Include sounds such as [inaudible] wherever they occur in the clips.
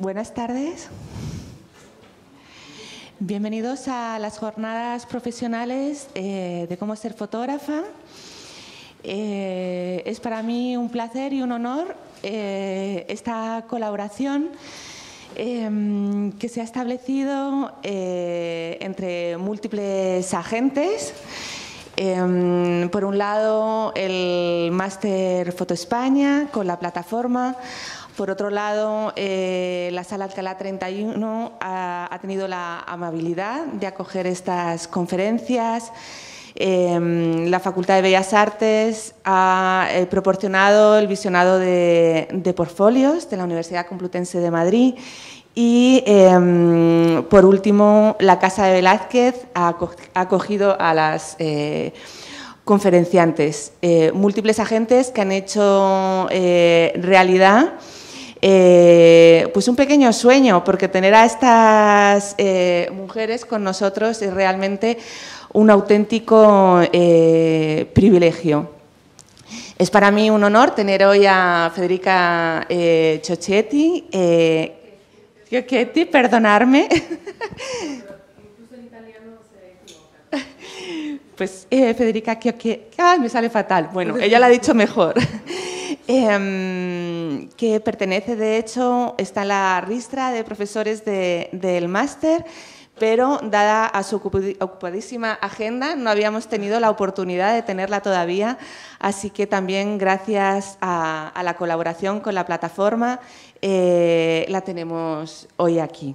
Buenas tardes. Bienvenidos a las jornadas profesionales eh, de cómo ser fotógrafa. Eh, es para mí un placer y un honor eh, esta colaboración em, que se ha establecido entre múltiples agentes. Em, por un lado, el Máster Foto España con la plataforma por otro lado, eh, la Sala Alcalá 31 ha, tenido la amabilidad de acoger estas conferencias. Em, la Facultad de Bellas Artes ha eh, proporcionado el visionado de, de portfolios de la Universidad Complutense de Madrid y, em, por último, la Casa de Velázquez ha acogido a las eh, conferenciantes, múltiples agentes que han hecho realidad eh, pues un pequeño sueño, porque tener a estas eh, mujeres con nosotros es realmente un auténtico eh, privilegio. Es para mí un honor tener hoy a Federica Chochetti, Chochetti, perdonarme. [laughs] pues Federica, que, me sale fatal. Bueno, ella la ha dicho mejor. [laughs] Em, que pertenece, de hecho, está en la ristra de profesores del máster, pero dada a su ocupadísima agenda no habíamos tenido la oportunidad de tenerla todavía, así que también gracias a, la colaboración con la plataforma eh, la tenemos hoy aquí.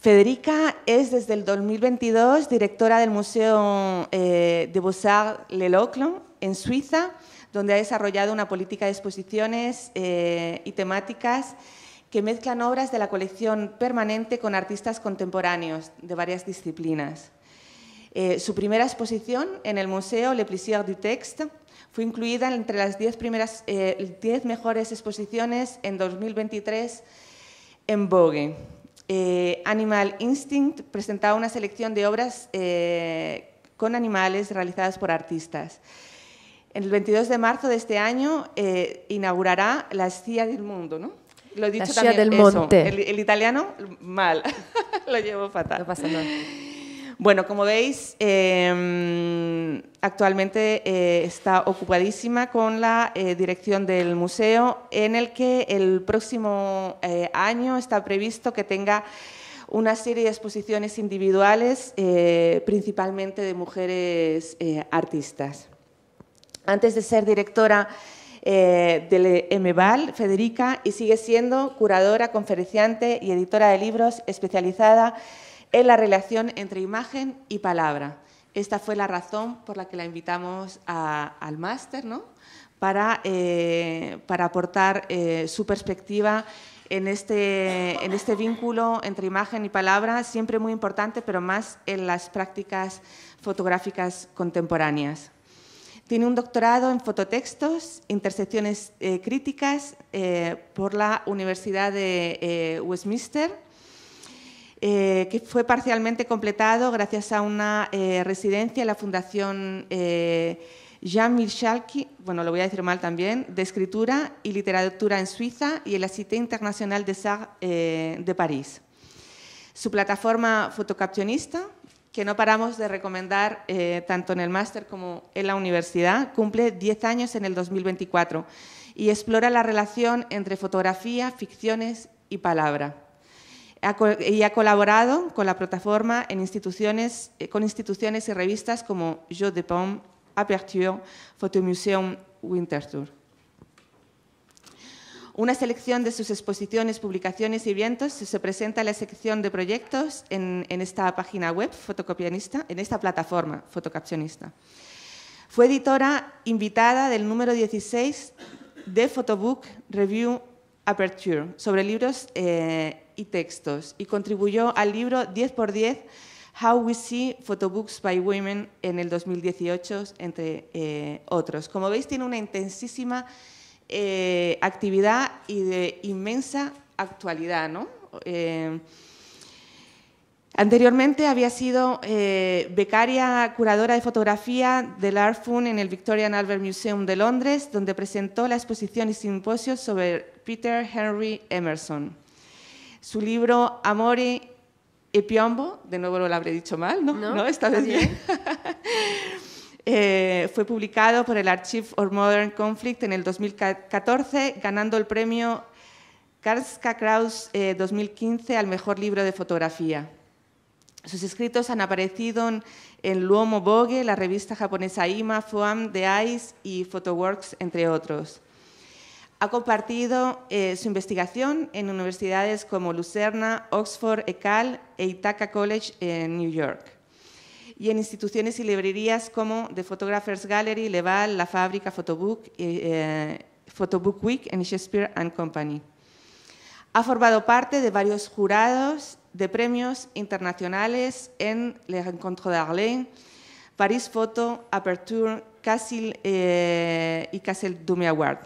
Federica es desde el 2022 directora del Museo eh, de Beaux-Arts Le Locle en Suiza donde ha desarrollado una política de exposiciones eh, y temáticas que mezclan obras de la colección permanente con artistas contemporáneos de varias disciplinas. Eh, su primera exposición en el Museo Le du Texte fue incluida entre las 10 eh, diez mejores exposiciones en 2023 en Vogue. Animal Instinct presentaba una selección de obras con animales realizadas por artistas. El 22 de marzo de este año eh, inaugurará la Escía del Mundo, ¿no? Lo he dicho la también, del El, italiano, mal. [laughs] Lo llevo fatal. Bueno, como veis, em, actualmente eh, está ocupadísima con la eh, dirección del museo, en el que el próximo año está previsto que tenga una serie de exposiciones individuales, principalmente de mujeres artistas. Antes de ser directora eh, del EMEVAL, Federica, y sigue siendo curadora, conferenciante y editora de libros especializada en la relación entre imagen y palabra. Esta fue la razón por la que la invitamos al máster, eh, Para, aportar eh, su perspectiva este, en este vínculo entre imagen y palabra, siempre muy importante, pero más en las prácticas fotográficas contemporáneas. Tiene un doctorado en fototextos, intersecciones eh, críticas eh, por la Universidad de eh, Westminster, que fue parcialmente completado gracias a una residencia en la Fundación Jean Michalki, bueno, lo voy a decir mal también, de escritura y literatura en Suiza y en la Cité Internacional de Arts de París. Su plataforma fotocaptionista que no paramos de recomendar eh, tanto en el máster como en la universidad, cumple 10 años en el 2024 y explora la relación entre fotografía, ficciones y palabra. y ha colaborado con la plataforma en instituciones, eh, con instituciones y revistas como Jeux de Pomme, Aperture, Photomuseum, Winterthur. Una selección de sus exposiciones, publicaciones y eventos se presenta en la sección de proyectos en, esta página web, Fotocopianista, en esta plataforma, fotocapsionista Fue editora invitada del número 16 de Photobook Review Aperture sobre libros eh, y textos y contribuyó al libro 10x10 How We See Photobooks by Women en el 2018, entre eh, otros. Como veis, tiene una intensísima eh, actividad y de inmensa actualidad, ¿no? Eh, anteriormente había sido eh, becaria curadora de fotografía del Art Fund en el Victorian Albert Museum de Londres, donde presentó la exposición y simposio sobre Peter Henry Emerson. Su libro Amore e Piombo, de nuevo lo habré dicho mal, ¿no? No, no esta vez bien. [laughs] Eh, fue publicado por el Archive of Modern Conflict en el 2014, ganando el premio Karska Kraus 2015 eh, al mejor libro de fotografía. Sus escritos han aparecido en, Luomo Vogue, la revista japonesa IMA, FOAM, The Ice y Photoworks, entre otros. Ha compartido eh, su investigación en universidades como Lucerna, Oxford, ECAL e Itaca College en New York y en instituciones y librerías como The Photographers Gallery, Leval, La Fábrica, Photobook, eh, eh, Photobook Week en Shakespeare and Company. Ha formado parte de varios jurados de premios internacionales en Le Rencontre d'Arlene, Paris Photo, Aperture, Castle eh, y Castle Dumi Award.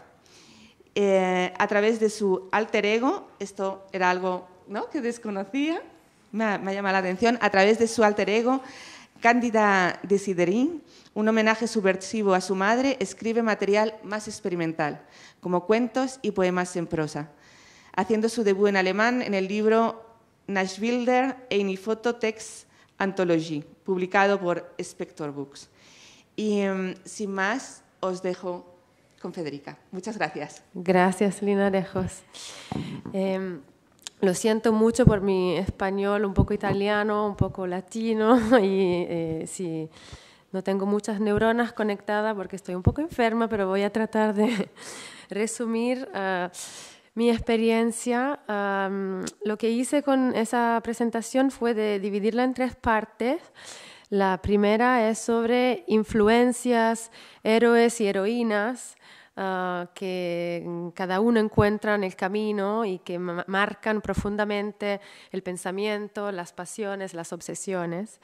a través de su alter ego, esto era algo ¿no? que desconocía, me, me llama la atención, a través de su alter ego Cándida Siderín, un homenaje subversivo a su madre, escribe material más experimental, como cuentos y poemas en prosa, haciendo su debut en alemán en el libro Nashbilder photo e Text Anthology, publicado por Spector Books. Y em, sin más, os dejo con Federica. Muchas gracias. Gracias, Linarejos. Eh, em, lo siento mucho por mi español, un poco italiano, un poco latino, [laughs] y eh, si no tengo muchas neuronas conectadas porque estoy un poco enferma, pero voy a tratar de [laughs] resumir ah, mi experiencia. lo que hice con esa presentación fue de dividirla en tres partes. La primera es sobre influencias, héroes y heroínas. Ah, que mm, cada uno encuentra en el camino y que marcan profundamente el pensamiento, las pasiones, las obsesiones.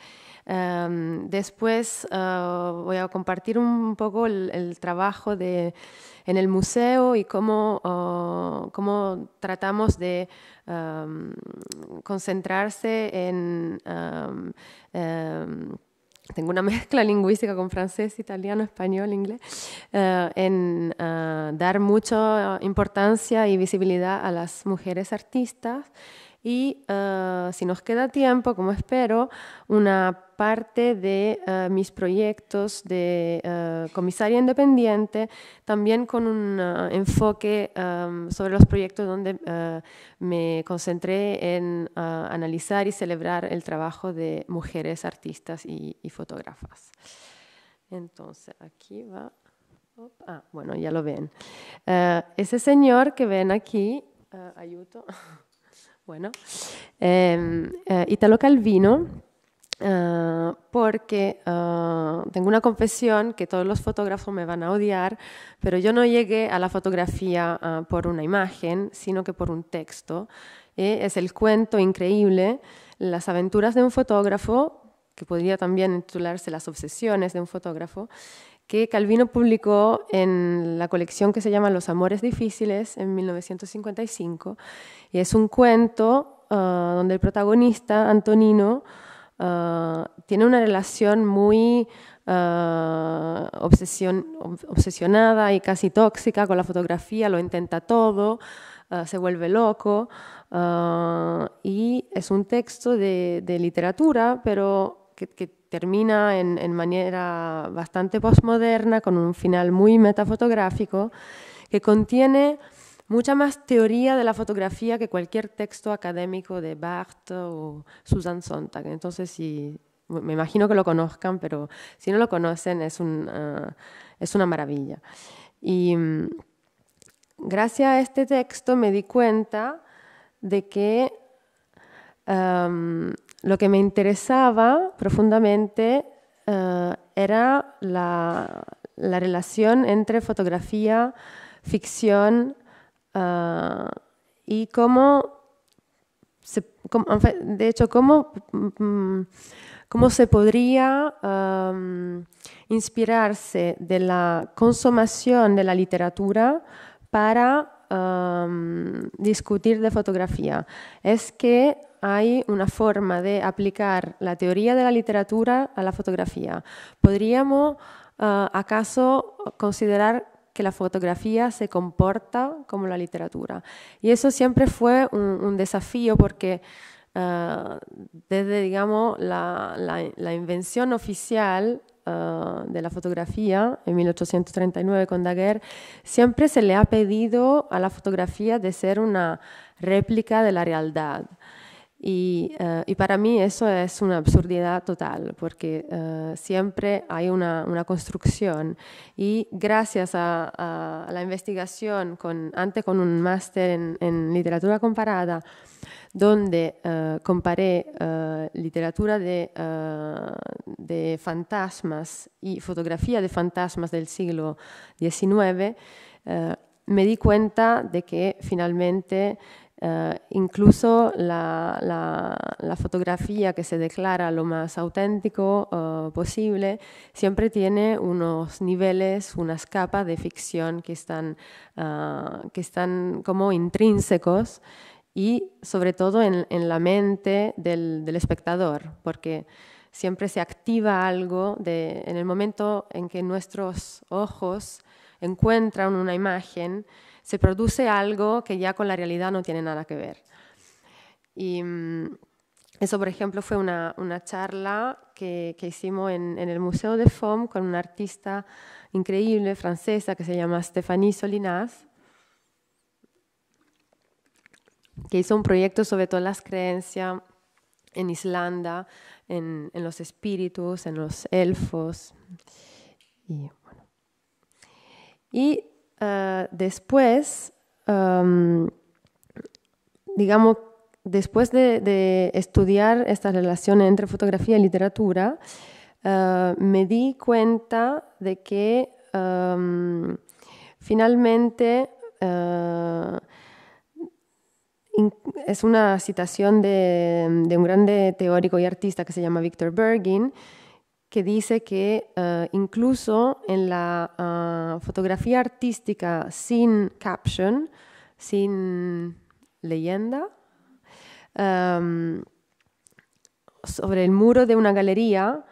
después ah, voy a compartir un poco el, trabajo en el museo y cómo, ah, tratamos de concentrarse en... Em, tengo una [laughs] mezcla lingüística con francés, italiano, español, inglés, eh, en eh, dar mucha eh, importancia y visibilidad a las mujeres artistas y eh, si nos queda tiempo, como espero, una parte de eh, mis proyectos de eh, comisaria independiente, también con un enfoque sobre los proyectos donde me concentré en analizar y celebrar el trabajo de mujeres artistas y, fotógrafas. Entonces, aquí va. Ah, bueno, ya lo ven. ese señor que ven aquí, ayuto. [laughs] bueno, Italo em, eh, Calvino, ah, porque ah, tengo una confesión que todos los fotógrafos me van a odiar, pero yo no llegué a la fotografía ah, por una imagen, sino que por un texto. es el cuento increíble, las aventuras de un fotógrafo, que podría también titularse Las obsesiones de un fotógrafo, que Calvino publicó en la colección que se llama Los Amores Difíciles en 1955. Y es un cuento ah, donde el protagonista, Antonino, ah, tiene una relación muy ah, obsesionada y casi tóxica con la fotografía, lo intenta todo. se vuelve loco. y es un texto de, literatura, pero que, termina en, manera bastante postmoderna, con un final muy metafotográfico, que contiene mucha más teoría de la fotografía que cualquier texto académico de Barthes o Susan Sontag. Entonces, si, me imagino que lo conozcan, pero si no lo conocen, es, un, ah, es una maravilla. Y mm, gracias a este texto me di cuenta de que lo que me interesaba profundamente eh, era la, relación entre fotografía, ficción eh, y cómo, se, de hecho, cómo, mm, cómo se podría em, inspirarse de la consumación de la literatura para em, discutir de fotografía. Es que hay una forma de aplicar la teoría de la literatura a la fotografía. ¿Podríamos eh, acaso considerar que la fotografía se comporta como la literatura? Y eso siempre fue un, desafío porque eh, desde, digamos, la, la invención oficial eh, de la fotografía en 1839 con Daguerre, siempre se le ha pedido a la fotografía de ser una réplica de la realidad. Eh, y, para mí eso es una absurdidad total, porque eh, siempre hay una, una, construcción. Y gracias a, la investigación, con, antes con un máster en, literatura comparada, donde eh, comparé literatura de, de fantasmas y fotografía de fantasmas del siglo XIX, me di cuenta de que finalmente eh, incluso la, fotografía que se declara lo más auténtico eh, posible siempre tiene unos niveles, unas capas de ficción que están, eh, como intrínsecos y sobre todo en, la mente del, espectador, porque siempre se activa algo en el momento en que nuestros ojos encuentran una imagen se produce algo que ya con la realidad no tiene nada que ver. Y mm, eso, por ejemplo, fue una, charla que, hicimos en, el Museo de FOM con una artista increíble francesa que se llama Stéphanie Solinas, que hizo un proyecto sobre todas las creencias en Islanda, en, los espíritus, en los elfos. y eh, después, em, digamos, después de, estudiar esta relación entre fotografía y literatura, eh, me di cuenta de que em, finalmente eh, es una citación de, un grande teórico y artista que se llama Victor Bergin, que dice que eh, incluso en la ah, fotografía artística sin caption, sin leyenda, em, sobre el muro de una galería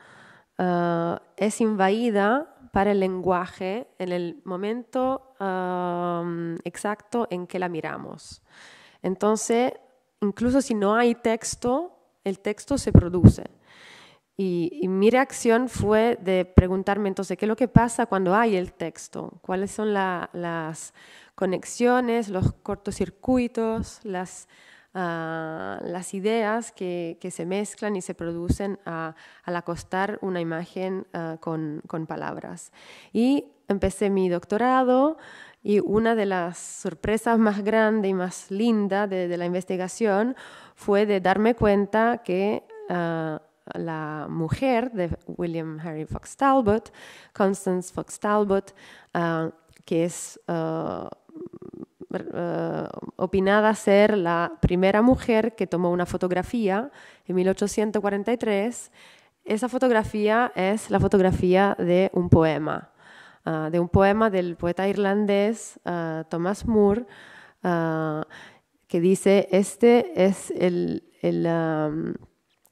eh, es invadida para el lenguaje en el momento em, exacto en que la miramos. Entonces, incluso si no hay texto, el texto se produce. Y, mi reacción fue de preguntarme entonces qué es lo que pasa cuando hay el texto, cuáles son las conexiones, los cortocircuitos, las, ah, las ideas que, que, se mezclan y se producen al acostar una imagen ah, con, con palabras. Y empecé mi doctorado y una de las sorpresas más grandes y más lindas de, la investigación fue de darme cuenta que ah, la mujer de William Harry Fox Talbot, Constance Fox Talbot, ah, que es ah, ah, opinada ser la primera mujer que tomó una fotografía en 1843. Esa fotografía es la fotografía de un poema, de un poema del poeta irlandés Thomas Moore, que dice, este es el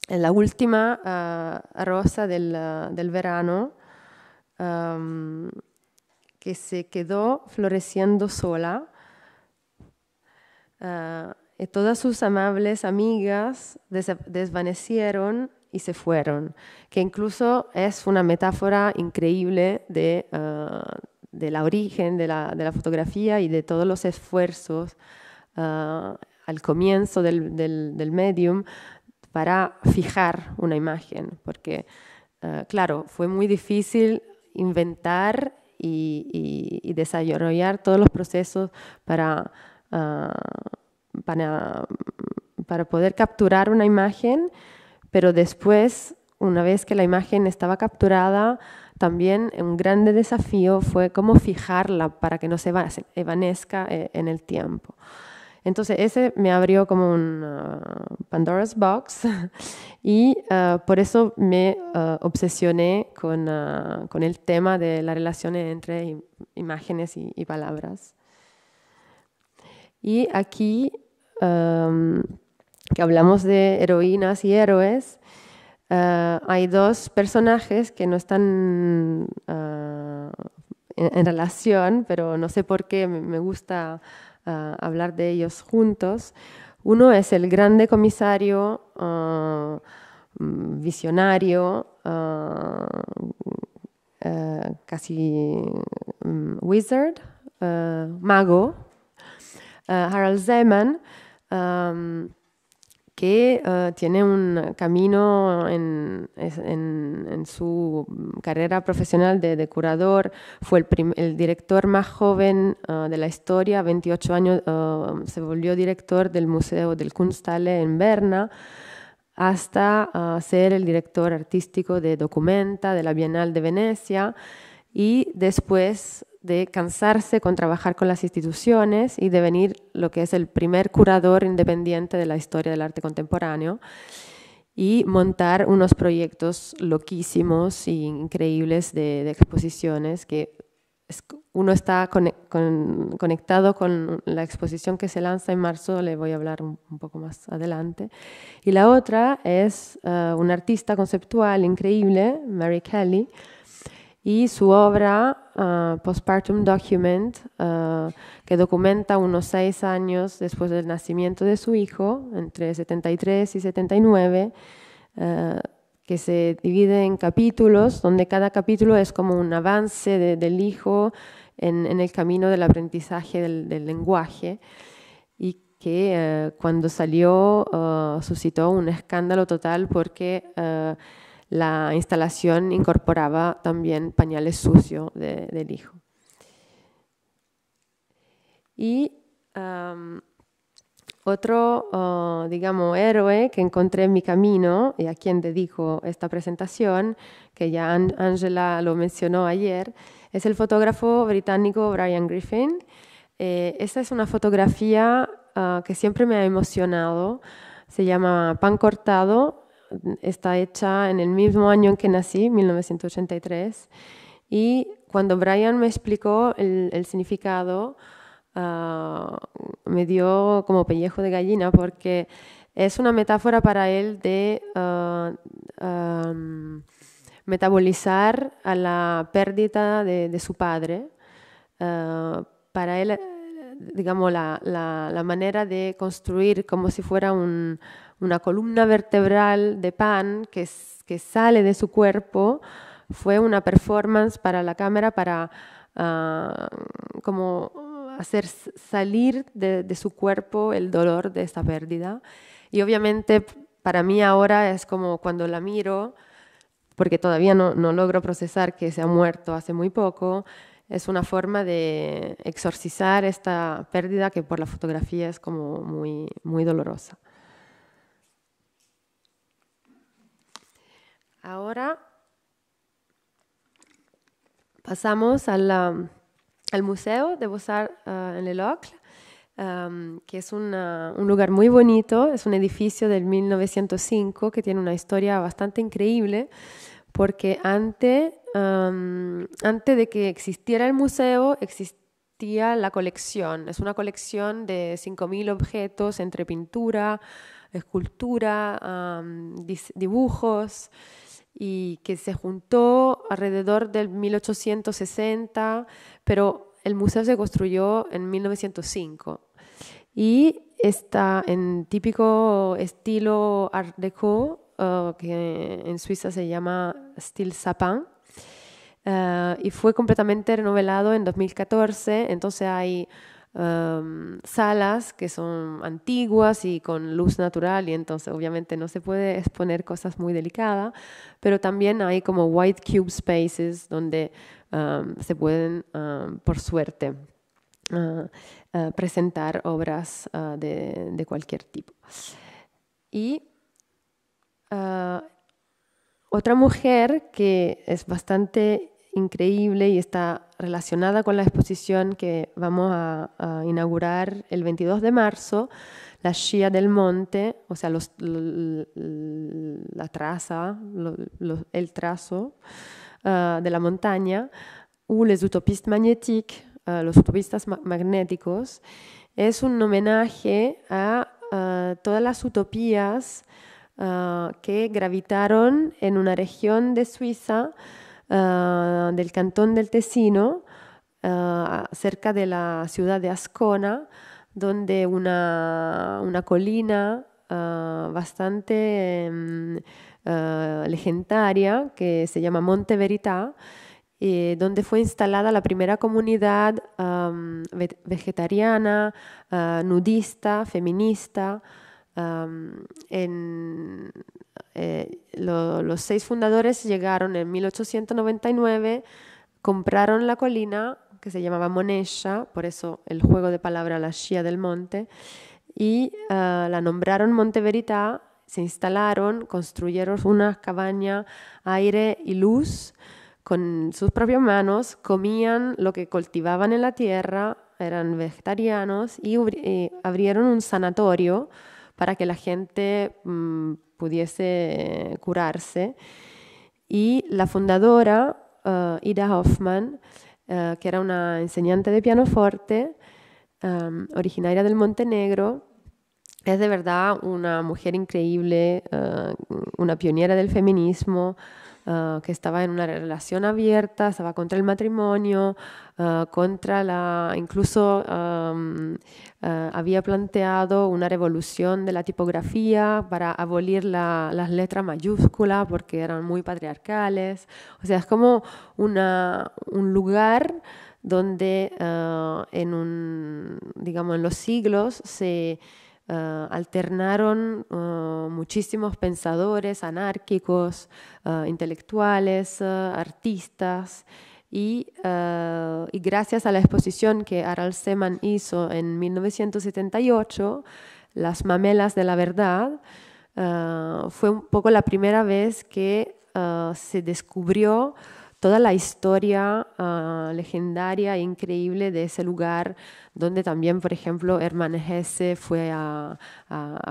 la última ah, rosa del, ah, verano que se quedó floreciendo sola. Ah, y todas sus amables amigas desvanecieron y se fueron, que incluso es una metáfora increíble de, la origen de la, fotografía y de todos los esfuerzos al comienzo del, del medium para fijar una imagen, porque, eh, claro, fue muy difícil inventar y, desarrollar todos los procesos ah, para, para, poder capturar una imagen, pero después, una vez que la imagen estaba capturada, también un grande desafío fue cómo fijarla para que no se evanezca eh, en el tiempo. Entonces ese me abrió como un Pandora's Box [laughs] y ah, por eso me ah, obsesioné ah, con, el tema de la relación entre imágenes y, palabras. Y aquí, que hablamos de heroínas y héroes, hay dos personajes que no están en, relación, pero no sé por qué me gusta hablar de ellos juntos. Uno es el grande comisario ah, mm, visionario, ah, eh, casi mm, wizard, eh, mago, eh, Harald Zeman que eh, tiene un camino en, su carrera profesional de, decorador curador, fue el, director más joven eh, de la historia, 28 años, eh, se volvió director del Museo del Kunsthalle en Berna, hasta ser el director artístico de Documenta, de la Bienal de Venecia, y después de cansarse con trabajar con las instituciones y de venir lo que es el primer curador independiente de la historia del arte contemporáneo y montar unos proyectos loquísimos e increíbles de, exposiciones que uno está conectado con la exposición que se lanza en marzo, le voy a hablar un, poco más adelante. Y la otra es eh, un artista conceptual increíble, Mary Kelly, y su obra ah, Postpartum Document, ah, que documenta unos seis años después del nacimiento de su hijo, entre 73 y 79, ah, que se divide en capítulos, donde cada capítulo es como un avance del hijo en, el camino del aprendizaje del, del lenguaje y que cuando salió suscitó un escándalo total porque la instalación incorporaba también pañales sucios del hijo. Y otro, ah, digamos, héroe que encontré en mi camino y a quien dedico esta presentación, que ya Angela lo mencionó ayer, es el fotógrafo británico Brian Griffin. Eh, esta es una fotografía ah, que siempre me ha emocionado. Se llama Pan Cortado, está hecha en el mismo año en que nací, 1983, y cuando Brian me explicó el, significado, ah, me dio como pellejo de gallina porque es una metáfora para él de ah, metabolizar a la pérdida de, su padre. Ah, para él, digamos, la, la, manera de construir como si fuera un, una columna vertebral de pan que, que sale de su cuerpo. Fue una performance para la cámara para ah, como hacer salir de, su cuerpo el dolor de esta pérdida. Y obviamente para mí ahora es como cuando la miro, porque todavía no, no, logro procesar que se ha muerto hace muy poco, es una forma de exorcizar esta pérdida que por la fotografía es como muy, muy dolorosa. Ahora pasamos al, museo de Beaux-Arts ah, en Le Locle, que es un lugar muy bonito, es un edificio del 1905 que tiene una historia bastante increíble, porque antes, antes de que existiera el museo, existía la colección. Es una colección de 5.000 objetos entre pintura, escultura, dibujos y que se juntó alrededor del 1860, pero el museo se construyó en 1905 y está en típico estilo Art Deco, eh, que en Suiza se llama Stil Sapin. Eh, y fue completamente renovado en 2014, entonces hay Em, salas que son antiguas y con luz natural y entonces obviamente no se puede exponer cosas muy delicadas, pero también hay como white cube spaces donde em, se pueden, em, por suerte, ah, ah, presentar obras ah, de, de, cualquier tipo. Y otra mujer que es bastante increíble y está relacionada con la exposición que vamos a, inaugurar el 22 de marzo, la Shia del Monte, o sea, los, la traza, el trazo ah, de la montaña, o Les Utopistes Magnétiques, ah, los utopistas magnéticos, es un homenaje a todas las utopías ah, que gravitaron en una región de Suiza Ah, del cantón del Tesino, ah, cerca de la ciudad de Ascona, donde una, colina ah, bastante em, legendaria que se llama Monte Verità, eh, donde fue instalada la primera comunidad vegetariana, nudista, feminista. Em, eh, los seis fundadores llegaron en 1899, compraron la colina que se llamaba Monesha, por eso el juego de palabras la Shia del Monte, y eh, la nombraron Monte Verità, se instalaron, construyeron una cabaña, aire y luz con sus propias manos, comían lo que cultivaban en la tierra, eran vegetarianos y eh, abrieron un sanatorio para que la gente mm, pudiese curarse. Y la fundadora, eh, Ida Hoffman, eh, que era una enseñante de pianoforte, em, originaria del Montenegro, es de verdad una mujer increíble, eh, una pionera del feminismo, Ah, que estaba en una relación abierta, estaba contra el matrimonio, ah, contra la, incluso ah, había planteado una revolución de la tipografía para abolir la, las letras mayúsculas porque eran muy patriarcales. O sea, es como una, un lugar donde en un, digamos, en los siglos se eh, alternaron eh, muchísimos pensadores anárquicos, eh, intelectuales, artistas, y, gracias a la exposición que Aral Seman hizo en 1978, Las Mamelas de la Verdad, fue un poco la primera vez que se descubrió toda la historia ah, legendaria e increíble de ese lugar, donde también, por ejemplo, Herman Hesse fue a,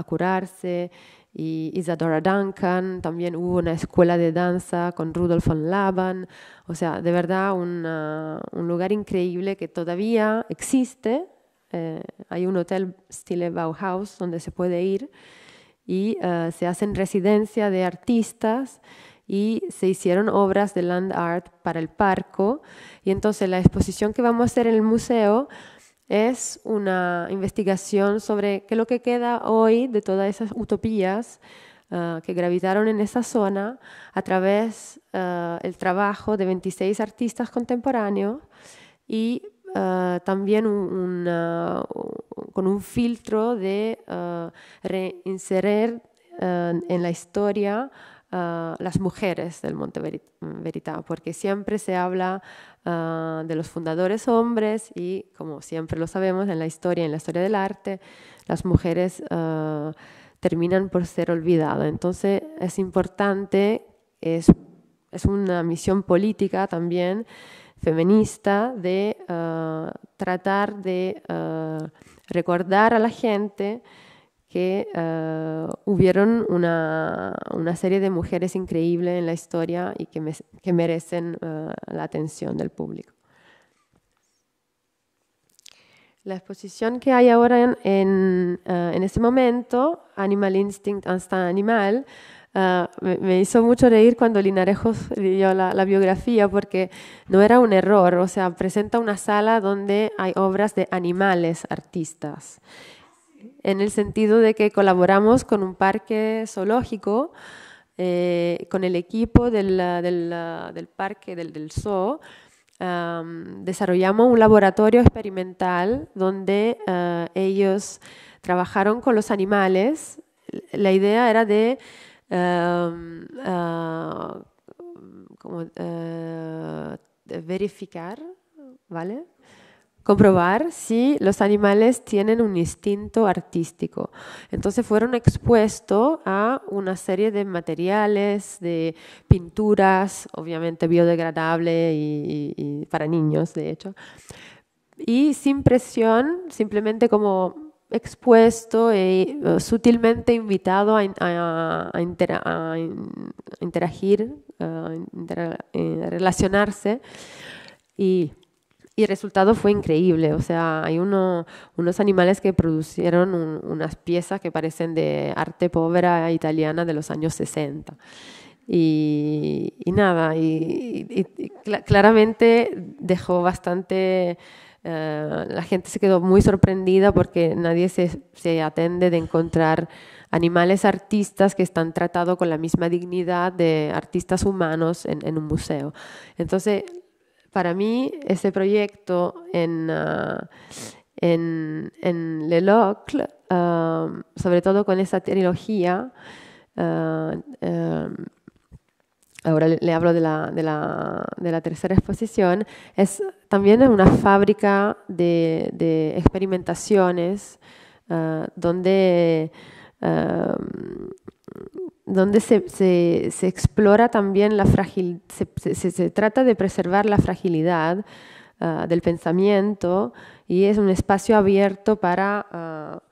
curarse y Isadora Duncan, también hubo una escuela de danza con Rudolf von Laban, o sea, de verdad un lugar increíble que todavía existe, eh, hay un hotel estilo Bauhaus donde se puede ir y eh, se hacen residencia de artistas y se hicieron obras de land art para el parco. Y entonces la exposición que vamos a hacer en el museo es una investigación sobre qué es lo que queda hoy de todas esas utopías ah, que gravitaron en esa zona a través del ah, trabajo de 26 artistas contemporáneos y ah, también con un filtro de reinserir en la historia Ah, las mujeres del Monte Verita, porque siempre se habla ah, de los fundadores hombres y, como siempre lo sabemos en la historia, en la historia del arte, las mujeres ah, terminan por ser olvidadas. Entonces es importante, es, es una misión política también feminista de tratar de recordar a la gente que eh, hubieron una, una, serie de mujeres increíbles en la historia y que, que merecen eh, la atención del público. La exposición que hay ahora en, en, eh, este momento, Animal Instinct hasta Animal, me, hizo mucho reír cuando Linarejos [laughs] dio la, la, biografía porque no era un error, o sea, presenta una sala donde hay obras de animales artistas en el sentido de que colaboramos con un parque zoológico, eh, con el equipo del, parque, del, zoo, desarrollamos un laboratorio experimental donde ah, ellos trabajaron con los animales. La idea era de... Ah, ah, verificar, ¿vale? comprobar si los animales tienen un instinto artístico. Entonces fueron expuestos a una serie de materiales, de pinturas, obviamente biodegradable y, para niños, de hecho, y sin presión, simplemente como expuesto y e, eh, sutilmente invitado a, interagir, a eh, relacionarse y y el resultado fue increíble. O sea, hay uno, unos animales que produjeron unas piezas que parecen de arte pobre italiana de los años 60. Y, nada, y, claramente dejó bastante... Eh, la gente se quedó muy sorprendida porque nadie se, se atende de encontrar animales artistas que están tratados con la misma dignidad de artistas humanos en, en un museo. Entonces, para mí ese proyecto en, ah, en, en Le Locle, ah, sobre todo con esa trilogía, ah, ahora le hablo de la, tercera exposición, es también una fábrica de, experimentaciones donde donde se, explora también la fragilidad, se, trata de preservar la fragilidad ah, del pensamiento y es un espacio abierto para, ah,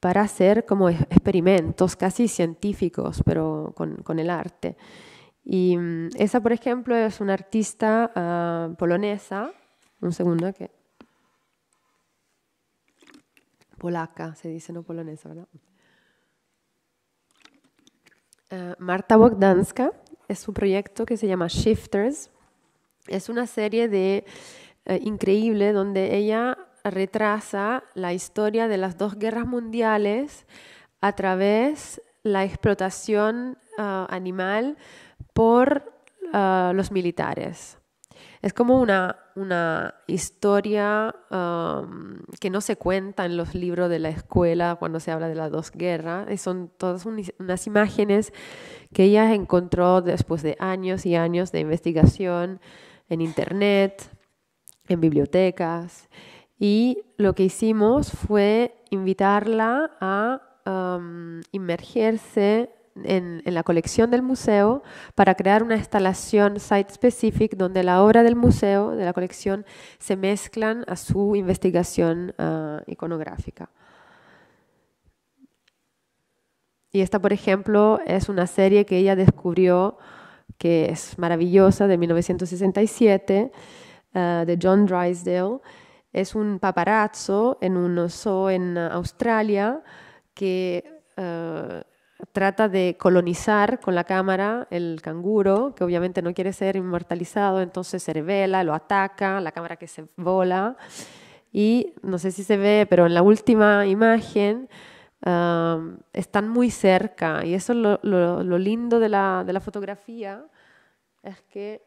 para hacer como experimentos casi científicos, pero con, el arte. Y mm, esa, por ejemplo, es una artista ah, polonesa, un segundo que... Polaca, se dice, no polonesa, ¿verdad? Eh, Marta Bogdanska es un proyecto que se llama Shifters. Es una serie de eh, increíble donde ella retrasa la historia de las dos guerras mundiales a través la explotación ah, animal por ah, los militares. Es como una, una historia que no se cuenta en los libros de la escuela cuando se habla de las dos guerras. son todas unas imágenes que ella encontró después de años y años de investigación en internet, en bibliotecas. Y lo que hicimos fue invitarla a inmergerse en, la colección del museo para crear una instalación site-specific donde la obra del museo, de la colección, se mezclan a su investigación ah, iconográfica. Y esta, por ejemplo, es una serie que ella descubrió que es maravillosa, de 1967, ah, de John Drysdale. Es un paparazzo en un zoo en ah, Australia que trata de colonizar con la cámara el canguro, que obviamente no quiere ser inmortalizado, entonces se revela, lo ataca, la cámara que se vola. Y no sé si se ve, pero en la última imagen um, están muy cerca. Y eso es lo, lo, lindo de la, de la, fotografía, es que,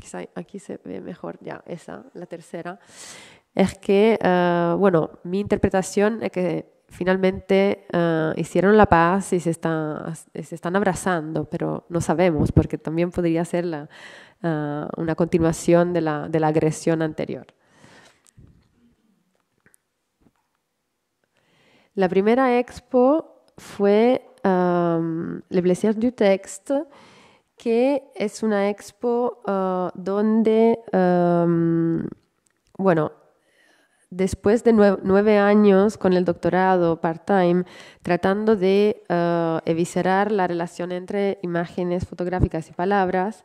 quizá aquí se ve mejor ya, esa, la tercera, es que, uh, bueno, mi interpretación es que finalmente eh, hicieron la paz y se, se, están abrazando, pero no sabemos, porque también podría ser la, eh, una continuación de la, de la, agresión anterior. La primera expo fue em, Le Plaisir du Texte, que es una expo eh, donde, em, bueno, después de nueve años con el doctorado part-time, tratando de eh, eviscerar la relación entre imágenes fotográficas y palabras,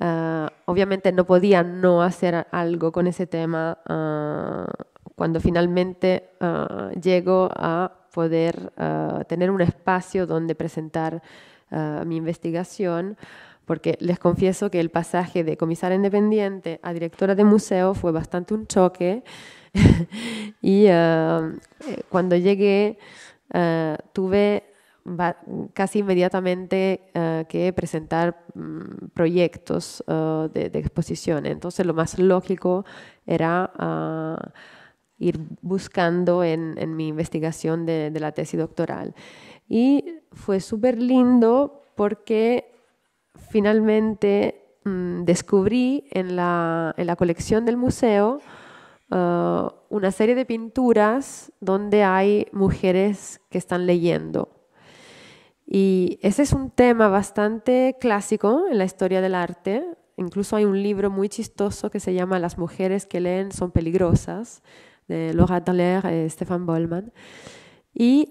eh, obviamente no podía no hacer algo con ese tema eh, cuando finalmente llego a poder tener un espacio donde presentar mi investigación porque les confieso que el pasaje de comisaria independiente a directora de museo fue bastante un choque. [laughs] y eh, cuando llegué, eh, tuve casi inmediatamente eh, que presentar mm, proyectos de, exposición. Entonces lo más lógico era ah, ir buscando en, mi investigación de, la tesis doctoral. Y fue súper lindo porque finalmente mm, descubrí en la colección del museo eh, una serie de pinturas donde hay mujeres que están leyendo. Y ese es un tema bastante clásico en la historia del arte. Incluso hay un libro muy chistoso que se llama Las mujeres que leen son peligrosas, de Laura Dallaire y Stefan Bollman. Y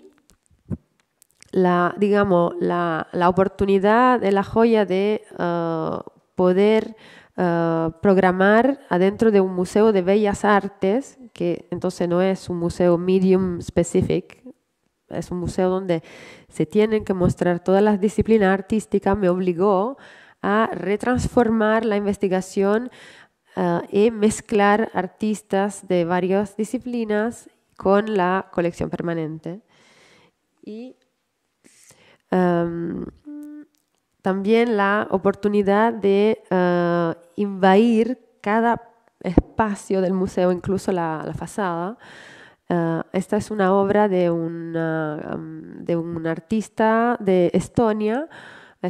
la, digamos, la, la oportunidad de la joya de eh, poder eh, programar adentro de un museo de bellas artes, que entonces no es un museo medium specific, es un museo donde se tienen que mostrar todas las disciplinas artísticas, me obligó a retransformar la investigación eh, y mezclar artistas de varias disciplinas con la colección permanente. Y em, también la oportunidad de eh, invadir cada espacio del museo, incluso la, fachada. Eh, esta es una obra de, um, de un artista de Estonia. Eh,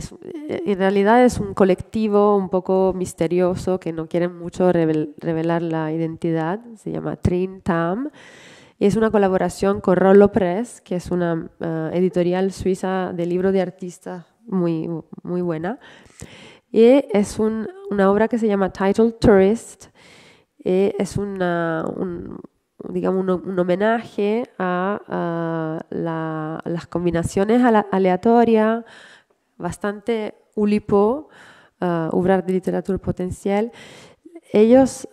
en realidad es un colectivo un poco misterioso que no quieren mucho revelar la identidad. Se llama Trin Y es una colaboración con Rollo Press, que es una editorial suiza de libros de artistas muy, muy buena. Y es una obra que se llama Title Tourist. es un, digamos, un, homenaje a, las combinaciones aleatorias, bastante ulipo, uh, de literatura potencial. Ellos,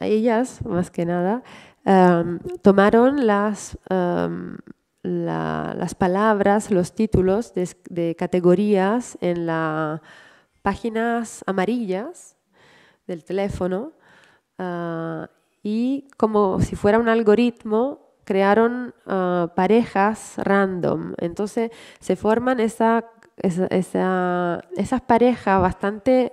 ellas más que nada, um, tomaron las... Um, las palabras, los títulos de, categorías en las páginas amarillas del teléfono ah, y como si fuera un algoritmo crearon ah, parejas random. Entonces se forman esas parejas bastante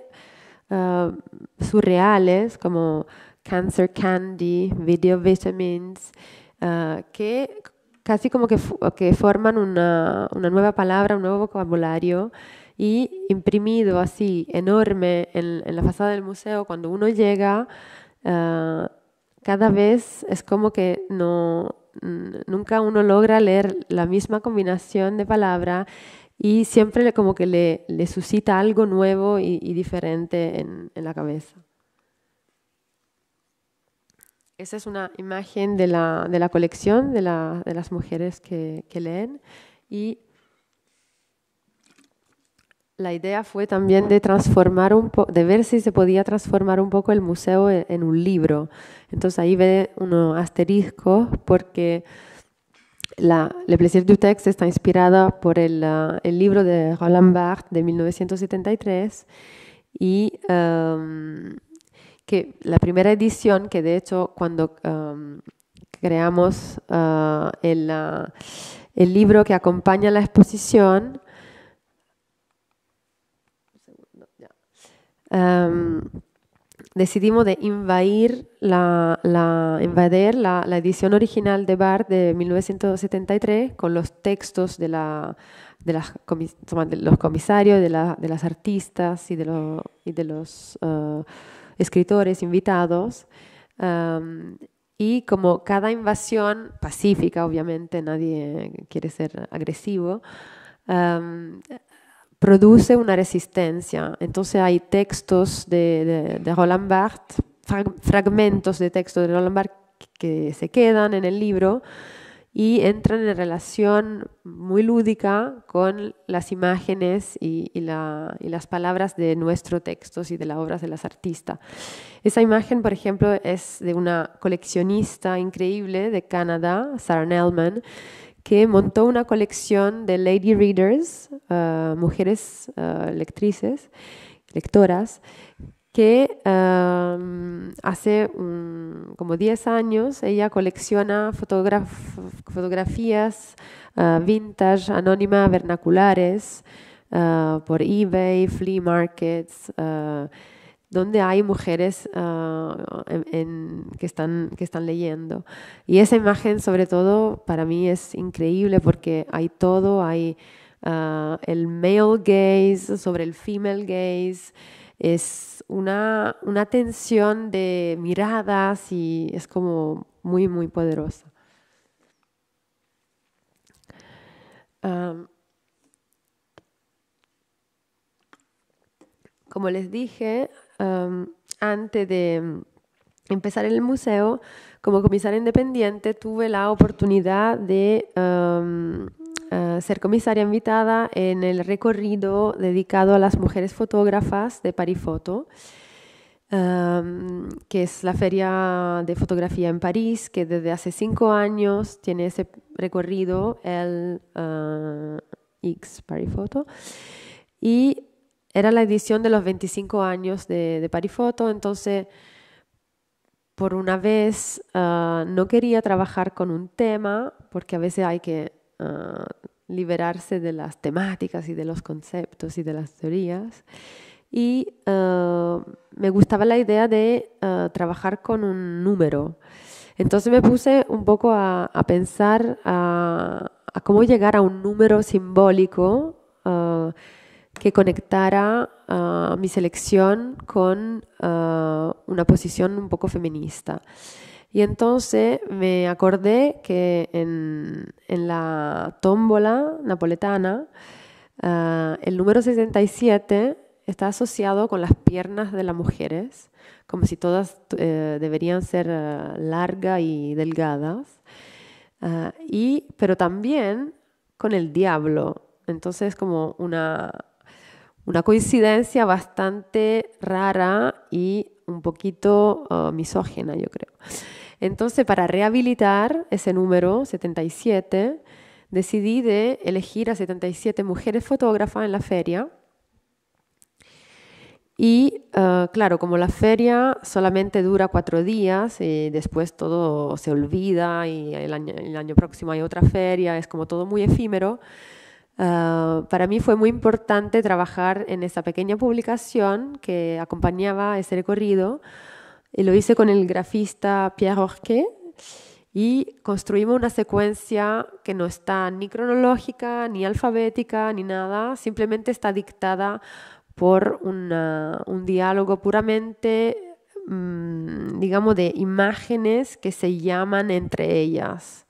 ah, surreales como Cancer Candy, Video Vitamins, que casi como que, forman una, nueva palabra, un nuevo vocabulario y imprimido así enorme en, la fachada del museo, cuando uno llega, ah, cada vez es como que no, nunca uno logra leer la misma combinación de palabra y siempre como que le, suscita algo nuevo y, diferente en la cabeza. Esa es una imagen de la, de la colección de, la, de, las mujeres que, leen y la idea fue también de transformar un de ver si se podía transformar un poco el museo e, en, un libro. Entonces ahí ve uno asterisco porque la, Le plaisir du texte está inspirada por el, ah, el libro de Roland Barthes de 1973 y que la primera edición, que de hecho cuando um, creamos uh, el, uh, el, libro que acompaña la exposición, um, decidimos de invadir la, la invadir la, la, edición original de Bar de 1973 con los textos de, la, de, las los comisarios, de, las artistas y de, de los... Uh, escritores invitados. y como cada invasión, pacífica obviamente, nadie quiere ser agresivo, produce una resistencia. Entonces hay textos de, de Roland Barthes, fragmentos de textos de Roland Barthes que se quedan en el libro y entran en relación muy lúdica con las imágenes y, las palabras de nuestros textos y de las obras de las artistas. Esa imagen, por ejemplo, es de una coleccionista increíble de Canadá, Sarah Nelman, que montó una colección de lady readers, eh, mujeres eh, lectrices, lectoras, que em, hace como 10 años ella colecciona fotografías eh, vintage, anónimas, vernaculares, eh, por eBay, flea markets, eh, donde hay mujeres que, están, que están leyendo. Y esa imagen, sobre todo, para mí es increíble porque hay todo, hay el male gaze sobre el female gaze es una, tensión de miradas y es como muy, muy poderosa. como les dije, antes de empezar en el museo, como comisaria independiente, tuve la oportunidad de... Eh, ser comisaria invitada en el recorrido dedicado a las mujeres fotógrafas de Parifoto, em, que es la feria de fotografía en París, que desde hace cinco años tiene ese recorrido, el eh, X Parifoto. Y era la edición de los 25 años de, Parifoto, entonces por una vez eh, no quería trabajar con un tema, porque a veces hay que Ah, liberarse de las temáticas y de los conceptos y de las teorías. Y ah, me gustaba la idea de ah, trabajar con un número. Entonces me puse un poco a, pensar a, cómo llegar a un número simbólico que conectara mi selección con una posición un poco feminista. Y entonces me acordé que en, la tómbola napoletana, ah, el número 67 está asociado con las piernas de las mujeres, como si todas eh, deberían ser ah, largas y delgadas, ah, y, pero también con el diablo. Entonces es como una, una coincidencia bastante rara y un poquito misógena, yo creo. Entonces, para rehabilitar ese número, 77, decidí de elegir a 77 mujeres fotógrafas en la feria. Y eh, claro, como la feria solamente dura cuatro días y después todo se olvida y el año, próximo hay otra feria, es como todo muy efímero, eh, para mí fue muy importante trabajar en esa pequeña publicación que acompañaba ese recorrido lo hice con el grafista Pierre Orquet y construimos una secuencia que no está ni cronológica, ni alfabética, ni nada, simplemente está dictada por un diálogo puramente, mm, digamos, de imágenes que se llaman entre ellas.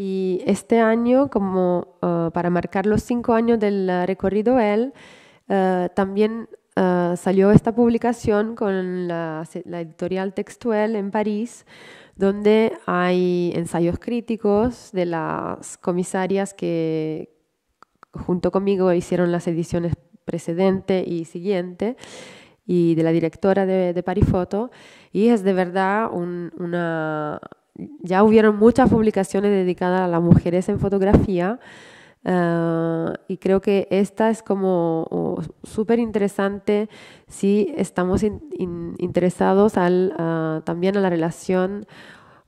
Y este año, como eh, para marcar los cinco años del eh, recorrido él, eh, también salió esta publicación con la, editorial Textuel en París, donde hay ensayos críticos de las comisarias que junto conmigo hicieron las ediciones precedente y siguiente y de la directora de, Parifoto. Y es de verdad una ya hubieron muchas publicaciones dedicadas a las mujeres en fotografía eh, y creo que esta es como súper interesante si estamos interesados también a la relación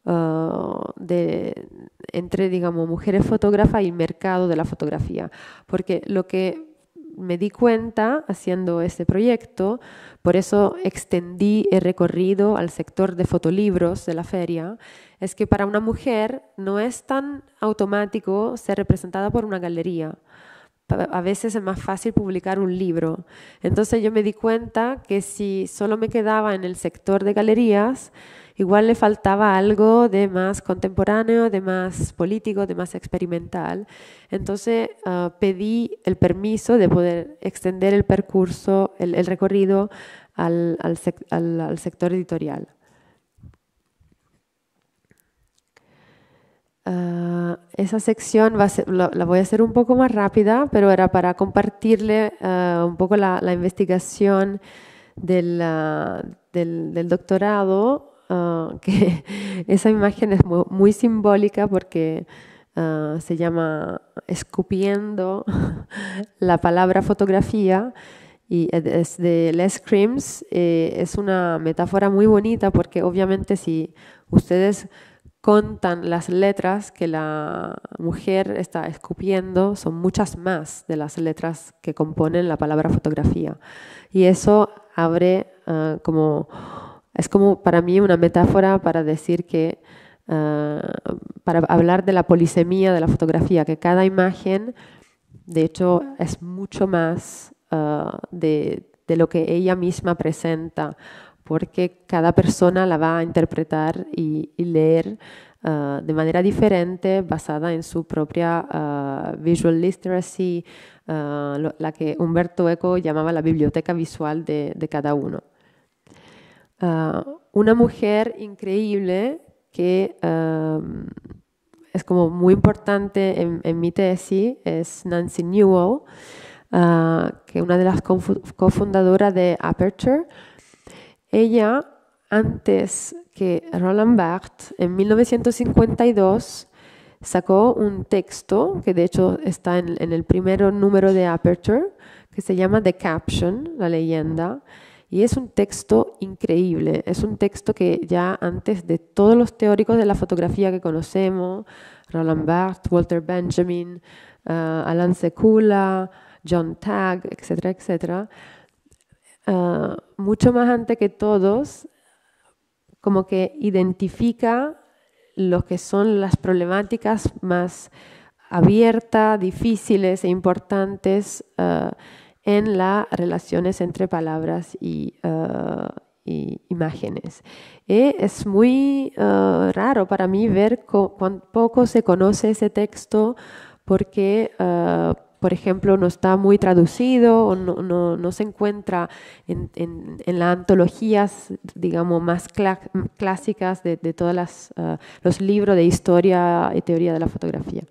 eh, de, entre, digamos, mujeres fotógrafas y mercado de la fotografía. Porque lo que me di cuenta haciendo este proyecto, por eso extendí el recorrido al sector de fotolibros de la feria, es que para una mujer no es tan automático ser representada por una galería. A veces es más fácil publicar un libro. Entonces yo me di cuenta que si solo me quedaba en el sector de galerías, Igual le faltaba algo de más contemporáneo, de más político, de más experimental. Entonces ah, pedí el permiso de poder extender el percurso, el, recorrido al, sector editorial. Ah, esa sección la, voy a hacer un poco más rápida, pero era para compartirle ah, un poco la, investigación del, del, doctorado Ah, que [laughs] esa imagen es muy, simbólica porque ah, se llama escupiendo [laughs] la palabra fotografía y es de Les Creams. Eh, es una metáfora muy bonita porque obviamente si ustedes contan las letras que la mujer está escupiendo, son muchas más de las letras que componen la palabra fotografía. Y eso abre ah, como es como para mí una metáfora para decir que, ah, para hablar de la polisemia de la fotografía, que cada imagen, de hecho, es mucho más ah, de, lo que ella misma presenta, porque cada persona la va a interpretar y, leer ah, de manera diferente, basada en su propia visual literacy, la que Humberto Eco llamaba la biblioteca visual de cada uno. Ah, una mujer increíble que es como muy importante en, mi tesis, es Nancy Newell, ah, que una de las cofundadoras de Aperture. Ella, antes que Roland Barthes, en 1952, sacó un texto que de hecho está en, en el primer número de Aperture, que se llama The Caption, la leyenda, y es un texto increíble, es un texto que ya antes de todos los teóricos de la fotografía que conocemos, Roland Barthes, Walter Benjamin, eh, Alan Sekula, John Tagg, etcétera, etcétera, eh, mucho más antes que todos, como que identifica lo que son las problemáticas más abiertas, difíciles e importantes eh, en las relaciones entre palabras y, uh, imágenes. Eh, es muy uh, raro para mí ver cuán poco se conoce ese texto porque, uh, por ejemplo, no está muy traducido o no, no, se encuentra en, en, las antologías, digamos, más clásicas de, de todos los libros de historia y teoría de la fotografía.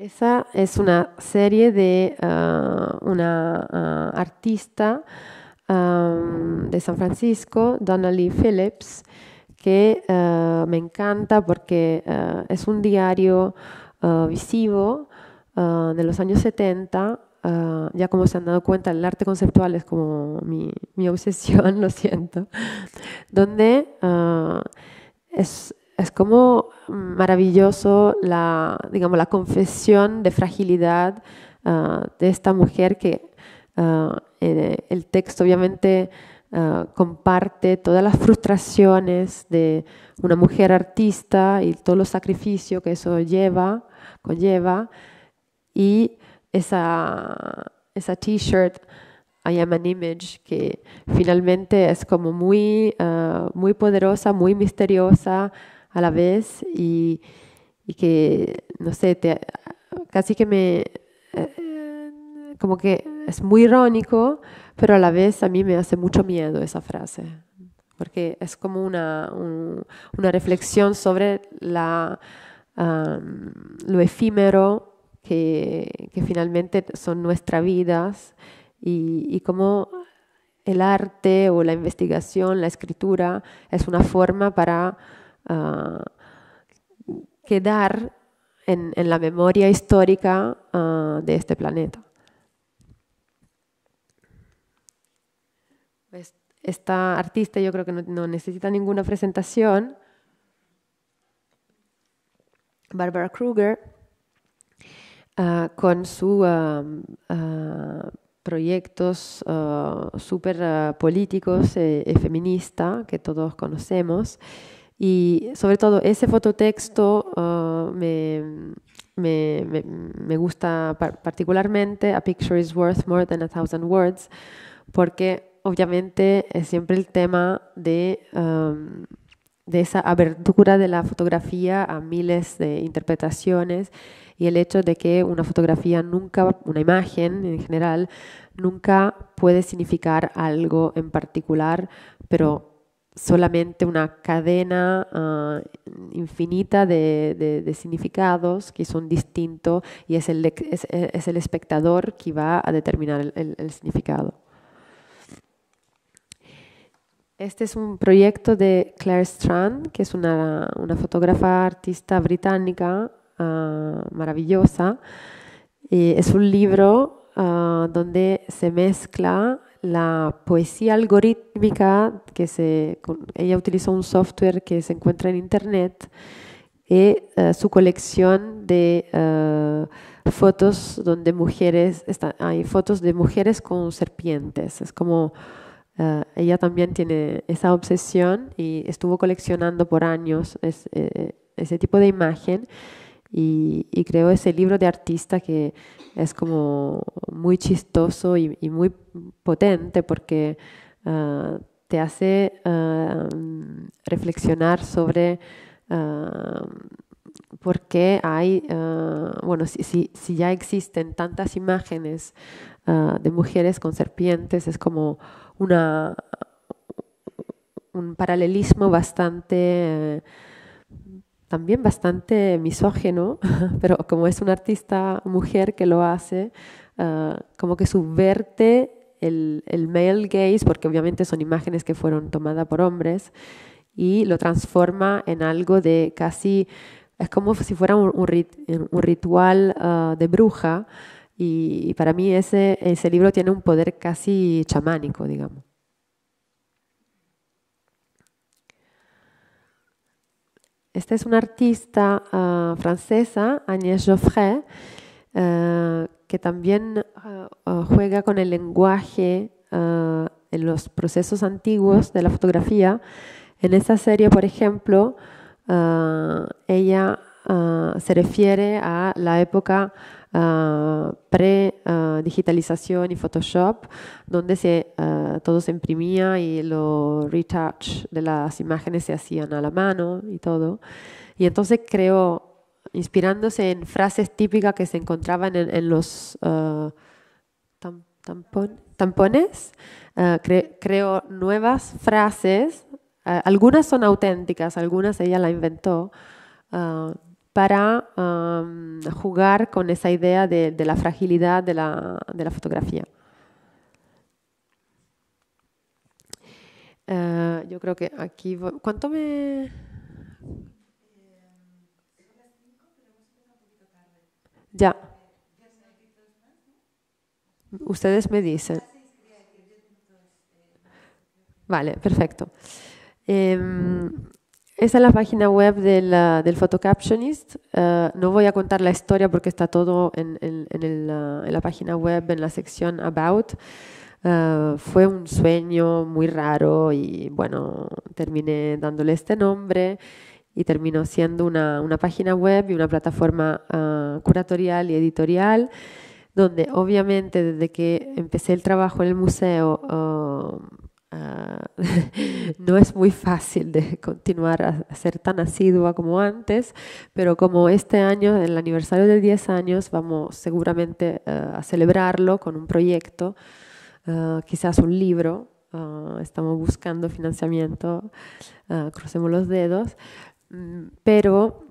Esa es una serie de ah, una ah, artista de San Francisco, Lee Phillips, que ah, me encanta porque es un diario visivo de los años 70. ya como se han dado cuenta, el arte conceptual es como mi, mi [laughs] obsesión, lo siento, donde es, es como maravilloso la, confesión de fragilidad ah, de esta mujer que ah, el texto obviamente ah, comparte todas las frustraciones de una mujer artista y todo los sacrificio que eso lleva, conlleva. Y esa, t-shirt, I am an image, que finalmente es como muy, muy poderosa, muy misteriosa a la vez y, que, no sé, te, casi que me... Eh, como que es muy irónico, pero a la vez a mí me hace mucho miedo esa frase, porque es como una, una reflexión sobre la, lo efímero que, que, finalmente son nuestras vidas y, y cómo el arte o la investigación, la escritura, es una forma para Ah, quedar en, la memoria histórica ah, de este planeta. Pues, esta artista yo creo que no, necesita ninguna presentación. Barbara Kruger, ah, con sus proyectos súper políticos y eh, eh, feministas que todos conocemos. Y sobre todo ese fototexto eh, me, gusta particularmente, A Picture is Worth More Than a Thousand Words, porque obviamente es siempre el tema de, em, de esa abertura de la fotografía a miles de interpretaciones y el hecho de que una fotografía nunca, una imagen en general, nunca puede significar algo en particular, pero solamente una cadena ah, infinita de, significados que son distintos y es el, es, el, espectador que va a determinar el, significado. Este es un proyecto de Claire Strand, que es una, fotógrafa artista británica ah, maravillosa. Eh, es un libro ah, donde se mezcla la poesía algorítmica, que se, ella utilizó un software que se encuentra en Internet, y eh, su colección de eh, fotos donde mujeres, hay fotos de mujeres con serpientes. Es como eh, ella también tiene esa obsesión y estuvo coleccionando por años ese tipo de imagen y, creo ese libro de artista que es como muy chistoso y, muy potente porque ah, te hace ah, reflexionar sobre ah, por qué hay, bueno, si, ya existen tantas imágenes de mujeres con serpientes, es como una, un paralelismo bastante eh, también bastante misógeno, [laughs] pero como es una artista mujer que lo hace, ah, como que subverte el, el, male gaze, porque obviamente son imágenes que fueron tomadas por hombres, y lo transforma en algo de casi, es como si fuera un, un, ritual ah, de bruja, y, y, para mí ese, ese libro tiene un poder casi chamánico, digamos. Esta es una artista ah, francesa, Agnès Geoffrey, ah, que también ah, juega con el lenguaje en los procesos antiguos de la fotografía. En esta serie, por ejemplo, ella se refiere a la época Ah, pre-digitalización y Photoshop, donde se, ah, todo se imprimía y los retouch de las imágenes se hacían a la mano y todo. Y entonces creó, inspirándose en frases típicas que se encontraban en, los ah, tampones, creo nuevas frases algunas son auténticas, algunas ella la inventó, para jugar con esa idea de, la fragilidad de la, fotografía. Eh, yo creo que aquí... ¿Cuánto me...? Ya. Ustedes me dicen. Vale, perfecto. Eh, esa es la página web del, photo del Photocaptionist. Eh, no voy a contar la historia porque está todo en, en, eh, la página web, en la sección About. Eh, fue un sueño muy raro y bueno, terminé dándole este nombre y terminó siendo una, una página web y una plataforma curatorial y editorial donde obviamente desde que empecé el trabajo en el museo [laughs] no es muy fácil de continuar a ser tan asidua como antes, pero como este año, el aniversario de 10 años, vamos seguramente eh, a celebrarlo con un proyecto, eh, quizás un libro, eh, estamos buscando financiamiento, crucemos los dedos, mm, pero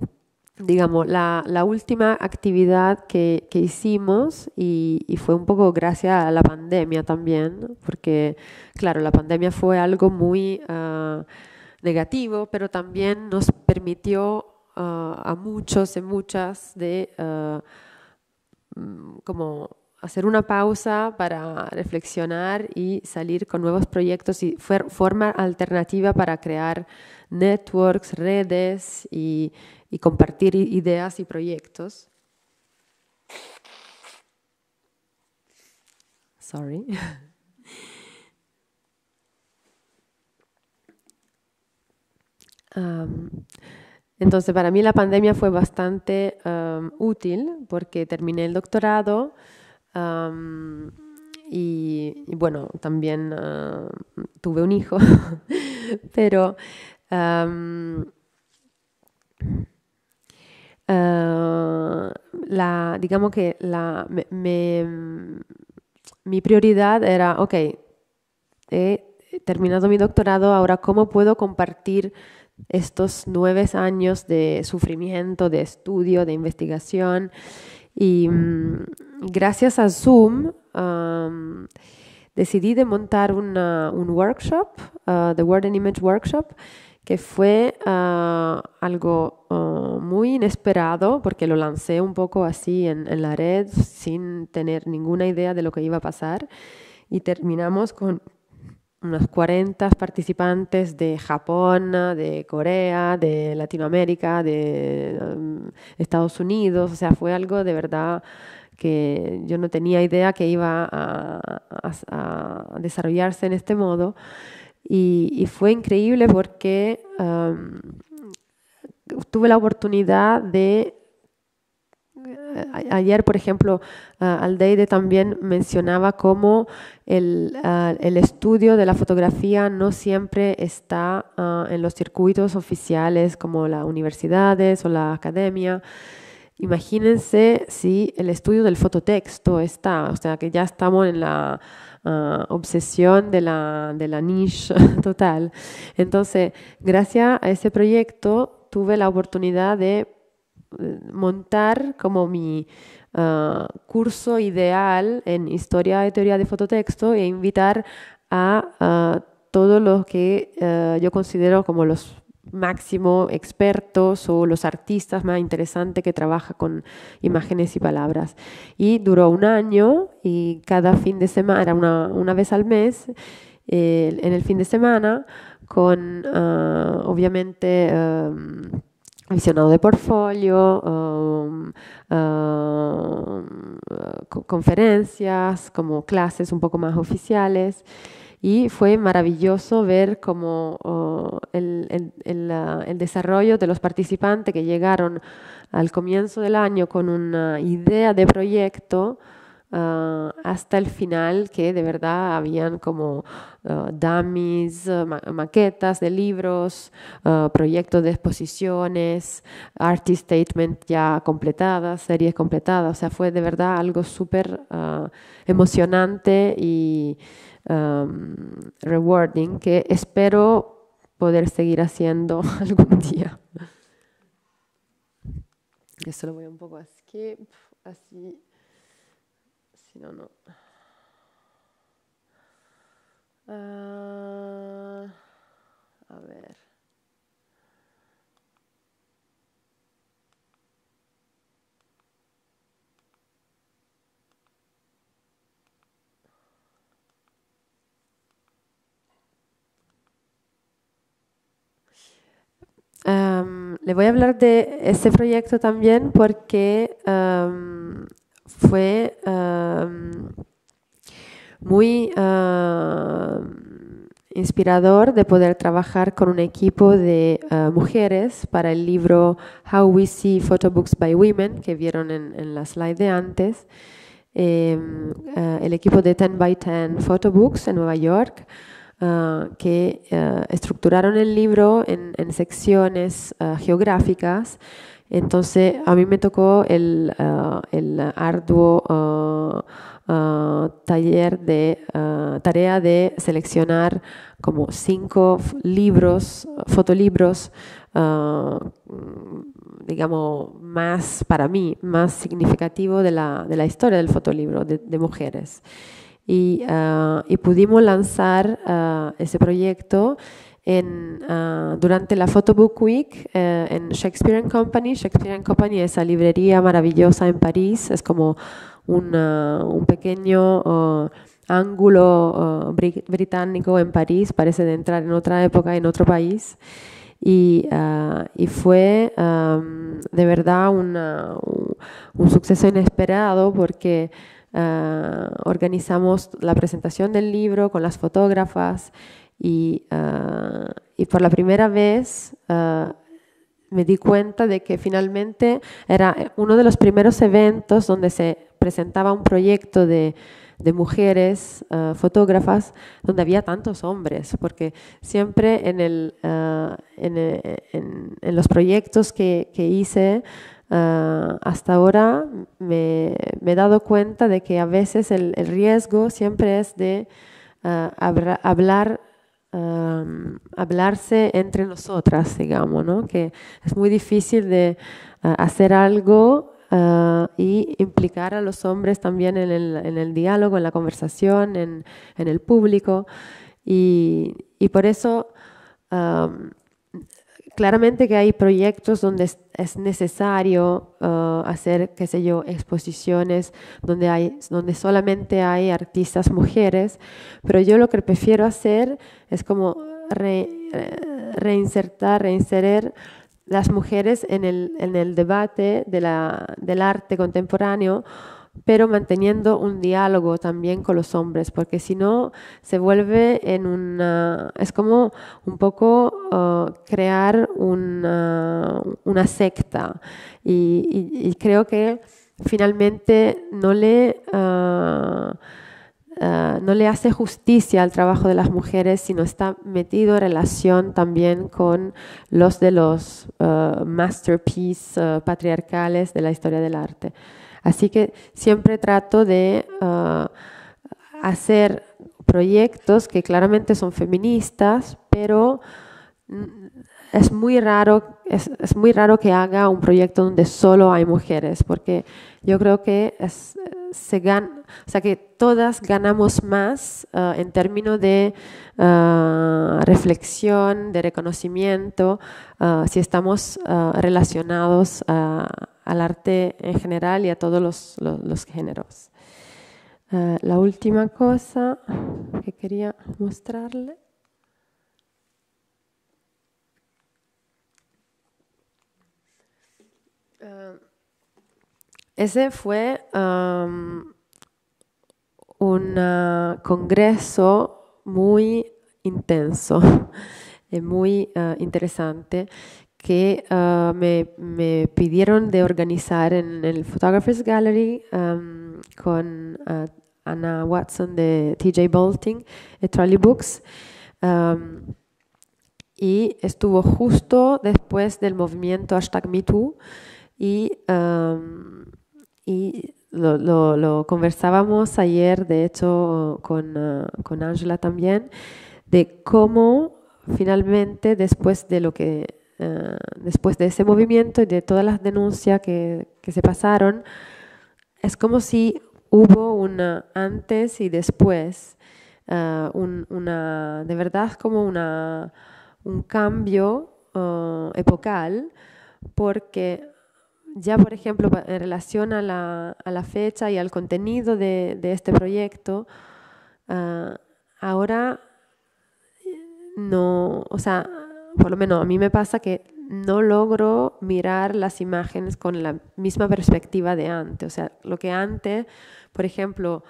digamos, la, última actividad que, hicimos y, fue un poco gracias a la pandemia también, porque, claro, la pandemia fue algo muy ah, negativo, pero también nos permitió ah, a muchos y muchas de ah, mm, como hacer una pausa para reflexionar y salir con nuevos proyectos y forma alternativa para crear networks, redes y y compartir ideas y proyectos. Sorry. [laughs] entonces, para mí la pandemia fue bastante útil porque terminé el doctorado y, bueno, también ah, tuve un hijo, [laughs] pero... Eh, la, digamos que la, me, mi prioridad era, ok, he terminado mi doctorado, ahora cómo puedo compartir estos nueve años de sufrimiento, de estudio, de investigación. Y mm, gracias a Zoom decidí de montar un workshop, The eh, Word and Image Workshop, que fue ah, algo ah, muy inesperado porque lo lancé un poco así en, la red sin tener ninguna idea de lo que iba a pasar y terminamos con unos 40 participantes de Japón, de Corea, de Latinoamérica, de ah, Estados Unidos, o sea, fue algo de verdad que yo no tenía idea que iba a desarrollarse en este modo. Y, fue increíble porque um, tuve la oportunidad de... Eh, ayer, por ejemplo, Aldeide también mencionaba cómo el, el, estudio de la fotografía no siempre está ah, en los circuitos oficiales como las universidades o la academia. Imagínense si el estudio del fototexto está, o sea, que ya estamos en la eh, obsesión de la, de la niche [laughs] total. Entonces, gracias a ese proyecto tuve la oportunidad de eh, montar como mi eh, curso ideal en historia y teoría de fototexto e invitar a todos los que yo considero como los máximo expertos o los artistas más interesantes que trabaja con imágenes y palabras. Y duró un año y cada fin de semana, una, una vez al mes, eh, en el fin de semana, con ah, obviamente... Ah, visionado de portfolio, ah, conferencias, como clases un poco más oficiales y fue maravilloso ver como oh, el, desarrollo de los participantes que llegaron al comienzo del año con una idea de proyecto ah, hasta el final que de verdad habían como ah, dummies, ah, maquetas de libros, proyectos de exposiciones, artist statement ya completadas, series completadas, o sea, fue de verdad algo súper emocionante y Um, rewarding que espero poder seguir haciendo [laughs] algún día. Esto lo voy un poco a skip, así, si no, no. Ah, a ver. le voy a hablar de este proyecto también porque fue muy inspirador de poder trabajar con un equipo de ah, mujeres para el libro How We See Photobooks by Women, que vieron en, la slide de antes. Em, ah, el equipo de 10 by 10 Photobooks en Nueva York Ah, que ah, estructuraron el libro en, secciones ah, geográficas. Entonces a mí me tocó el, arduo taller de tarea de seleccionar como cinco libros, fotolibros digamos, más para mí, más significativo de la, historia del fotolibro de mujeres. Ah, y, pudimos lanzar ah, ese proyecto en, ah, durante la Photobook Week eh, en Shakespeare and Company. Shakespeare and Company, esa librería maravillosa en París, es como un pequeño oh, ángulo oh, británico en París, parece de entrar en otra época, en otro país. Y, fue de verdad un, un, suceso inesperado porque eh, organizamos la presentación del libro con las fotógrafas y, eh, por la primera vez eh, me di cuenta de que finalmente era uno de los primeros eventos donde se presentaba un proyecto de, mujeres fotógrafas donde había tantos hombres, porque siempre en, el, los proyectos que, que hice Ah, hasta ahora me, he dado cuenta de que a veces el, riesgo siempre es de ah, hablar, hablarse entre nosotras, digamos, ¿no? que es muy difícil de ah, hacer algo y implicar a los hombres también en el, diálogo, en la conversación, en, el público. Y, por eso claramente que hay proyectos donde es necesario ah, hacer, qué sé yo, exposiciones donde, hay, donde solamente hay artistas mujeres, pero yo lo que prefiero hacer es como reinsertar, reinserir las mujeres en el, debate de del arte contemporáneo pero manteniendo un diálogo también con los hombres, porque si no se vuelve en una... es como un poco ah, crear una, secta y, creo que finalmente no le... Ah, ah, no le hace justicia al trabajo de las mujeres, sino está metido en relación también con los de los masterpieces patriarcales de la historia del arte. Así que siempre trato de ah, hacer proyectos que claramente son feministas, pero mm, es muy raro es, muy raro que haga un proyecto donde solo hay mujeres porque yo creo que se sea que todas ganamos más ah, en términos de ah, reflexión de reconocimiento si estamos relacionados a, al arte en general y a todos los, géneros. Ah, la última cosa que quería mostrarle. Ah, ese fue un ah, congreso muy intenso y [laughs] eh, muy interesante que ah, me, me, pidieron de organizar en el Photographers Gallery con Ana ah, Anna Watson de TJ Bolting y Trolley Books. y estuvo justo después del movimiento hashtag MeToo y, y lo, lo, conversábamos ayer, de hecho, con Ángela ah, también, de cómo finalmente, después de lo que eh, después de ese movimiento y de todas las denuncias que, se pasaron, es como si hubo un antes y después, eh, una, de verdad como una, un cambio eh, epocal, porque ya, por ejemplo, en relación a la, fecha y al contenido de, este proyecto, ahora no, o sea, por lo menos a mí me pasa que no logro mirar las imágenes con la misma perspectiva de antes. O sea, lo que antes, por ejemplo,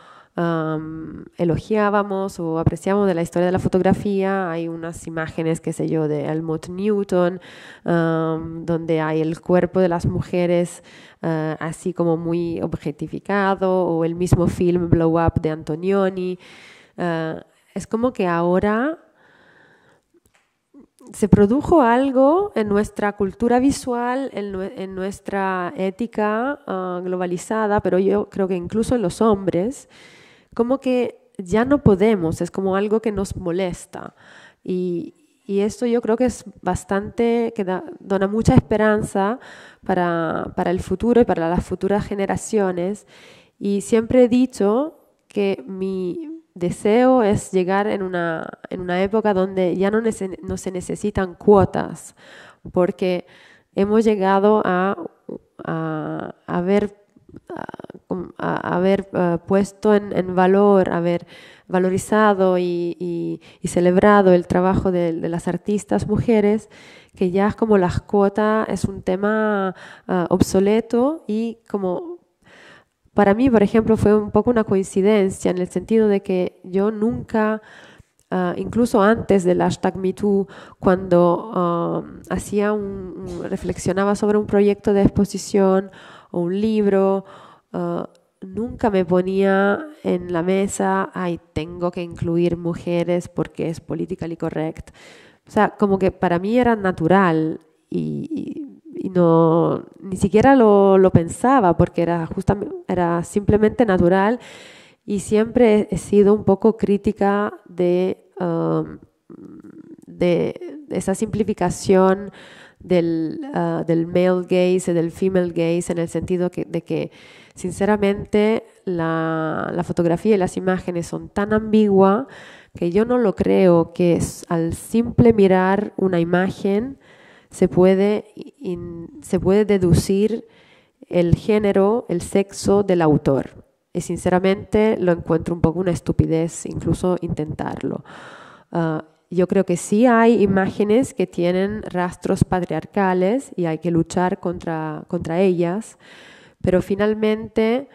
elogiábamos o apreciábamos de la historia de la fotografía, hay unas imágenes, qué sé yo, de Helmut Newton, donde hay el cuerpo de las mujeres ah, así como muy objetificado, o el mismo film Blow Up de Antonioni. Ah, es como que ahora se produjo algo en nuestra cultura visual, en, nuestra ética ah, globalizada, pero yo creo que incluso en los hombres, como que ya no podemos, es como algo que nos molesta. Y, y esto yo creo que es bastante, que da, dona mucha esperanza para el futuro y para las futuras generaciones. Y siempre he dicho que mi, deseo es llegar en una, en una época donde ya no, no se necesitan cuotas, porque hemos llegado a, a, haber eh, puesto en, valor, haber valorizado y, celebrado el trabajo de, las artistas mujeres, que ya como las cuotas es un tema eh, obsoleto y como para mí, por ejemplo, fue un poco una coincidencia en el sentido de que yo nunca, ah, incluso antes del hashtag MeToo, cuando ah, hacía un, reflexionaba sobre un proyecto de exposición o un libro, ah, nunca me ponía en la mesa, ay, tengo que incluir mujeres porque es politically correcto. O sea, como que para mí era natural y no ni siquiera lo, pensaba porque era, justamente, era simplemente natural y siempre he sido un poco crítica de, um, de esa simplificación del, uh, del, male gaze y del female gaze en el sentido de que sinceramente la, fotografía y las imágenes son tan ambigua que yo no lo creo que al simple mirar una imagen se puede, se puede deducir el género, el sexo del autor. Y sinceramente lo encuentro un poco una estupidez incluso intentarlo. Ah, yo creo que sí hay imágenes que tienen rastros patriarcales y hay que luchar contra, contra ellas, pero finalmente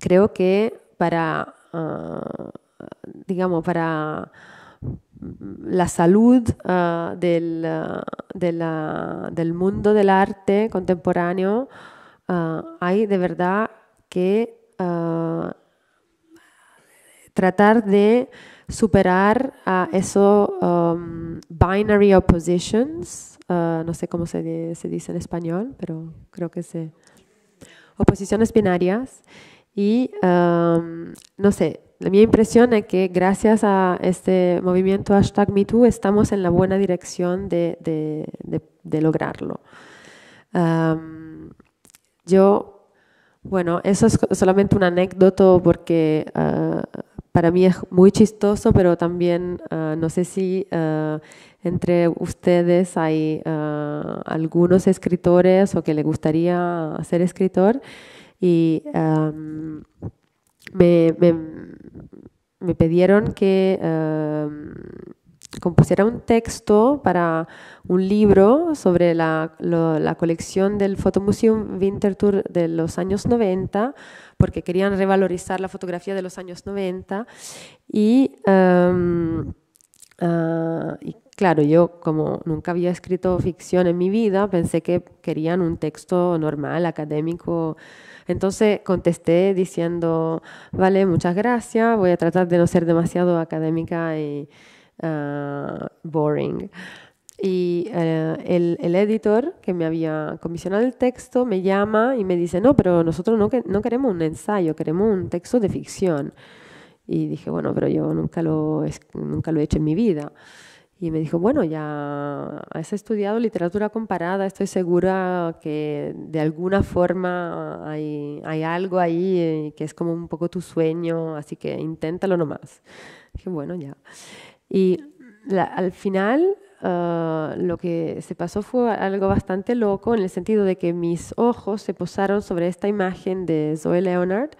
creo que para, ah, digamos, para la salud ah, ah, del, mundo del arte contemporáneo, ah, hay de verdad que tratar de superar a esos um, binary oppositions, no sé cómo se, dice en español, pero creo que se... Oposiciones binarias y, um, no sé, la mi impresión es que gracias a este movimiento hashtag MeToo estamos en la buena dirección de, lograrlo. yo, bueno, eso es solamente un anécdota porque ah, para mí es muy chistoso, pero también ah, no sé si ah, entre ustedes hay algunos escritores o que le gustaría ser escritor. Y me, me pidieron que em, compusiera un texto para un libro sobre la, colección del Fotomuseum Winterthur de los años 90, porque querían revalorizar la fotografía de los años 90. Em, ah, y claro, yo como nunca había escrito ficción en mi vida, pensé que querían un texto normal, académico. Entonces contesté diciendo, vale, muchas gracias, voy a tratar de no ser demasiado académica y ah, boring. Y eh, el, el, editor que me había comisionado el texto me llama y me dice, no, pero nosotros no, que, no queremos un ensayo, queremos un texto de ficción. Y dije, bueno, pero yo nunca lo, nunca lo he hecho en mi vida. Y me dijo, bueno, ya has estudiado literatura comparada, estoy segura que de alguna forma hay, hay algo ahí eh, que es como un poco tu sueño, así que inténtalo nomás. Dije, bueno, ya. Y al final ah, lo que se pasó fue algo bastante loco en el sentido de que mis ojos se posaron sobre esta imagen de Zoe Leonard,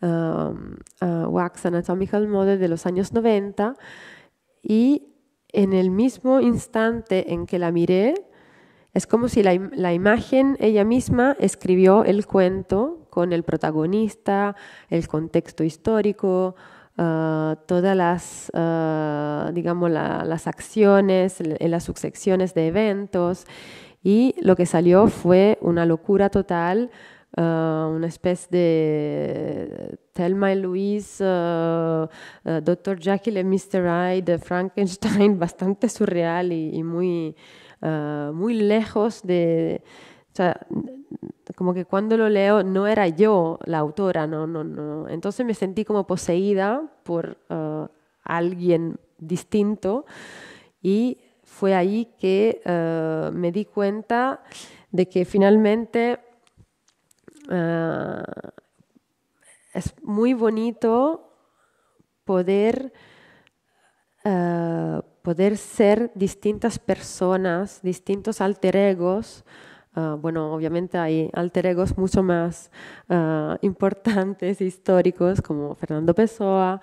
ah, ah, Wax Anatomical Model de los años 90, y en el mismo instante en que la miré, es como si la, imagen ella misma escribió el cuento con el protagonista, el contexto histórico, ah, todas las, ah, las acciones, las subsecciones de eventos. Y lo que salió fue una locura total eh, una especie de Thelma y Louise, eh, eh, Dr. Jekyll y Mr. Hyde, Frankenstein, [laughs] bastante surreal y, muy, muy lejos de... como que cuando lo leo no era yo la autora, no, no, no. Entonces me sentí como poseída por alguien distinto y fue ahí que me di cuenta de que finalmente eh, es muy bonito poder, eh, poder ser distintas personas, distintos alter egos. Eh, bueno, obviamente hay alter egos mucho más importantes, históricos, como Fernando Pessoa,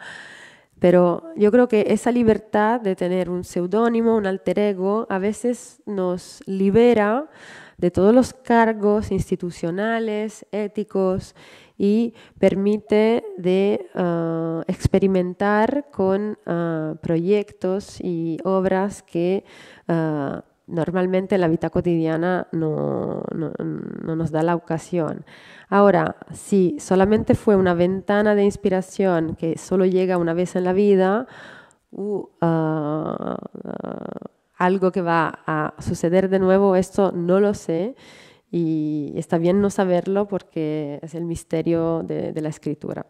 pero yo creo que esa libertad de tener un seudónimo, un alter ego, a veces nos libera de todos los cargos institucionales, éticos y permite de ah, experimentar con ah, proyectos y obras que ah, normalmente la vida cotidiana no, nos da la ocasión. Ahora, si solamente fue una ventana de inspiración que solo llega una vez en la vida, uh, algo que va a suceder de nuevo, esto no lo sé. Y está bien no saberlo porque es el misterio de, la escritura.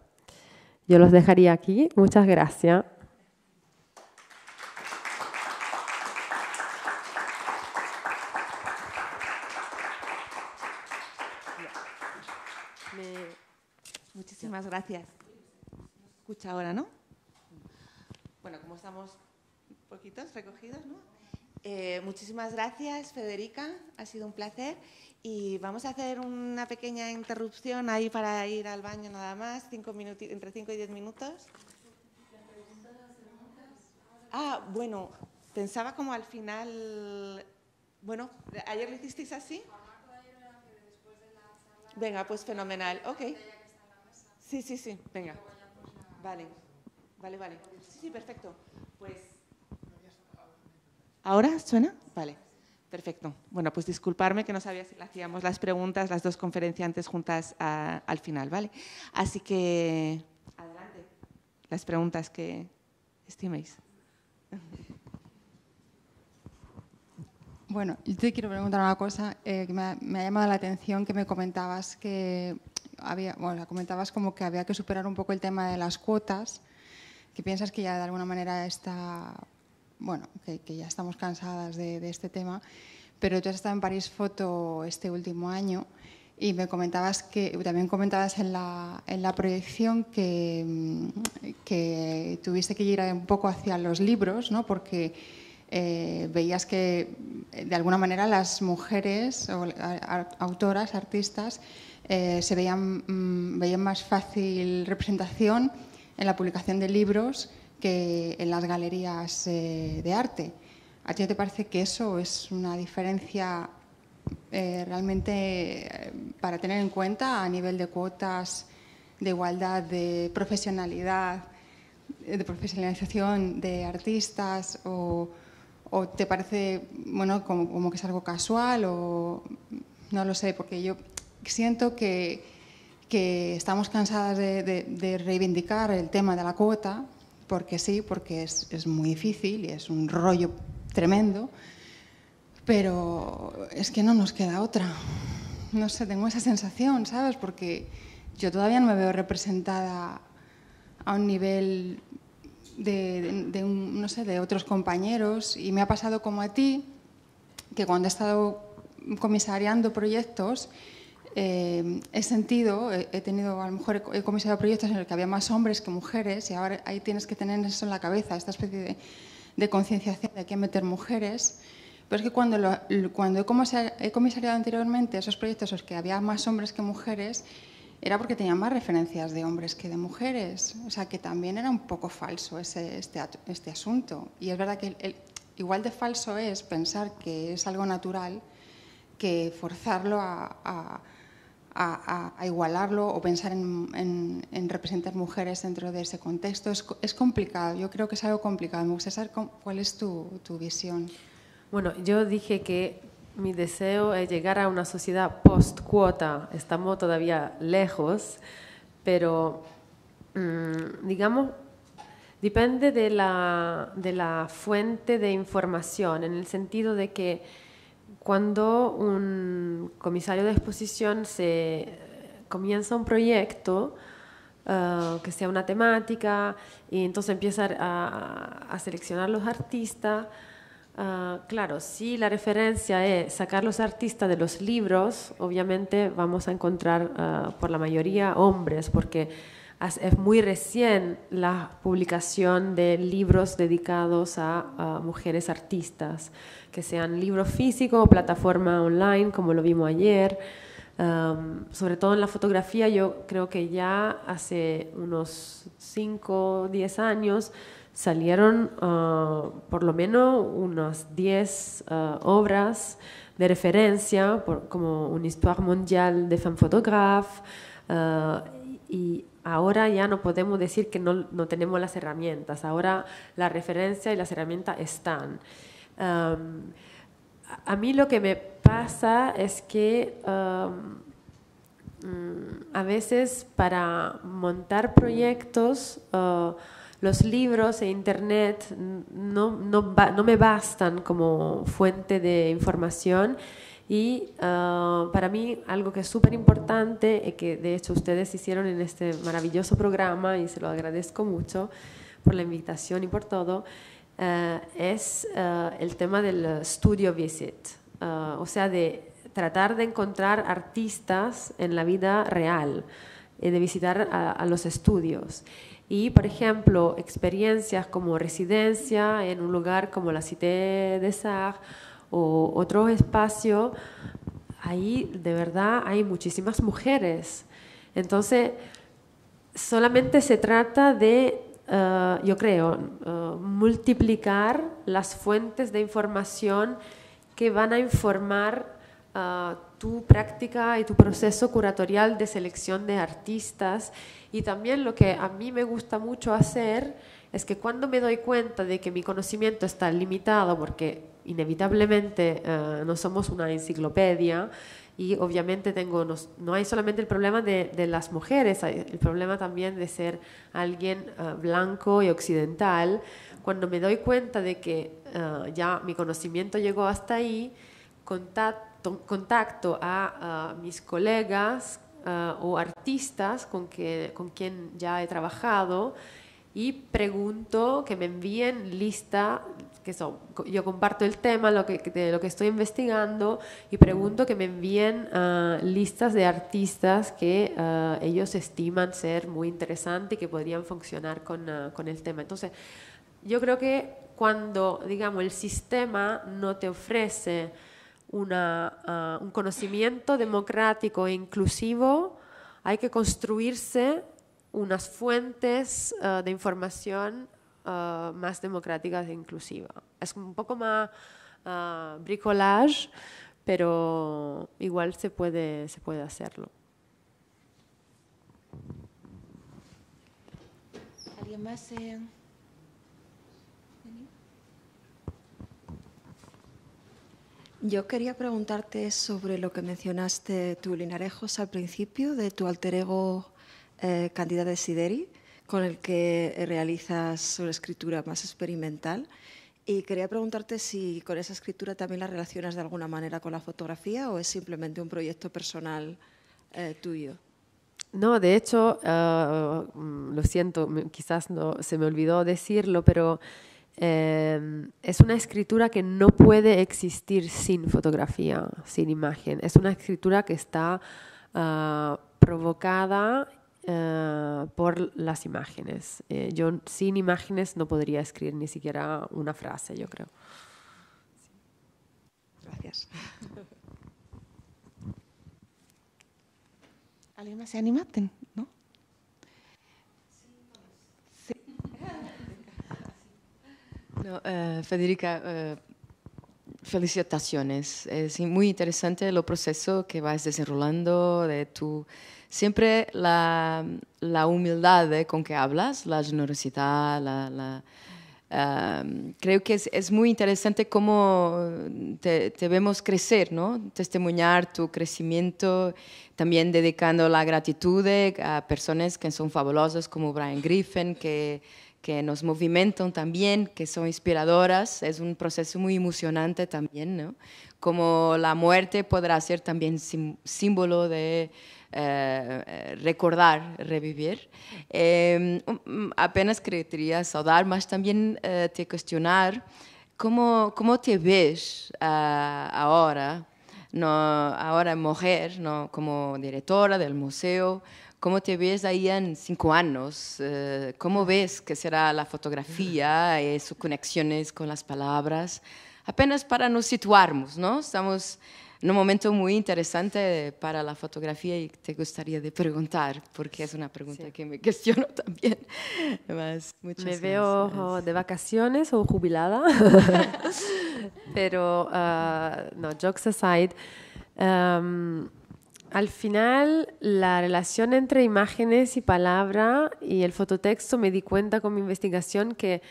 Yo los dejaría aquí. Muchas gracias. Muchísimas gracias. Escucha ahora, ¿no? Bueno, como estamos poquitos recogidos, ¿no? Eh, muchísimas gracias, Federica. Ha sido un placer. Y vamos a hacer una pequeña interrupción ahí para ir al baño nada más, cinco entre 5 y 10 minutos. Ah, bueno, pensaba como al final... Bueno, ¿ayer lo hicisteis así? Venga, pues fenomenal. Ok. Sí, sí, sí. Venga. Vale. Vale, vale. Sí, sí, perfecto. Pues... ¿Ahora suena? Vale. Perfecto. Bueno, pues disculparme que no sabía si hacíamos las preguntas, las dos conferenciantes juntas al final, ¿vale? Así que, adelante, las preguntas que estiméis. Bueno, yo te quiero preguntar una cosa eh, que me ha, llamado la atención, que me comentabas que había, bueno, comentabas como que había que superar un poco el tema de las cuotas, que piensas que ya de alguna manera está bueno, que, ya estamos cansadas de, este tema, pero tú has estado en París Foto este último año y me comentabas que, también comentabas en la, proyección mm, que, tuviste que ir un poco hacia los libros, Porque eh, veías que eh, de alguna manera las mujeres o autoras, artistas, eh, se veían, mm, veían más fácil representación en la publicación de libros que en las galerías eh, de arte. ¿A ti te parece que eso es una diferencia eh, realmente eh, para tener en cuenta a nivel de cuotas, de igualdad, de profesionalidad, de profesionalización de artistas o, te parece bueno como, que es algo casual o no lo sé porque yo siento que, estamos cansadas de reivindicar el tema de la cuota porque sí, porque es, muy difícil y es un rollo tremendo, pero es que no nos queda otra. No sé, tengo esa sensación, ¿sabes? Porque yo todavía no me veo representada a un nivel de, no sé, de otros compañeros y me ha pasado como a ti, que cuando he estado comisariando proyectos, eh, he sentido, he tenido, a lo mejor he comisariado proyectos en los que había más hombres que mujeres y ahora ahí tienes que tener eso en la cabeza, esta especie de, concienciación de que meter mujeres. Pero es que cuando, cuando he comisariado anteriormente esos proyectos en los que había más hombres que mujeres, era porque tenía más referencias de hombres que de mujeres. O sea, que también era un poco falso ese, este, este asunto. Y es verdad que igual de falso es pensar que es algo natural que forzarlo a a, igualarlo o pensar en, representar mujeres dentro de ese contexto. Es, complicado, yo creo que es algo complicado. Me gustaría saber cuál es tu, tu, visión. Bueno, yo dije que mi deseo es llegar a una sociedad post-cuota. Estamos todavía lejos, pero mm, digamos, depende de la, de la fuente de información, en el sentido de que cuando un comisario de exposición se eh, comienza un proyecto, eh, que sea una temática, y entonces empieza a, seleccionar los artistas, eh, claro, si la referencia es sacar los artistas de los libros, obviamente vamos a encontrar por la mayoría hombres, porque es muy recién la publicación de libros dedicados a, mujeres artistas, que sean libro físico o plataforma online, como lo vimos ayer. sobre todo en la fotografía, yo creo que ya hace unos 5 o 10 años salieron ah, por lo menos unas 10 ah, obras de referencia, como una Histoire mondial de femme photographe ah, y Ahora ya no podemos decir que no, tenemos las herramientas, ahora la referencia y las herramientas están. a mí lo que me pasa es que mm, a veces para montar proyectos eh, los libros e internet no, no me bastan como fuente de información y ah, para mí algo que es súper importante, y que de hecho ustedes hicieron en este maravilloso programa, y se lo agradezco mucho por la invitación y por todo, ah, es ah, el tema del studio visit, o sea, de tratar de encontrar artistas en la vida real, eh, de visitar a, a los estudios. Y, por ejemplo, experiencias como residencia en un lugar como la Cité des Arts, o otro espacio, ahí de verdad hay muchísimas mujeres. Entonces, solamente se trata de, eh, yo creo, eh, multiplicar las fuentes de información que van a informar eh, tu práctica y tu proceso curatorial de selección de artistas. Y también lo que a mí me gusta mucho hacer es que cuando me doy cuenta de que mi conocimiento está limitado porque inevitablemente eh, no somos una enciclopedia y obviamente tengo, no, no hay solamente el problema de, de, las mujeres, hay el problema también de ser alguien eh, blanco y occidental. Cuando me doy cuenta de que eh, ya mi conocimiento llegó hasta ahí, contacto, contacto a, mis colegas o artistas con, que, con quien ya he trabajado y pregunto que me envíen lista que son, yo comparto el tema, lo que, lo que estoy investigando y pregunto que me envíen ah, listas de artistas que ah, ellos estiman ser muy interesantes y que podrían funcionar ah, con, el tema. Entonces, yo creo que cuando, digamos, el sistema no te ofrece una, un conocimiento democrático e inclusivo, hay que construirse unas fuentes de información eh, más democrática e inclusiva. Es un poco más eh, bricolage, pero igual se puede, se puede hacerlo. ¿Alguien más? Eh? Yo quería preguntarte sobre lo que mencionaste tú, Linarejos, al principio de tu alter ego eh, Candida de Sideri con el que realizas una escritura más experimental. Y quería preguntarte si con esa escritura también la relacionas de alguna manera con la fotografía o es simplemente un proyecto personal eh, tuyo. No, de hecho, eh, lo siento, quizás no, se me olvidó decirlo, pero eh, es una escritura que no puede existir sin fotografía, sin imagen. Es una escritura que está ah, provocada eh, por las imágenes. Eh, yo sin imágenes no podría escribir ni siquiera una frase, yo creo. Gracias. [laughs] ¿Alguien más se anima? ¿No? Sí. Eh, Federica, felicitaciones. Es muy interesante el proceso que vas desarrollando de tu siempre la, la humildad con que hablas, la generosidad, la, creo que es, muy interesante cómo te, vemos crecer, ¿no? testimoniar tu crecimiento, también dedicando la gratitud a personas que son fabulosas como Brian Griffin, que, que nos movimentan también, que son inspiradoras. Es un proceso muy emocionante también, ¿no? como la muerte podrá ser también símbolo de eh, eh, recordar, revivir. Em, um, um, apenas quería saludar, más también eh, te cuestionar cómo, cómo te ves ah, ahora, no, ahora mujer, ¿no? como directora del museo, ¿Cómo te ves ahí en cinco años? ¿Cómo ves que será la fotografía y sus conexiones con las palabras? Apenas para nos situarmos, ¿no? Estamos en un momento muy interesante para la fotografía y te gustaría de preguntar, porque es una pregunta que me [laughs] cuestiono también. me veo oh, de vacaciones o jubilada, [laughs] pero uh, no, jokes aside. Um, al final, la relación entre imágenes y palabra y el fototexto me di cuenta con mi investigación que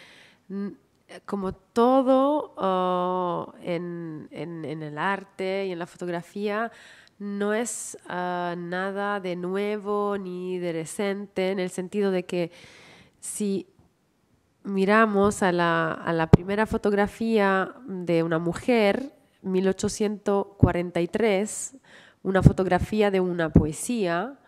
como todo oh, en, el arte y en la fotografía, no es ah, nada de nuevo ni de reciente, en el sentido de que si miramos a la, a la primera fotografía de una mujer, 1843, una fotografía de una poesía,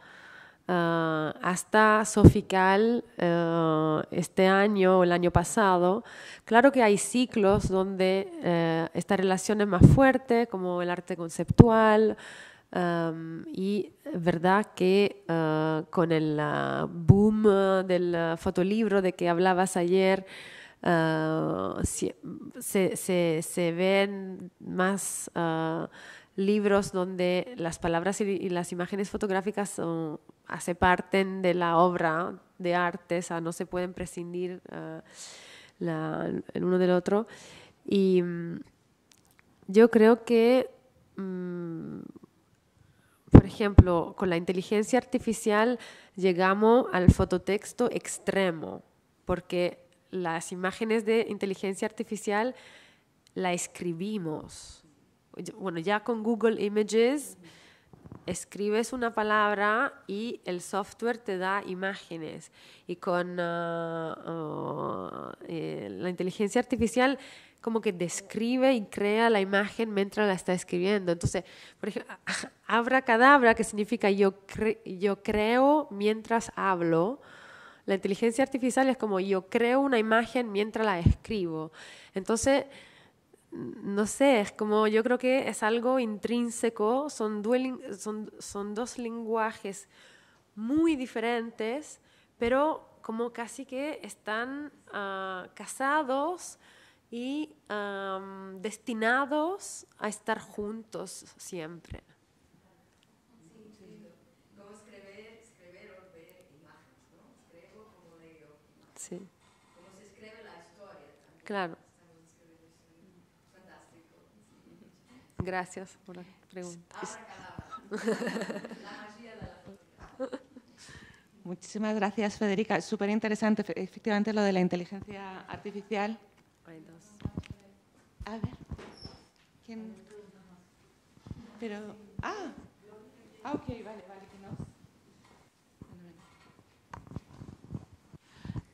Ah, hasta Sofical eh, este año o el año pasado. Claro que hay ciclos donde eh, esta relación es más fuerte, como el arte conceptual, y verdad que eh, con el ah, boom ah, del fotolibro de que hablabas ayer, se, se, ven más libros donde las palabras y las imágenes fotográficas son, hace ah, parten de la obra de arte, o no se pueden prescindir ah, el uno del otro. Y mm, yo creo que, mm, por ejemplo, con la inteligencia artificial llegamos al fototexto extremo, porque las imágenes de inteligencia artificial la escribimos bueno, ya con Google Images escribes una palabra y el software te da imágenes. Y con ah, ah, eh, la inteligencia artificial como que describe y crea la imagen mientras la está escribiendo. Entonces, por ejemplo, [laughs] abracadabra, que significa yo, yo creo mientras hablo. La inteligencia artificial es como yo creo una imagen mientras la escribo. Entonces, no sé, es como yo creo que es algo intrínseco, son, son dos lenguajes muy diferentes, pero como casi que están ah, casados y destinados a estar juntos siempre. Sí. Claro. Gracias por la pregunta. [laughs] Muchísimas gracias, Federica. Es súper interesante, efectivamente, lo de la inteligencia artificial. A ver. ¿Quién? Pero. Ah, ah ok, vale, vale.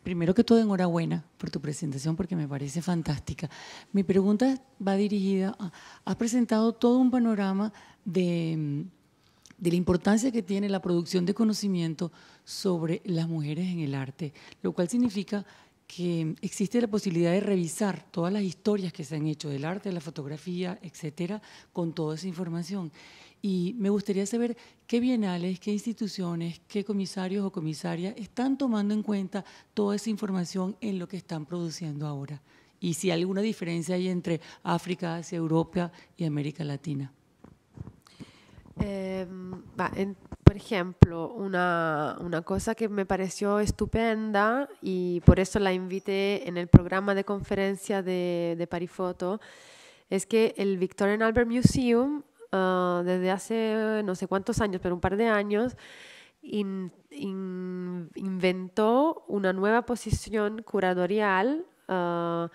Primero que todo, enhorabuena por tu presentación porque me parece fantástica. Mi pregunta va dirigida a, has presentado todo un panorama mm, de, la importancia que tiene la producción de conocimiento sobre las mujeres en el arte, lo cual significa que existe la posibilidad de revisar todas las historias que se han hecho del arte, de la fotografía, etcétera, con toda esa información. Y me gustaría saber qué bienales, qué instituciones, qué comisarios o comisarias están tomando en cuenta toda esa información en lo que están produciendo ahora. Y si hay alguna diferencia hay entre África, Asia, Europa y América Latina. Em, por ejemplo, una, una, cosa que me pareció estupenda y por eso la invité en el programa de conferencia de, de Parifoto es que el Victorian Albert Museum Ah, desde hace no sé cuántos años, pero un par de años, inventó una nueva posición curatorial, ah,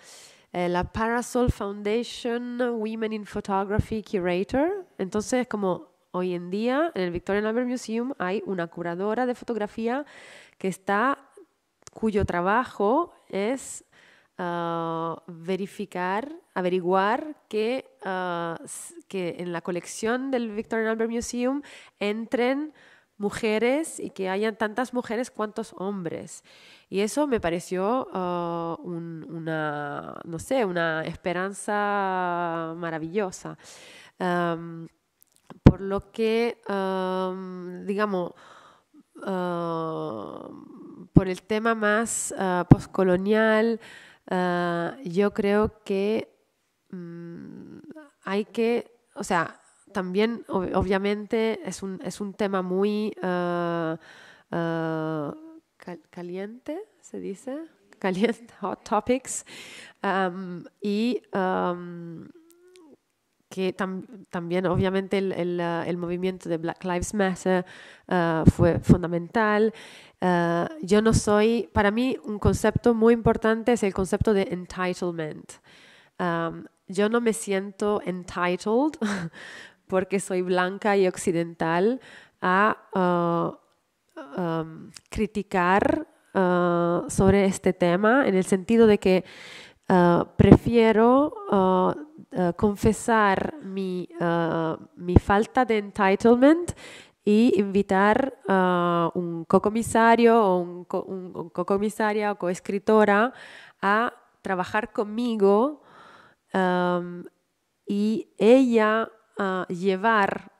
eh, la Parasol Foundation Women in Photography Curator. Entonces, como hoy en día en el Victoria Albert Museum hay una curadora de fotografía que está cuyo trabajo es Ah, verificar, averiguar que, ah, que en la colección del Victorian Albert Museum entren mujeres y que hayan tantas mujeres cuantos hombres. Y eso me pareció ah, una, no sé, una esperanza maravillosa. por lo que, digamos, por el tema más postcolonial, Ah, yo creo que mm, hay que, o sea, también obviamente es un, es un, tema muy ah, ah, caliente, se dice, [laughs] caliente, hot topics, y que también obviamente ah, el, movimiento de Black Lives Matter ah, fue fundamental. Ah, yo no soy, para mí un concepto muy importante es el concepto de entitlement. yo no me siento entitled [laughs] porque soy blanca y occidental a criticar sobre este tema en el sentido de que prefiero eh, confesar eh, mi, falta de entitlement y invitar a eh, un cocomisario o un, co comisaria o co o a trabajar conmigo em, y ella llevar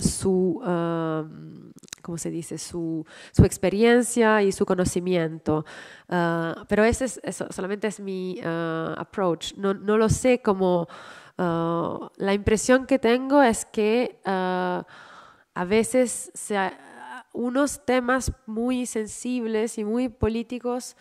su em, ¿cómo se dice? Su, experiencia y su conocimiento. Ah, pero ese es, eso solamente es mi ah, approach. No, lo sé como... Ah, la impresión que tengo es que a veces unos temas muy sensibles y muy políticos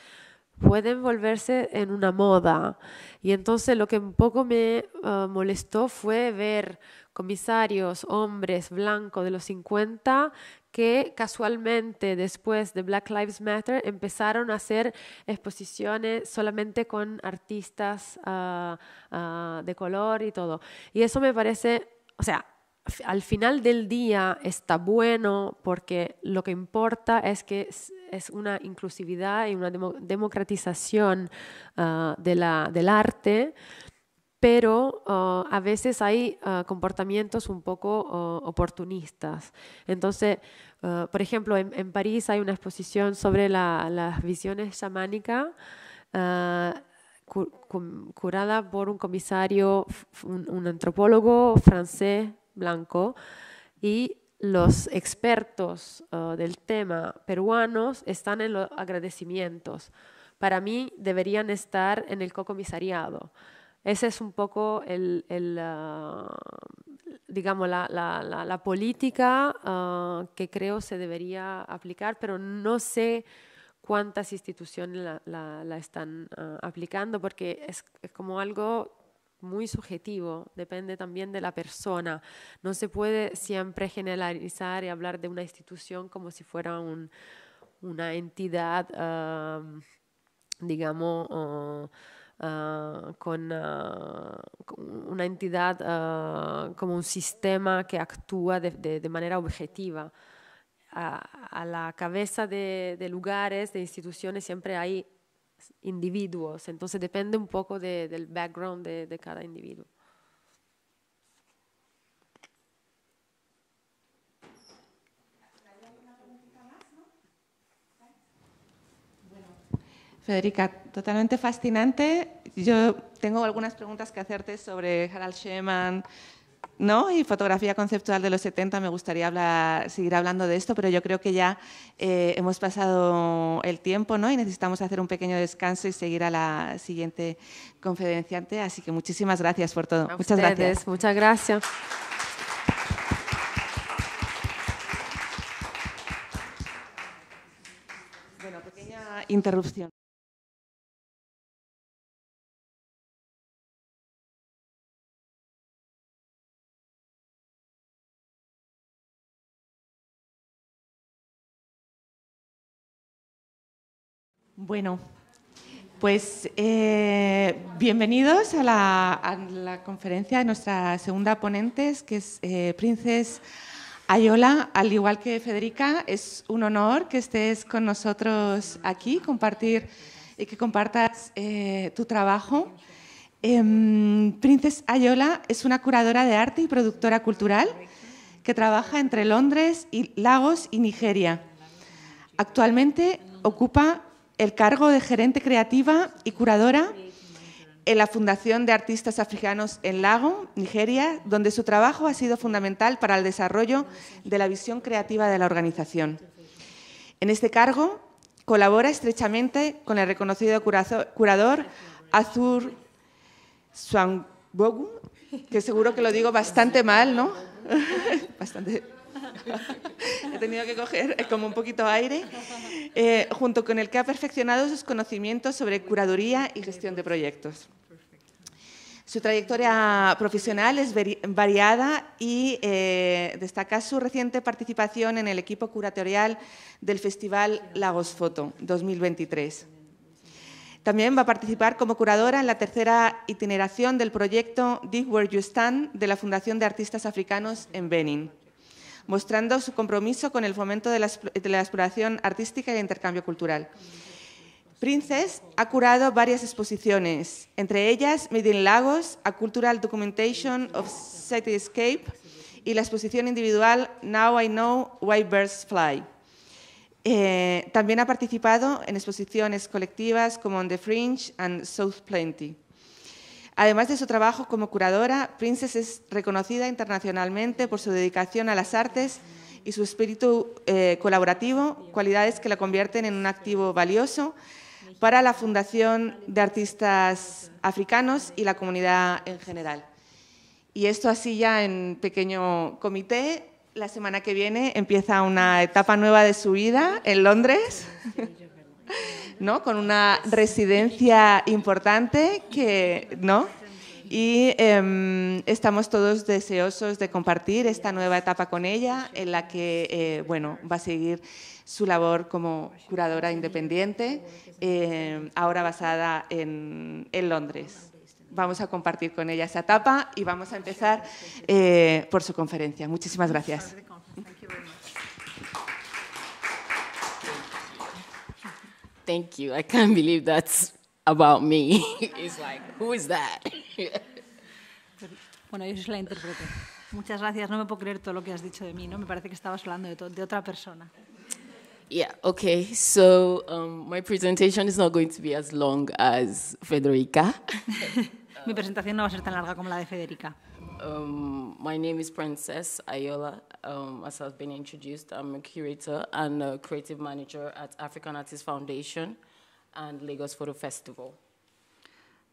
pueden volverse en una moda. Y entonces lo que un poco me molestó fue ver comisarios, hombres blancos de los 50 que casualmente después de Black Lives Matter empezaron a hacer exposiciones solamente con artistas ah, ah, de color y todo. Y eso me parece, o sea, al final del día está bueno porque lo que importa es que es una inclusividad y una democratización ah, de la, del arte, pero a veces hay comportamientos un poco oportunistas. Entonces, Ah, por ejemplo, en, París hay una exposición sobre las visiones chamánicas ah, curada por un comisario, un, antropólogo francés blanco, y los expertos ah, del tema peruanos están en los agradecimientos. Para mí deberían estar en el cocomisariado. Ese es un poco el, el digamos, la, la, la, la política ah, que creo se debería aplicar, pero no sé cuántas instituciones la, están ah, aplicando, porque es, es como algo muy subjetivo, depende también de la persona. No se puede siempre generalizar y hablar de una institución como si fuera un, una entidad, ah, digamos, Ah, ah, con una entidad, ah, como un sistema que actúa de, de, manera objetiva. A, la cabeza de, de, lugares, de instituciones, siempre hay individuos, entonces depende un poco del background de cada individuo. Federica, totalmente fascinante. Yo tengo algunas preguntas que hacerte sobre Harald Schemann ¿no? Y fotografía conceptual de los 70. Me gustaría seguir hablando de esto, pero yo creo que ya eh, hemos pasado el tiempo, ¿no? Y necesitamos hacer un pequeño descanso y seguir a la siguiente conferenciante. Así que muchísimas gracias por todo. muchas gracias. Muchas gracias. Bueno, pequeña interrupción. Bueno, pues eh, bienvenidos a la, conferencia de nuestra segunda ponente, que es eh, Princes Ayola. Al igual que Federica, es un honor que estés con nosotros aquí, compartir y que compartas eh, tu trabajo. Em, Princes Ayola es una curadora de arte y productora cultural que trabaja entre Londres, y Lagos y Nigeria. Actualmente ocupa el cargo de gerente creativa y curadora en la Fundación de Artistas Africanos en Lago, Nigeria, donde su trabajo ha sido fundamental para el desarrollo de la visión creativa de la organización. En este cargo colabora estrechamente con el reconocido curador Azur Swangbogu, que seguro que lo digo bastante mal, ¿no? [laughs] bastante [laughs] He tenido que coger como un poquito aire, eh, junto con el que ha perfeccionado sus conocimientos sobre curaduría y gestión de proyectos. Su trayectoria profesional es variada y eh, destaca su reciente participación en el equipo curatorial del Festival Lagos Foto 2023. También va a participar como curadora en la tercera itineración del proyecto Dig Where You Stand de la Fundación de Artistas Africanos en Benin mostrando su compromiso con el fomento de la, exploración artística y el intercambio cultural. Princess ha curado varias exposiciones, entre ellas Made in Lagos, A Cultural Documentation of City Escape y la exposición individual Now I Know Why Birds Fly. Eh, también ha participado en exposiciones colectivas como On the Fringe and South Plenty. Además de su trabajo como curadora, Princess es reconocida internacionalmente por su dedicación a las artes y su espíritu eh, colaborativo, cualidades que la convierten en un activo valioso para la Fundación de Artistas Africanos y la comunidad en general. Y esto así ya en pequeño comité. La semana que viene empieza una etapa nueva de su vida en Londres. ¿no? Con una residencia importante que, ¿no? Y em, estamos todos deseosos de compartir esta nueva etapa con ella, en la que, eh, bueno, va a seguir su labor como curadora independiente, em, ahora basada en, en, Londres. Vamos a compartir con ella esa etapa y vamos a empezar eh, por su conferencia. Muchísimas gracias. thank you. I can't believe that's about me. [laughs] It's like, who is that? Bueno, yo es la intérprete. Muchas gracias. No me puedo creer todo lo que has dicho de mí, ¿no? Me parece que estabas hablando de, de otra persona. Yeah, okay. So um, my presentation is not going to be as long as Federica. [laughs] Mi presentación no va a ser tan larga como la de Federica. Um, my name is Princess Ayola. Um, as has been introduced, I'm a curator and a creative manager at African Artists Foundation and Lagos Photo Festival.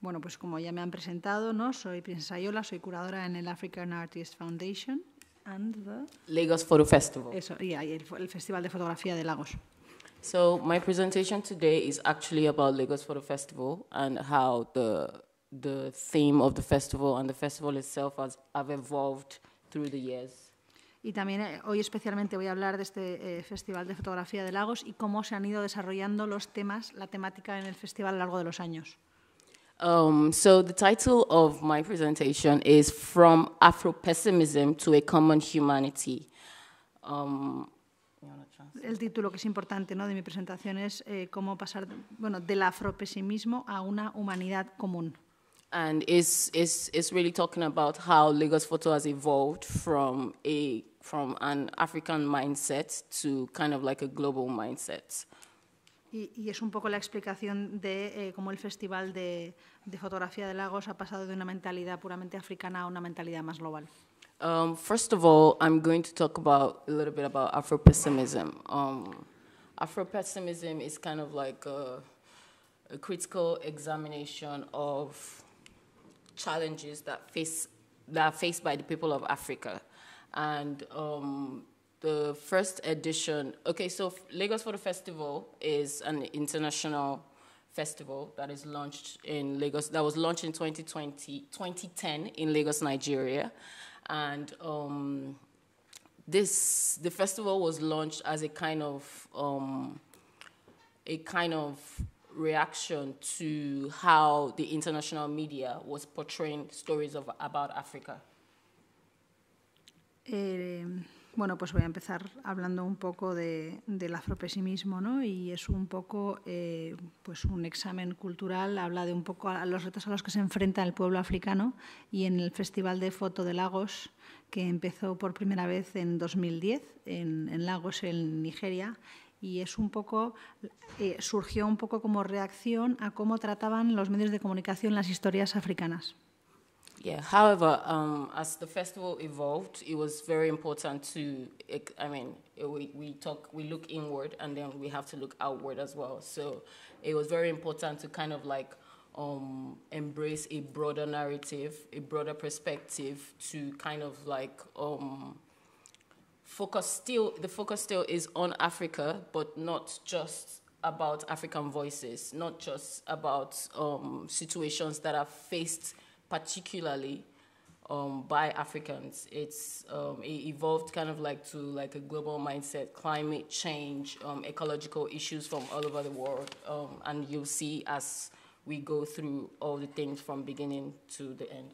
Bueno, pues como ya me han presentado, ¿no? Soy Princesa Ayola, soy curadora en el African Artists Foundation and the... Lagos Photo Festival. Eso, y el, el Festival de Fotografía de Lagos. So my presentation today is actually about Lagos Photo Festival and how the festival festival itself Y también eh, hoy especialmente voy a hablar de este eh, Festival de Fotografía de Lagos y cómo se han ido desarrollando los temas, la temática en el festival a lo largo de los años. Um, so the title of my presentation is From afro to a Common Humanity. Um, el título que es importante ¿no? de mi presentación es eh, cómo pasar bueno, del afropesimismo a una humanidad común. and it's, is is really talking about how Lagos Photo has evolved from a from an African mindset to kind of like a global mindset. Y, y, es un poco la explicación de eh, cómo el Festival de, de, Fotografía de Lagos ha pasado de una mentalidad puramente africana a una mentalidad más global. Um, first of all, I'm going to talk about a little bit about Afro pessimism. Um, pessimism is kind of like a, a critical examination of challenges that face that are faced by the people of Africa. And um, the first edition, okay, so Lagos the Festival is an international festival that is launched in Lagos, that was launched in 2020, 2010 in Lagos, Nigeria. And um, this, the festival was launched as a kind of, um, a kind of reaction to how the international media was portraying stories of, about Africa? Eh, bueno, pues voy a empezar hablando un poco de, del afropesimismo, ¿no? Y es un poco, eh, pues un examen cultural, habla de un poco a los retos a los que se enfrenta el pueblo africano y en el Festival de Foto de Lagos, que empezó por primera vez en 2010 en Lagos, en Nigeria, y es un poco, eh, surgió un poco como reacción a cómo trataban los medios de comunicación las historias africanas. Yeah. However, um, as the festival evolved, it was very important to. I mean, we, we talk, we look inward, and then we have to look outward as well. So, it was very important to kind of like um, embrace a broader narrative, a broader perspective, to kind of like um, focus still the focus still is on Africa, but not just about African voices, not just about um, situations that are faced particularly um, by Africans. It's um, it evolved kind of like to like a global mindset, climate change, um, ecological issues from all over the world, um, and you'll see as we go through all the things from beginning to the end.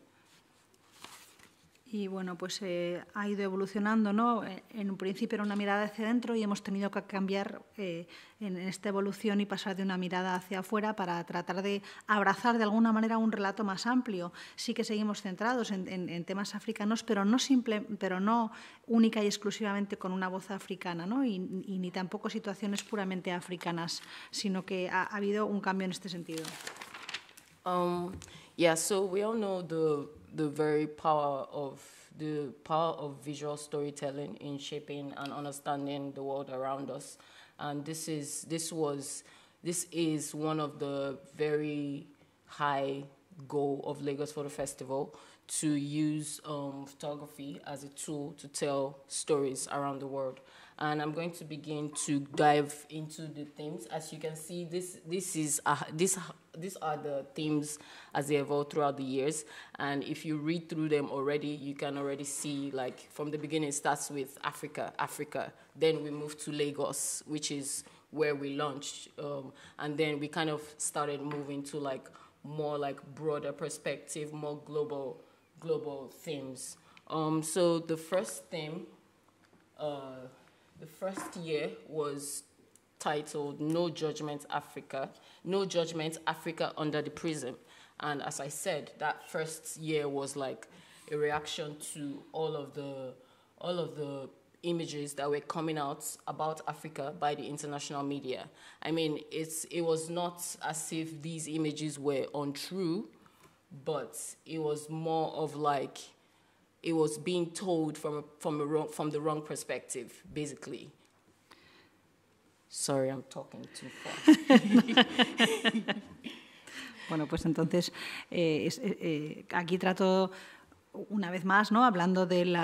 y bueno, pues eh, ha ido evolucionando, ¿no? Eh, en un principio era una mirada hacia adentro y hemos tenido que cambiar eh, en esta evolución y pasar de una mirada hacia afuera para tratar de abrazar de alguna manera un relato más amplio. Sí que seguimos centrados en, temas africanos, pero no simple, pero no única y exclusivamente con una voz africana, ¿no? Y, ni tampoco situaciones puramente africanas, sino que ha, habido un cambio en este sentido. Um, yeah, so we all know the very power of the power of visual storytelling in shaping and understanding the world around us. And this is this was this is one of the very high goal of Lagos Photo Festival to use um, photography as a tool to tell stories around the world. And I'm going to begin to dive into the themes. As you can see, this this is this these are the themes as they evolve throughout the years and if you read through them already you can already see like from the beginning starts with africa africa then we move to lagos which is where we launched um, and then we kind of started moving to like more like broader perspective more global global themes um, so the first theme uh, the first year was titled no judgment africa no Judgment Africa Under the Prism. And as I said, that first year was like a reaction to all of the all of the images that were coming out about Africa by the international media. I mean, it's it was not as if these images were untrue, but it was more of like it was being told from from a wrong, from the wrong perspective, basically. Sorry, I'm talking too fast. [laughs] [laughs] bueno, pues entonces eh, eh, eh, aquí trato una vez más, ¿no? hablando del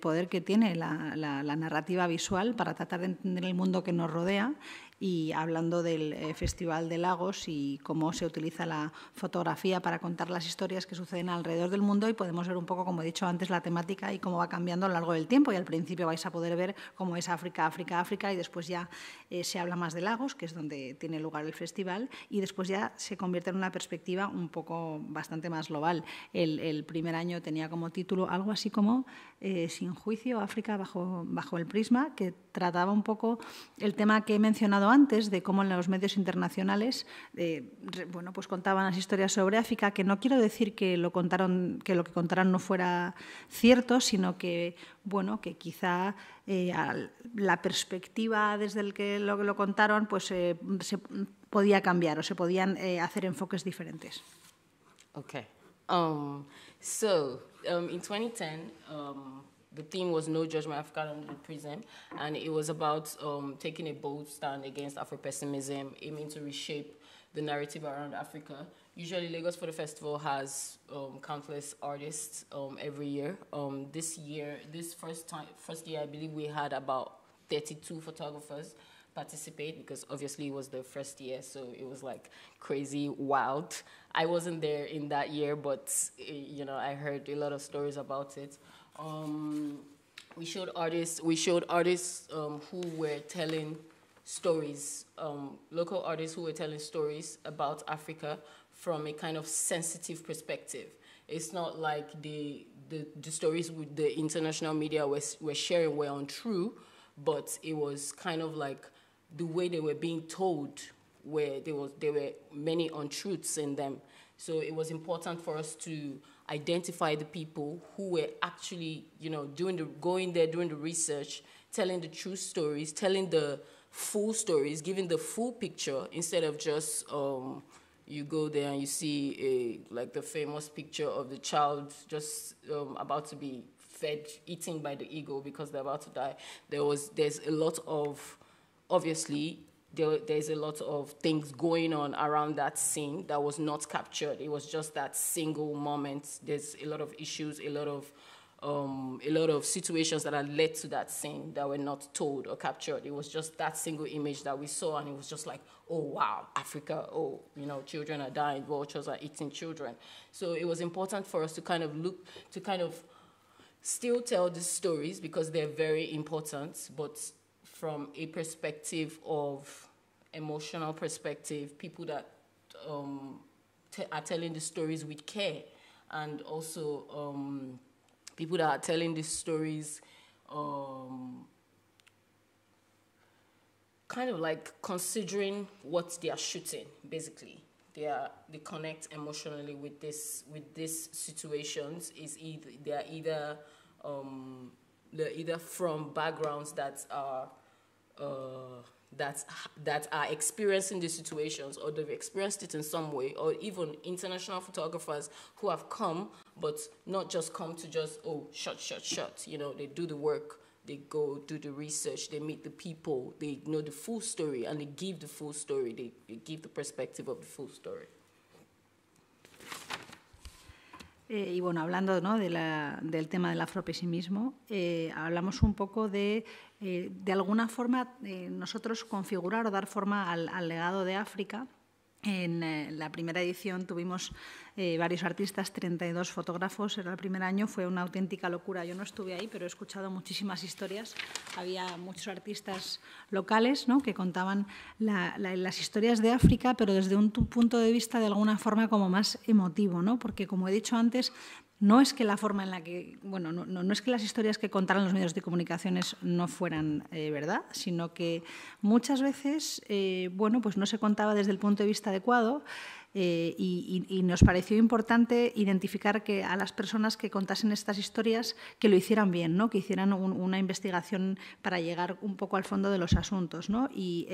poder que tiene la, narrativa visual para tratar de entender el mundo que nos rodea y hablando del Festival de Lagos y cómo se utiliza la fotografía para contar las historias que suceden alrededor del mundo y podemos ver un poco, como he dicho antes, la temática y cómo va cambiando a lo largo del tiempo y al principio vais a poder ver cómo es África, África, África y después ya eh, se habla más de Lagos, que es donde tiene lugar el festival, y después ya se convierte en una perspectiva un poco bastante más global. El, primer año tenía como título algo así como eh, Sin juicio, África bajo, bajo el prisma, que trataba un poco el tema que he mencionado antes de cómo en los medios internacionales eh, bueno, pues contaban las historias sobre África, que no quiero decir que lo contaron que lo que contaron no fuera cierto, sino que bueno, que quizá eh, la perspectiva desde el que lo, lo contaron, pues eh, se podía cambiar o se podían eh, hacer enfoques diferentes. Okay. Um, so, um, in 2010, um, the theme was No Judgment Africa Under the Prism, and it was about um, taking a bold stand against Afro pessimism, aiming to reshape the narrative around Africa usually Lagos for the Festival has um, countless artists um, every year. Um, this year, this first time, first year, I believe we had about 32 photographers participate because obviously it was the first year, so it was like crazy wild. I wasn't there in that year, but eh, you know I heard a lot of stories about it. Um, we showed artists. We showed artists um, who were telling stories, um, local artists who were telling stories about Africa from a kind of sensitive perspective. It's not like the, the, the stories with the international media were, were sharing were untrue, but it was kind of like the way they were being told where there, was, there were many untruths in them. So it was important for us to identify the people who were actually, you know, doing the, going there, doing the research, telling the true stories, telling the full stories, giving the full picture instead of just um, you go there and you see a like the famous picture of the child just um, about to be fed eaten by the eagle because they're about to die there was there's a lot of obviously there, there's a lot of things going on around that scene that was not captured it was just that single moment there's a lot of issues a lot of um, a lot of situations that had led to that scene that were not told or captured. It was just that single image that we saw, and it was just like, oh wow, Africa, oh, you know, children are dying, vultures are eating children. So it was important for us to kind of look, to kind of still tell the stories because they're very important, but from a perspective of emotional perspective, people that um, are telling the stories with care and also. Um, people that are telling these stories um, kind of like considering what they are shooting basically they are they connect emotionally with this with these situations is either they are either um, they're either from backgrounds that are uh, that that are experiencing these situations or they've experienced it in some way or even international photographers who have come but not just come to just, oh, shut, shut, shut. You know, they do the work, they go do the research, they meet the people, they know the full story, and they give the full story, they, they give the perspective of the full story. Eh, y bueno, hablando ¿no? de la, del tema del afropesimismo, eh, hablamos un poco de, eh, de alguna forma, eh, nosotros configurar o dar forma al, al legado de África En eh, la primera edición tuvimos eh, varios artistas, 32 fotógrafos, era el primer año, fue una auténtica locura. Yo no estuve ahí, pero he escuchado muchísimas historias. Había muchos artistas locales ¿no? que contaban las historias de África, pero desde un punto de vista de alguna forma como más emotivo, ¿no? porque como he dicho antes, no es que la forma en la que, bueno, no, es que las historias que contaron los medios de comunicaciones no fueran eh, verdad, sino que muchas veces, eh, bueno, pues no se contaba desde el punto de vista adecuado eh, y, nos pareció importante identificar que a las personas que contasen estas historias que lo hicieran bien, ¿no? que hicieran una investigación para llegar un poco al fondo de los asuntos y,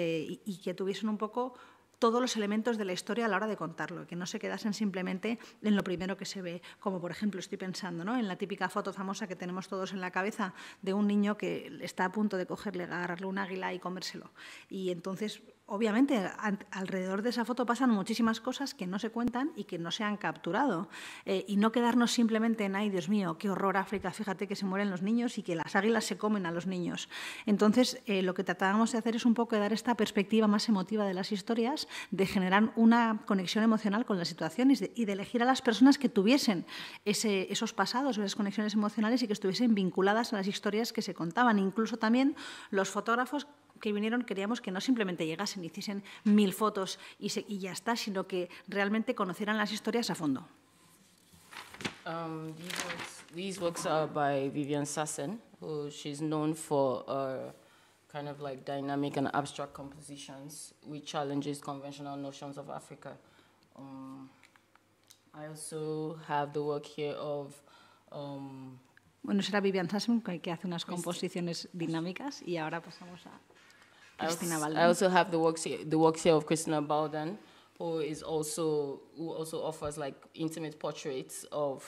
y que tuviesen un poco todos los elementos de la historia a la hora de contarlo, que no se quedasen simplemente en lo primero que se ve, como por ejemplo estoy pensando ¿no? en la típica foto famosa que tenemos todos en la cabeza de un niño que está a punto de cogerle, agarrarle un águila y comérselo. Y entonces obviamente alrededor de esa foto pasan muchísimas cosas que no se cuentan y que no se han capturado. Eh, y no quedarnos simplemente en, ay Dios mío, qué horror África, fíjate que se mueren los niños y que las águilas se comen a los niños. Entonces, eh, lo que tratábamos de hacer es un poco de dar esta perspectiva más emotiva de las historias, de generar una conexión emocional con las situaciones y de, elegir a las personas que tuviesen esos pasados, esas conexiones emocionales y que estuviesen vinculadas a las historias que se contaban. Incluso también los fotógrafos que vinieron queríamos que no simplemente llegasen y hiciesen mil fotos y, y ya está, sino que realmente conocieran las historias a fondo. Um, these, works, these are by Vivian Sassen, who she's known for uh, kind of like dynamic and abstract compositions, which challenges conventional notions of Africa. Um, I also have the work here of um, Bueno, será Vivian Sassen que hace unas composiciones dinámicas y ahora pasamos a Christina Baldwin. I also have the works here, the works here of Christina Baldwin, who is also who also offers like intimate portraits of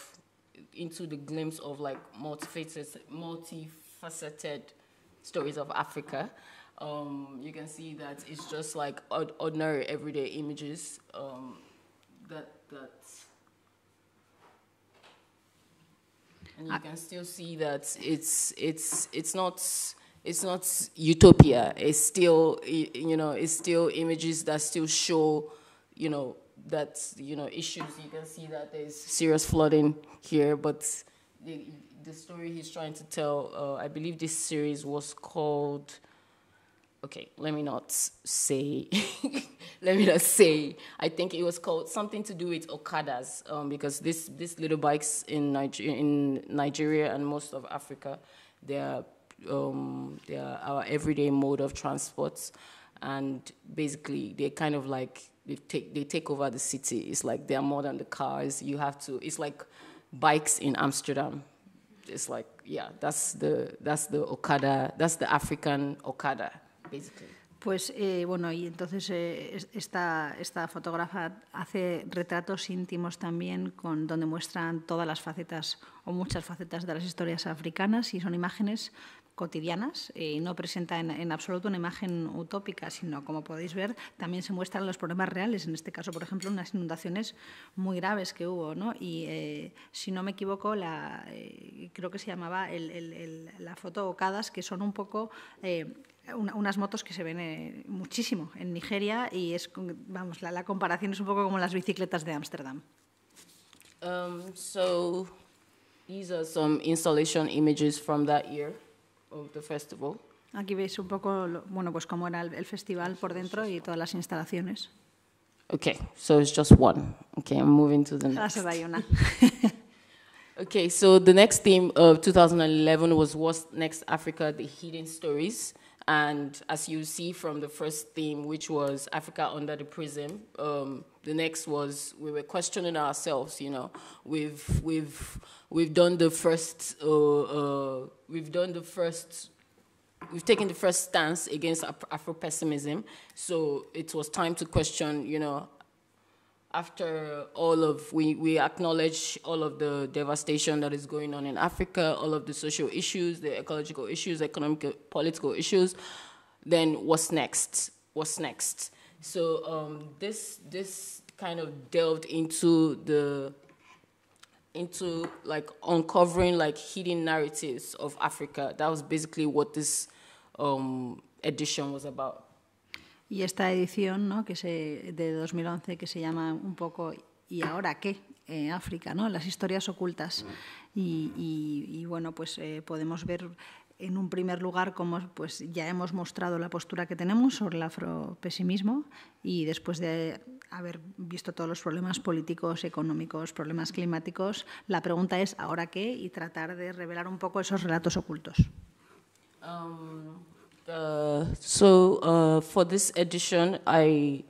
into the glimpse of like multifaceted, multifaceted stories of Africa. Um, you can see that it's just like ordinary everyday images um, that that and you can still see that it's it's it's not it's not utopia. It's still, you know, it's still images that still show, you know, that, you know, issues. You can see that there's serious flooding here, but the, the story he's trying to tell, uh, I believe this series was called, okay, let me not say, [laughs] let me not say, I think it was called something to do with Okadas, um, because this, this little bikes in, Niger in Nigeria and most of Africa, they're um, their, our everyday mode of transport, and basically they kind of like they take they take over the city. It's like they're more than the cars. You have to. It's like bikes in Amsterdam. It's like yeah, that's the that's the Okada. That's the African Okada, basically. Pues eh, bueno, y entonces eh, esta, esta, fotógrafa hace retratos íntimos también con, donde muestran todas las facetas o muchas facetas de las historias africanas y son imágenes cotidianas eh, y no presenta en, absoluto una imagen utópica, sino, como podéis ver, también se muestran los problemas reales, en este caso, por ejemplo, unas inundaciones muy graves que hubo. ¿no? Y, eh, si no me equivoco, la, eh, creo que se llamaba la foto Ocadas, que son un poco unas motos que se ven muchísimo en Nigeria y es, vamos, la, comparación es un poco como las bicicletas de Ámsterdam. Um, so, these are installation images from that year. of the festival. Aquí ah, veis un poco, bueno, pues cómo era el festival por dentro y todas las instalaciones. Okay, so it's just one. Okay, I'm moving to the next. [laughs] okay, so the next theme of 2011 was What's Next Africa, the Hidden Stories. And as you see from the first theme, which was Africa Under the Prism, um, the next was we were questioning ourselves you know we've we've we've done the first uh, uh, we've done the first we've taken the first stance against afro pessimism so it was time to question you know after all of we, we acknowledge all of the devastation that is going on in africa all of the social issues the ecological issues economic political issues then what's next what's next so um, this this kind of delved into the into like uncovering like hidden narratives of Africa. That was basically what this um, edition was about. Y esta edición, ¿no? que se, de 2011, que se llama un poco ¿Y ahora qué? en eh, África, ¿no? Las historias ocultas. Y, y, y bueno, pues eh, podemos ver en un primer lugar, como pues, ya hemos mostrado la postura que tenemos sobre el afropesimismo y después de haber visto todos los problemas políticos, económicos, problemas climáticos, la pregunta es ¿ahora qué? y tratar de revelar un poco esos relatos ocultos. Um, uh, so uh, for this edition, I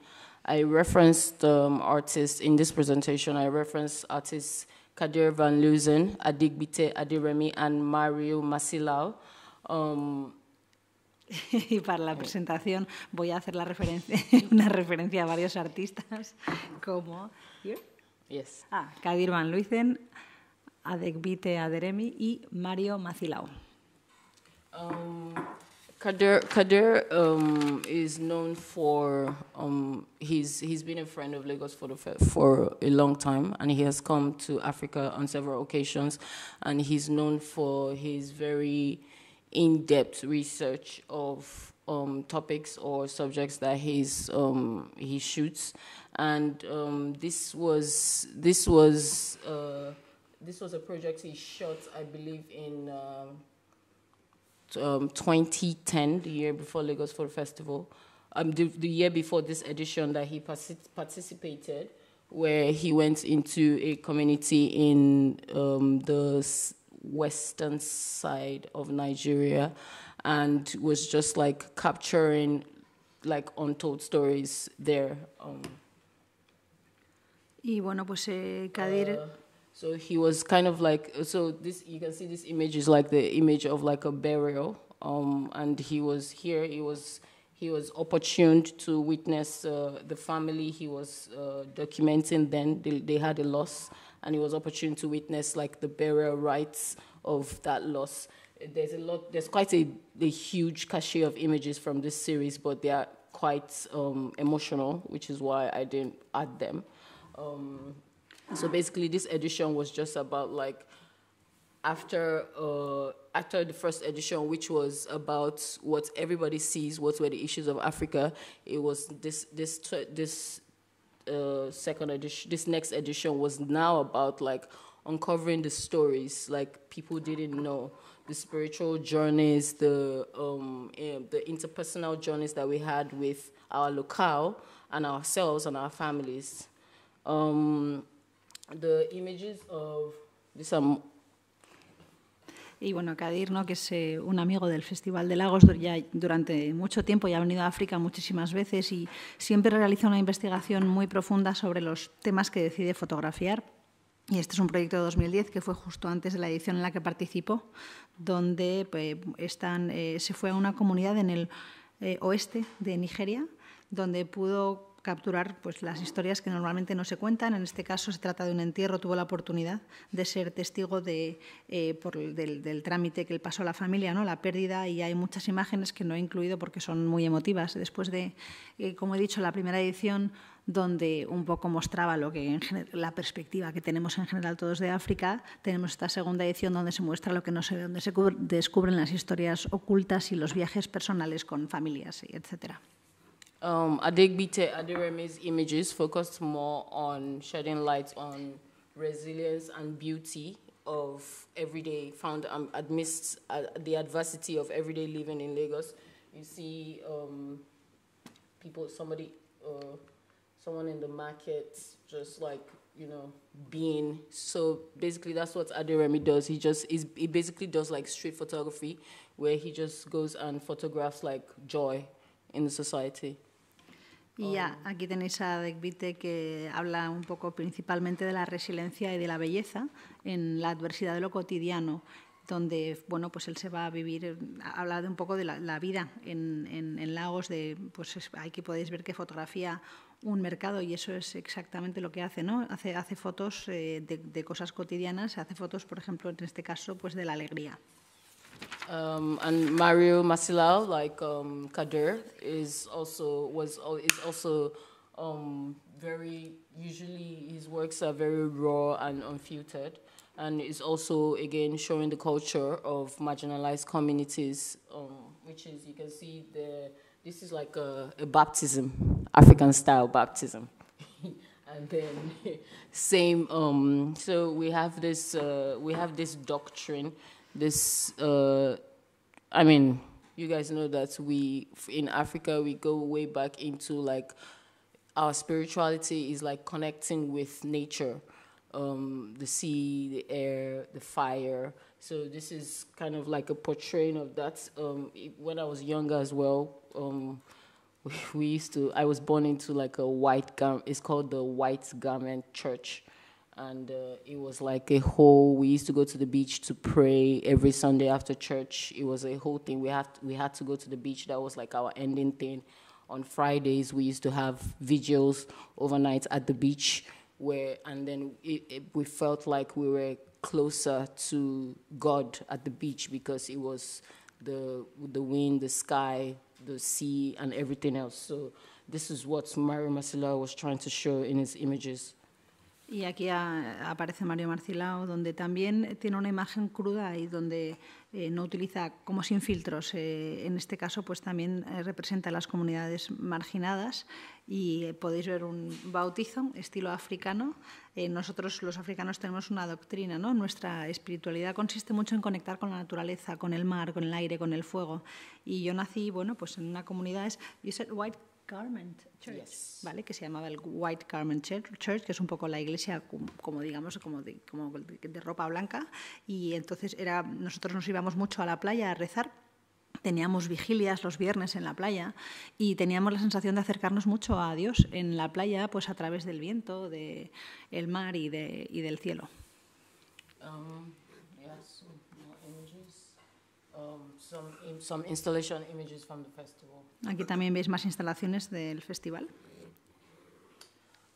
I referenced um, artists in this presentation. I referenced artists Kadir Van Luzen, Adigbite Adiremi, and Mario Masilao. Um, [laughs] y para la presentación voy a hacer la referencia, [laughs] una referencia a varios artistas como yes. ah, Kadir Van Luisen, Adekbite Aderemi y Mario Macilao. Um, Kadir, Kadir um, is known for um, he's he's been a friend of Lagos for the, for a long time, and he has come to Africa on several occasions, and he's known for his very in-depth research of um, topics or subjects that he's um, he shoots, and um, this was this was uh, this was a project he shot, I believe, in uh, um, 2010, the year before Lagos Film Festival, um, the, the, year before this edition that he participated, where he went into a community in um, the western side of Nigeria and was just like capturing like untold stories there. Um, y bueno, pues eh, Kadir. Uh, so he was kind of like so this you can see this image is like the image of like a burial um, and he was here he was he was opportuned to witness uh, the family he was uh, documenting then they, they had a loss and it was opportune to witness like the burial rites of that loss. There's a lot. There's quite a, a huge cachet of images from this series, but they are quite um, emotional, which is why I didn't add them. Um, so basically, this edition was just about like after uh, after the first edition, which was about what everybody sees, what were the issues of Africa. It was this this this uh, second edition, this next edition was now about like uncovering the stories like people didn't know the spiritual journeys, the um, eh, the interpersonal journeys that we had with our locale and ourselves and our families. Um, the images of these are Y bueno, Kadir, ¿no? que es eh, un amigo del Festival de Lagos ya durante mucho tiempo y ha venido a África muchísimas veces y siempre realiza una investigación muy profunda sobre los temas que decide fotografiar. Y este es un proyecto de 2010 que fue justo antes de la edición en la que participó, donde pues, están, eh, se fue a una comunidad en el eh, oeste de Nigeria, donde pudo capturar pues, las historias que normalmente no se cuentan. En este caso se trata de un entierro. Tuvo la oportunidad de ser testigo de, eh, del, del, trámite que le pasó a la familia, ¿no? la pérdida, y hay muchas imágenes que no he incluido porque son muy emotivas. Después de, eh, como he dicho, la primera edición donde un poco mostraba lo que en la perspectiva que tenemos en general todos de África. Tenemos esta segunda edición donde se muestra lo que no se ve, donde se descubren las historias ocultas y los viajes personales con familias, etcétera. Um, Adegbite Aderemi's images focused more on shedding light on resilience and beauty of everyday found um, amidst uh, the adversity of everyday living in Lagos. You see um, people, somebody, uh, someone in the market, just like you know, being. So basically, that's what Aderemi does. He just is. He basically does like street photography, where he just goes and photographs like joy in the society. Y aquí tenéis a Deckbite que habla un poco principalmente de la resiliencia y de la belleza en la adversidad de lo cotidiano donde bueno pues él se va a vivir habla de un poco de la, vida en, Lagos de pues aquí podéis ver que fotografía un mercado y eso es exactamente lo que hace, ¿no? Hace, hace fotos eh, de, de, cosas cotidianas, hace fotos, por ejemplo, en este caso, pues de la alegría. Um, and Mario Masilao, like um, Kader, is also was is also um, very usually his works are very raw and unfiltered, and is also again showing the culture of marginalized communities, um, which is you can see the this is like a, a baptism, African style baptism. [laughs] and then [laughs] same um, so we have this uh, we have this doctrine this uh, i mean you guys know that we in africa we go way back into like our spirituality is like connecting with nature um, the sea the air the fire so this is kind of like a portraying of that um, when i was younger as well um, [laughs] we, used to i was born into like a white gown it's called the white garment church and uh, it was like a whole we used to go to the beach to pray every sunday after church it was a whole thing we have to, we had to go to the beach that was like our ending thing on fridays we used to have vigils overnight at the beach where and then it, it, we felt like we were closer to god at the beach because it was the the wind the sky the sea and everything else so this is what Mary Masila was trying to show in his images Y aquí aparece Mario Marcilao, donde también tiene una imagen cruda y donde eh, no utiliza como sin filtros. Eh, en este caso, pues también eh, representa a las comunidades marginadas y podéis ver un bautizo estilo africano. nosotros los africanos tenemos una doctrina, ¿no? Nuestra espiritualidad consiste mucho en conectar con la naturaleza, con el mar, con el aire, con el fuego. Y yo nací, bueno, pues en una comunidad es white Church, ¿vale? Que se llamaba el White Garment Church, que es un poco la iglesia, como, digamos, como, de, ropa blanca. Y entonces era, nosotros nos íbamos mucho a la playa a rezar teníamos vigilias los viernes en la playa y teníamos la sensación de acercarnos mucho a Dios en la playa, pues a través del viento, del el mar y, de, y, del cielo. Um, um some, some installation images from the festival. Aquí también veis más instalaciones del festival.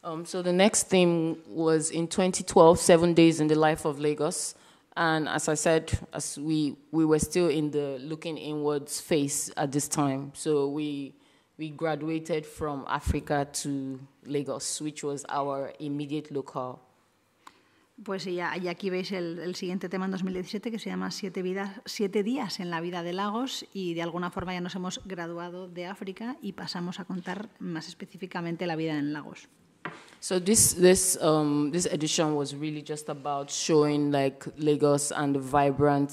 Um, so the next theme was in 2012, Seven Days in the Life of Lagos. And as I said, as we, we were still in the looking inwards phase at this time. So we, we graduated from Africa to Lagos, which was our immediate local Pues ya aquí veis el, siguiente tema en 2017 que se llama siete, vidas, siete días en la vida de Lagos y de alguna forma ya nos hemos graduado de África y pasamos a contar más específicamente la vida en Lagos. So this this um, this edition was really just about showing like Lagos and the vibrant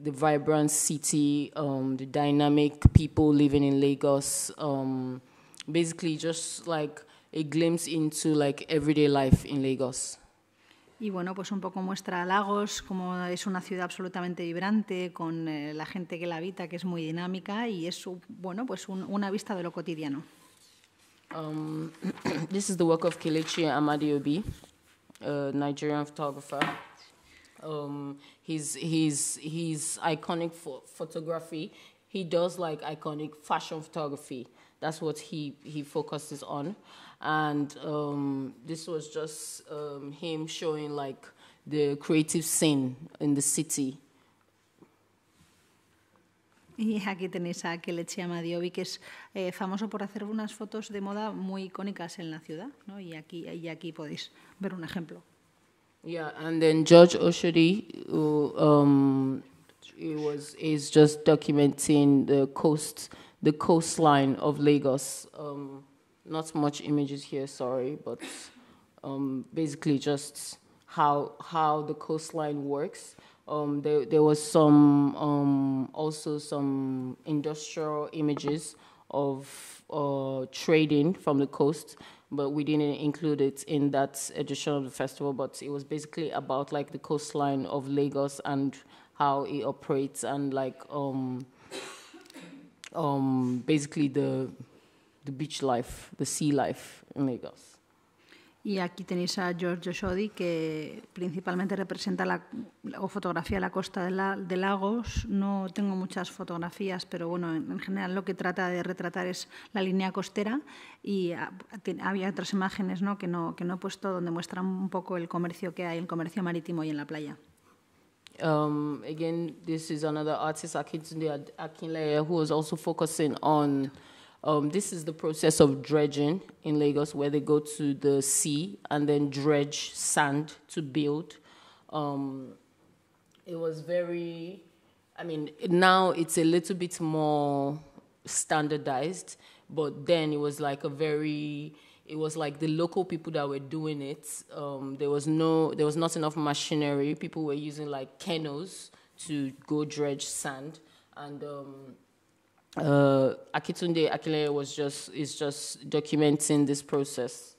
the vibrant city, um, the dynamic people living in Lagos, um, basically just like a glimpse into like everyday life in Lagos. Y bueno, pues un poco muestra Lagos, como es una ciudad absolutamente vibrante, con eh, la gente que la habita, que es muy dinámica, y es bueno, pues un, una vista de lo cotidiano. Um, [clears throat] this is the work of Kelechi Amadiobi, a Nigerian photographer. Um, he's, he's, he's iconic photography. He does like iconic fashion photography. That's what he, he focuses on. and um, this was just um, him showing like the creative scene in the city. Y aquí tenéis a Kelechi Amadiobi, que es eh, famoso por hacer unas fotos de moda muy icónicas en la ciudad. ¿no? Y, aquí, y aquí podéis ver un ejemplo. Yeah, and then George Oshodi, who, um, he was is just documenting the coast, the coastline of Lagos. Um, not much images here, sorry, but um, basically just how how the coastline works. Um, there, there was some um, also some industrial images of uh, trading from the coast, but we didn't include it in that edition of the festival. But it was basically about like the coastline of Lagos and how it operates and like um, um, basically the the beach life, the sea life en Lagos. Y aquí tenéis a George Shodi que principalmente representa la, o fotografía la costa de, Lagos. No tengo muchas fotografías, pero bueno, en, general lo que trata de retratar es la línea costera. Y ah, había otras imágenes ¿no? Que, no, que no he puesto donde muestran un poco el comercio que hay, el comercio marítimo y en la playa. Um, again, this is another artist, Akinle, who was also focusing on. Um, this is the process of dredging in Lagos, where they go to the sea and then dredge sand to build. Um, it was very, I mean, now it's a little bit more standardized, but then it was like a very, it was like the local people that were doing it. Um, there was no, there was not enough machinery. People were using like canoes to go dredge sand, and um, Uh, just, documenting this process.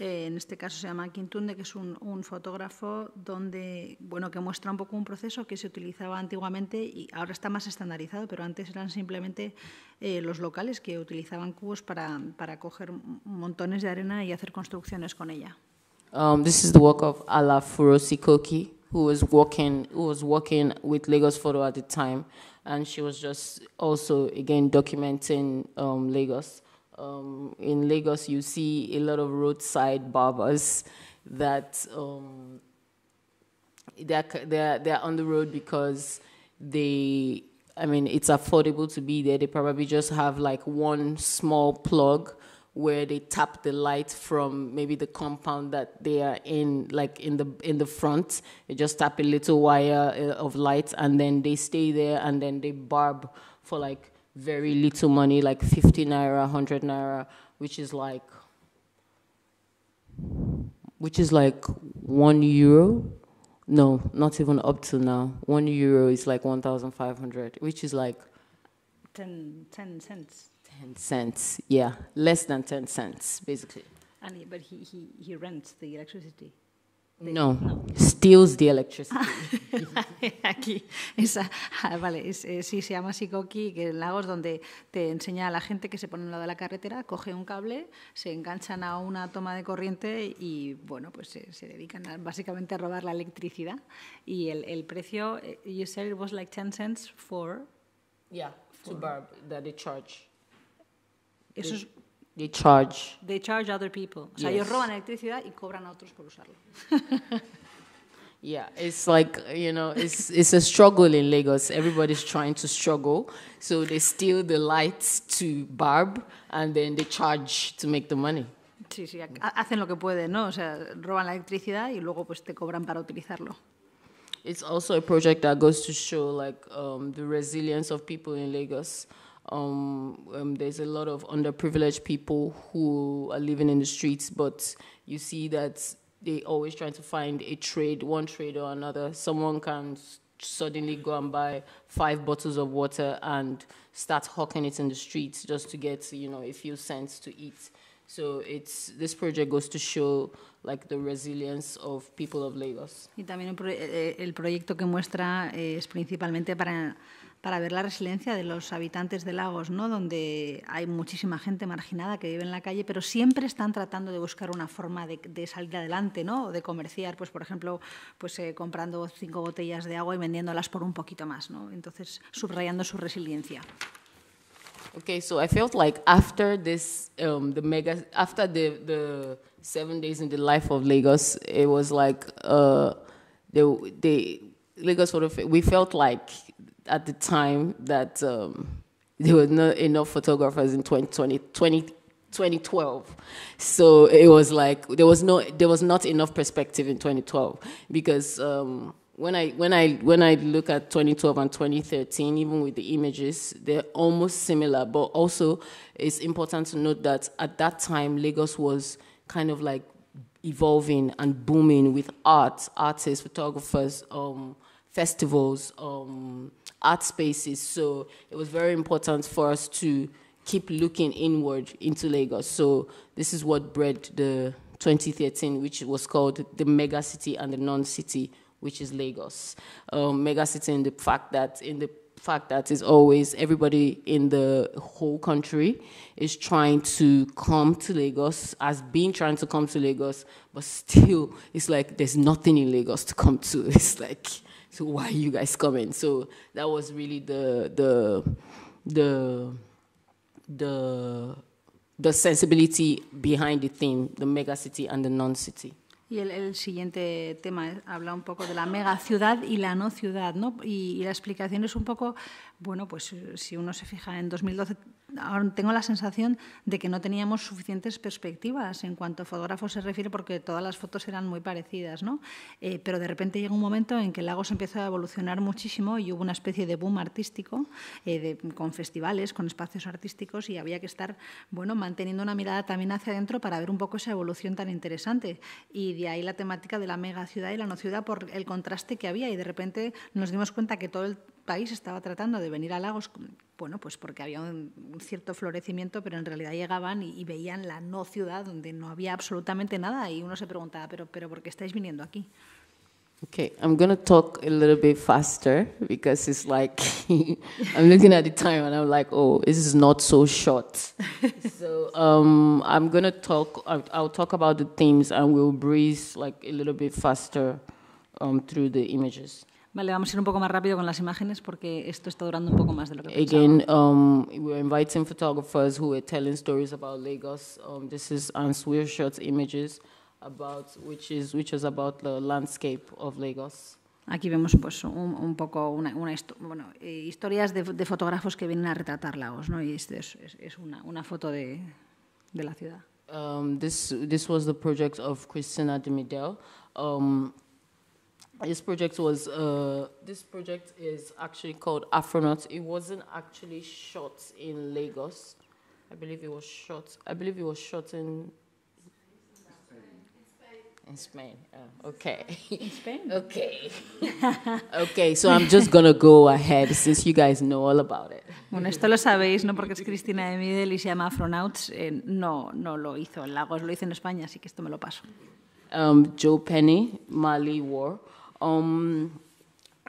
Eh, en este caso se llama Quintunde, que es un, fotógrafo donde, bueno, que muestra un poco un proceso que se utilizaba antiguamente y ahora está más estandarizado, pero antes eran simplemente eh, los locales que utilizaban cubos para, para, coger montones de arena y hacer construcciones con ella. Um, this is the work of Ala Furosi Koki, who was working, was working with Lagos Photo at the time. and she was just also again documenting um, Lagos. Um, in Lagos, you see a lot of roadside barbers that um, they're, they're, they're on the road because they, I mean, it's affordable to be there. They probably just have like one small plug where they tap the light from maybe the compound that they are in like in the in the front they just tap a little wire uh, of light and then they stay there and then they barb for like very little money like 50 naira 100 naira which is like which is like 1 euro no not even up to now 1 euro is like 1500 which is like 10 10 cents 10 cents, yeah, less than 10 cents, basically. And but he, he, he rents the electricity. no, steals the electricity. [laughs] Aquí, esa, ah, vale, es, es, eh, sí, se llama Sikoki, que en Lagos, donde te enseña a la gente que se pone al lado de la carretera, coge un cable, se enganchan a una toma de corriente y, bueno, pues se, se dedican a, básicamente a robar la electricidad. Y el, el precio, eh, you said it was like 10 cents for... Yeah, for, to that they charge. Eso they, es, they charge. They charge other people. O sea, yes. ellos roban electricidad y cobran a otros por usarlo. [laughs] Yeah, it's like you know, it's it's a struggle in Lagos. Everybody's trying to struggle, so they steal the lights to barb, and then they charge to make the money. Sí, sí, hacen lo que pueden, ¿no? O sea, roban la electricidad y luego pues te cobran para utilizarlo. It's also a project that goes to show like um, the resilience of people in Lagos. Um, um, there's a lot of underprivileged people who are living in the streets, but you see that they always trying to find a trade, one trade or another. Someone can suddenly go and buy five bottles of water and start hawking it in the streets just to get you know a few cents to eat. So it's this project goes to show like the resilience of people of Lagos. Y también el, eh, eh, proyecto que muestra eh, es principalmente para para ver la resiliencia de los habitantes de Lagos, ¿no? donde hay muchísima gente marginada que vive en la calle, pero siempre están tratando de buscar una forma de, salir adelante, ¿no? de comerciar, pues por ejemplo, pues, eh, comprando cinco botellas de agua y vendiéndolas por un poquito más, ¿no? entonces subrayando su resiliencia. Okay, so I felt like after this, um, the mega, after the, the seven days in the life of Lagos, it was like uh, Lagos sort of we felt like at the time that um, there were not enough photographers in 2020, 20, 2012 so it was like there was no there was not enough perspective in 2012 because um, when i when i when i look at 2012 and 2013 even with the images they're almost similar but also it's important to note that at that time lagos was kind of like evolving and booming with art artists photographers um, festivals um, art spaces. So it was very important for us to keep looking inward into Lagos. So this is what bred the 2013, which was called the mega city and the non-city, which is Lagos. Um, mega city in the fact that in the fact that is always everybody in the whole country is trying to come to Lagos, has been trying to come to Lagos, but still it's like there's nothing in Lagos to come to. [laughs] It's like So [laughs] why are you guys coming? So that was really the the the the the sensibility behind the theme, the mega city and the non city. Y el, siguiente tema habla un poco de la mega ciudad y la no ciudad, ¿no? y la explicación es un poco bueno, pues eh, si uno se fija en 2012, ahora tengo la sensación de que no teníamos suficientes perspectivas en cuanto a fotógrafos se refiere, porque todas las fotos eran muy parecidas, ¿no? Eh, pero de repente llega un momento en que el lago se empezó a evolucionar muchísimo y hubo una especie de boom artístico, eh, con festivales, con espacios artísticos, y había que estar, bueno, manteniendo una mirada también hacia adentro para ver un poco esa evolución tan interesante. Y de ahí la temática de la mega ciudad y la no ciudad por el contraste que había, y de repente nos dimos cuenta que todo el país estaba tratando de venir a Lagos, bueno, pues porque había un, cierto florecimiento, pero en realidad llegaban y, veían la no ciudad donde no había absolutamente nada y uno se preguntaba, pero, pero ¿por qué estáis viniendo aquí? Okay, I'm going to talk a little bit faster because it's like [laughs] I'm looking at the time and I'm like, oh, this is not so short. [laughs] so um, I'm going to talk. I'll, I'll, talk about the themes and we'll breeze like a little bit faster um, through the images. Vale, vamos a ir un poco más rápido con las imágenes porque esto está durando un poco más de lo que Again, um, we're inviting photographers who are telling stories about Lagos. Um, this is Answeer shots images about which is which is about the landscape of Lagos. Aquí vemos pues, un, un poco una, una histo bueno, eh, historias de, de, fotógrafos que vienen a retratar Lagos, ¿no? Y este es, es una, una, foto de, de la ciudad. Um, this this was the project of Cristina de Midel. Um, this project was uh, this project is actually called AfroNauts. It wasn't actually shot in Lagos. I believe it was shot. I believe it was shot in in Spain. Oh, okay. In Spain. [laughs] okay. [laughs] okay, so I'm just gonna go ahead since you guys know all about it. Bueno, esto lo sabéis, ¿no? Porque es Cristina de Midel y se llama Afronauts. Eh, no, no lo hizo en Lagos, lo hizo en España, así que esto me lo paso. Um, Joe Penny, Mali War. Um,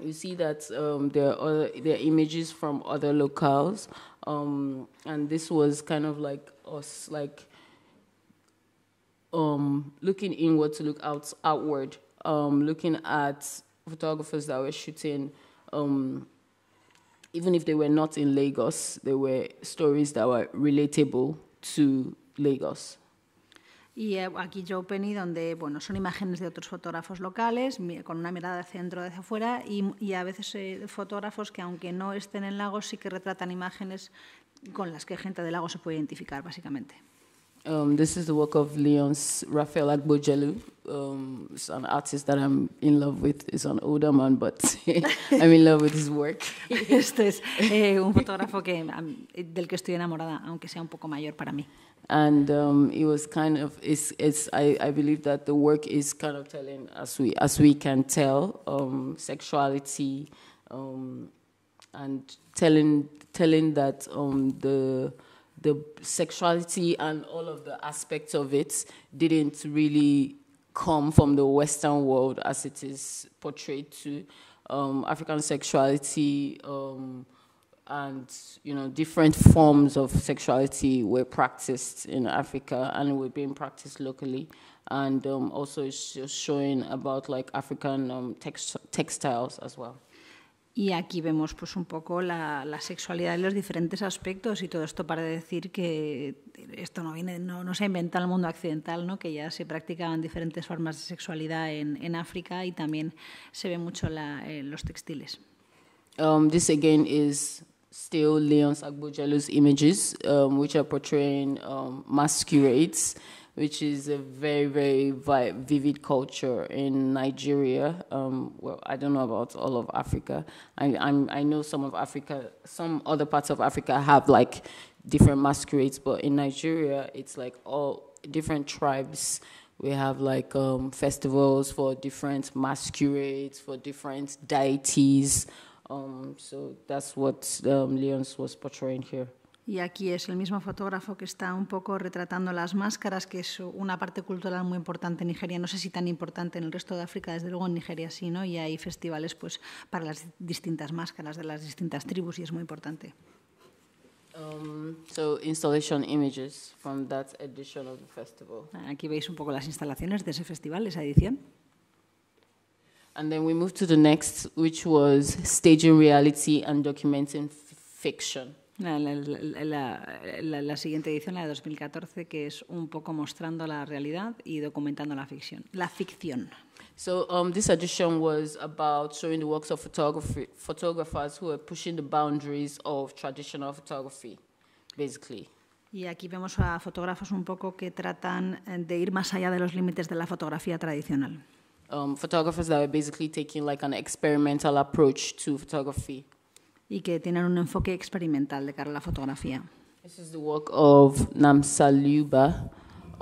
you see that um, there, are other, there are images from other locales, um, and this was kind of like us, like um, looking inward to look out outward, um, looking at photographers that were shooting. Um, even if they were not in Lagos, there were stories that were relatable to Lagos. Y eh, aquí Joe Penny, donde bueno, son imágenes de otros fotógrafos locales, con una mirada de centro hacia afuera, y, y a veces eh, fotógrafos que aunque no estén en Lagos, sí que retratan imágenes con las que gente del lago se puede identificar, básicamente. Um, this is the work of Leon's Agbojelu. Um, it's an artist that I'm in love with. It's an older man, but [laughs] I'm in love with his work. [laughs] este es eh, un fotógrafo que, del que estoy enamorada, aunque sea un poco mayor para mí. and um, it was kind of it's, it's I, I believe that the work is kind of telling as we as we can tell um, sexuality um, and telling telling that um, the the sexuality and all of the aspects of it didn't really come from the Western world as it is portrayed to um, African sexuality um, and you know different forms of sexuality were practiced in Africa and were being practiced locally, and um, also it's just showing about like African um, text textiles as well. Y aquí vemos pues un poco la, la, sexualidad y los diferentes aspectos y todo esto para decir que esto no viene, no, no se inventa el mundo occidental, ¿no? que ya se practicaban diferentes formas de sexualidad en, en África y también se ve mucho la, eh, los textiles. Um, this again is still Leon Sagbojelo's images, um, which are portraying um, masquerades, which is a very, very vi- vivid culture in Nigeria. Um, well, I don't know about all of Africa. I, I'm, I know some of Africa, some other parts of Africa have like different masquerades, but in Nigeria, it's like all different tribes. We have like um, festivals for different masquerades, for different deities. Um, um, y aquí es el mismo fotógrafo que está un poco retratando las máscaras, que es una parte cultural muy importante en Nigeria. No sé si tan importante en el resto de África, desde luego en Nigeria sí, ¿no? Y hay festivales pues, para las distintas máscaras de las distintas tribus y es muy importante. Um, so installation images from that edition of the festival. Aquí veis un poco las instalaciones de ese festival, esa edición. And then we moved to the next, which was staging reality and documenting fiction. La, la, la, la, siguiente edición, la de 2014, que es un poco mostrando la realidad y documentando la ficción. La ficción. So um, this edition was about showing the works of photography, photographers who are pushing the boundaries of traditional photography, basically. Y aquí vemos a fotógrafos un poco que tratan de ir más allá de los límites de la fotografía tradicional. um, photographers that were basically taking like an experimental approach to photography. Y que tienen un enfoque experimental de cara a la fotografía. This is the work of Namsa Luba.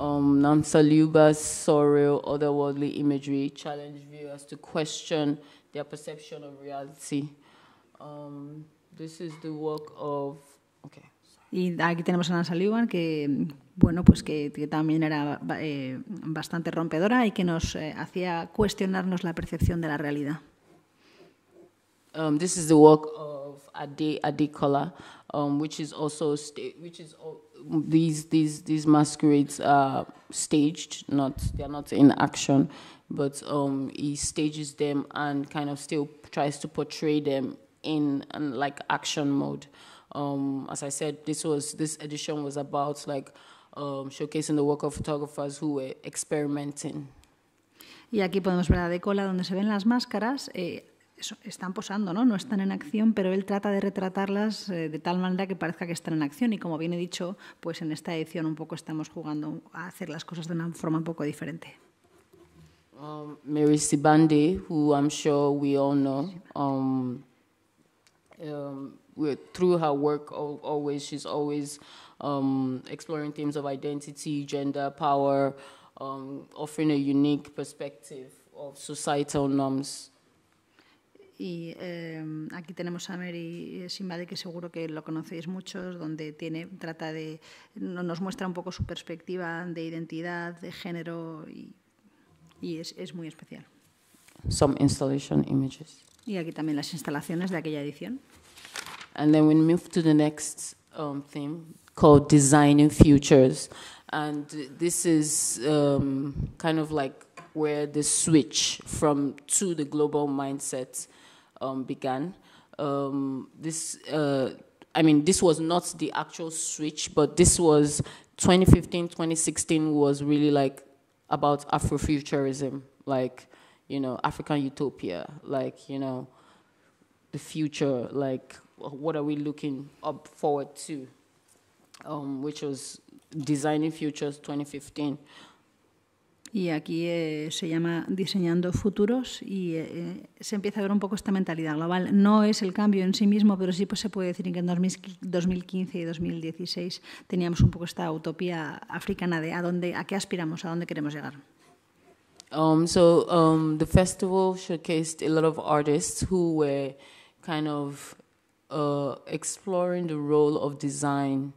Um, Namsa Luba's surreal, otherworldly imagery challenged viewers to question their perception of reality. Um, this is the work of, okay. Y aquí tenemos a Nansa Liuban, que bueno, pues que, que también era eh, bastante rompedora y que nos eh, hacía cuestionarnos la percepción de la realidad. Um, this is the work of Ade Adekola, um, which is also which is these these these masquerades are staged, not they are not in action, but um, he stages them and kind of still tries to portray them in, in like action mode. Um, as I said, this was this edition was about like um, showcasing Y aquí podemos ver a Decola donde se ven las máscaras. Eh, están posando, ¿no? No están en acción, pero él trata de retratarlas eh, de tal manera que parezca que están en acción. Y como bien he dicho, pues en esta edición un poco estamos jugando a hacer las cosas de una forma un poco diferente. Um, Mary who I'm sure we all know. Um, um, through her work, always she's always um, exploring themes of identity, gender, power, um, offering a unique perspective of societal norms. Y eh, aquí tenemos a Mary Simbade, que seguro que lo conocéis muchos, donde tiene, trata de, nos muestra un poco su perspectiva de identidad, de género, y, y es, es muy especial. Some installation images. Y aquí también las instalaciones de aquella edición. And then we move to the next um, theme called Designing Futures. And this is um, kind of like where the switch from to the global mindset um, began. Um, this, uh, I mean, this was not the actual switch, but this was 2015, 2016 was really like about Afrofuturism, like, you know, African utopia, like, you know, the future, like what are we looking up forward to, um, which was Designing Futures 2015. Y aquí eh, se llama Diseñando Futuros y eh, eh, se empieza a ver un poco esta mentalidad global. No es el cambio en sí mismo, pero sí pues, se puede decir que en 2015 y 2016 teníamos un poco esta utopía africana de a, dónde, a qué aspiramos, a dónde queremos llegar. Um, so um, the festival showcased a lot of artists who were kind of Uh, exploring the role of design,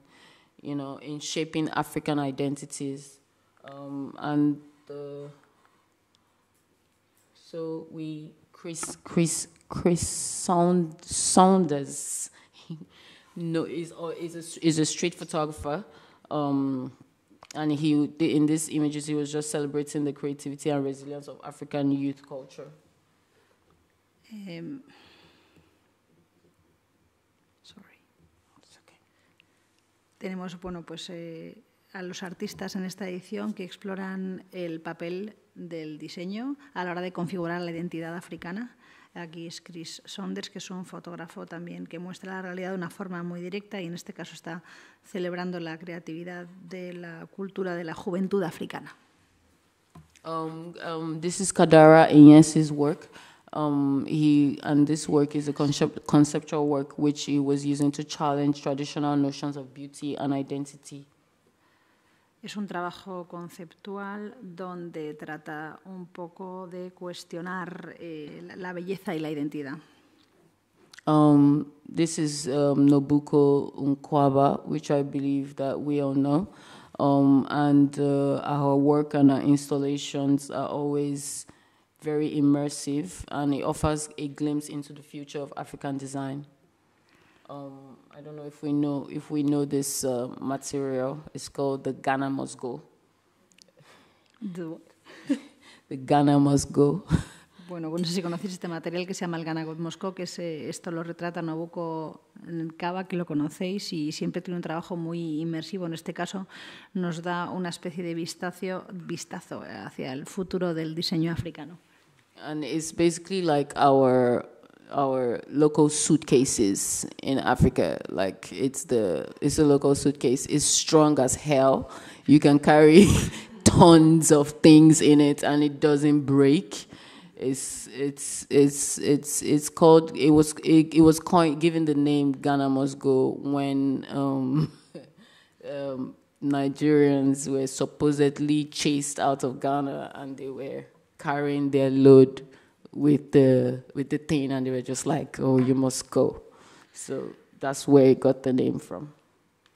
you know, in shaping African identities. Um, and uh, so we, Chris, Chris, Chris Sound, Saunders, [laughs] no, is, is, a, is a street photographer. Um, and he, in these images, he was just celebrating the creativity and resilience of African youth culture. Um. tenemos bueno, pues, eh, a los artistas en esta edición que exploran el papel del diseño a la hora de configurar la identidad africana. Aquí es Chris Saunders, que es un fotógrafo también que muestra la realidad de una forma muy directa y en este caso está celebrando la creatividad de la cultura de la juventud africana. Um, um this is Kadara work. Um, he and this work is a concept, conceptual work which he was using to challenge traditional notions of beauty and identity. Es un trabajo conceptual donde trata un poco de cuestionar eh, la belleza y la identidad. Um, this is um, Nobuko Nkwaba, which I believe that we all know. Um, and uh, our work and our installations are always very immersive and it offers a glimpse into the future of African design. Um, I don't know if we know if we know this uh, material. It's called the Ghana Must Go. The [laughs] Ghana Must Go. Bueno, bueno, pues si conocéis este material que se llama el Ghana Moscú, que es, eh, esto lo retrata Nobuko Cava, que lo conocéis, y siempre tiene un trabajo muy inmersivo. En este caso, nos da una especie de vistazo eh, hacia el futuro del diseño africano. and it's basically like our our local suitcases in Africa. Like it's the it's a local suitcase. It's strong as hell. You can carry [laughs] tons of things in it and it doesn't break. It's it's it's it's it's called it was it, it was coined given the name Ghana must go when um, [laughs] um, Nigerians were supposedly chased out of Ghana and they were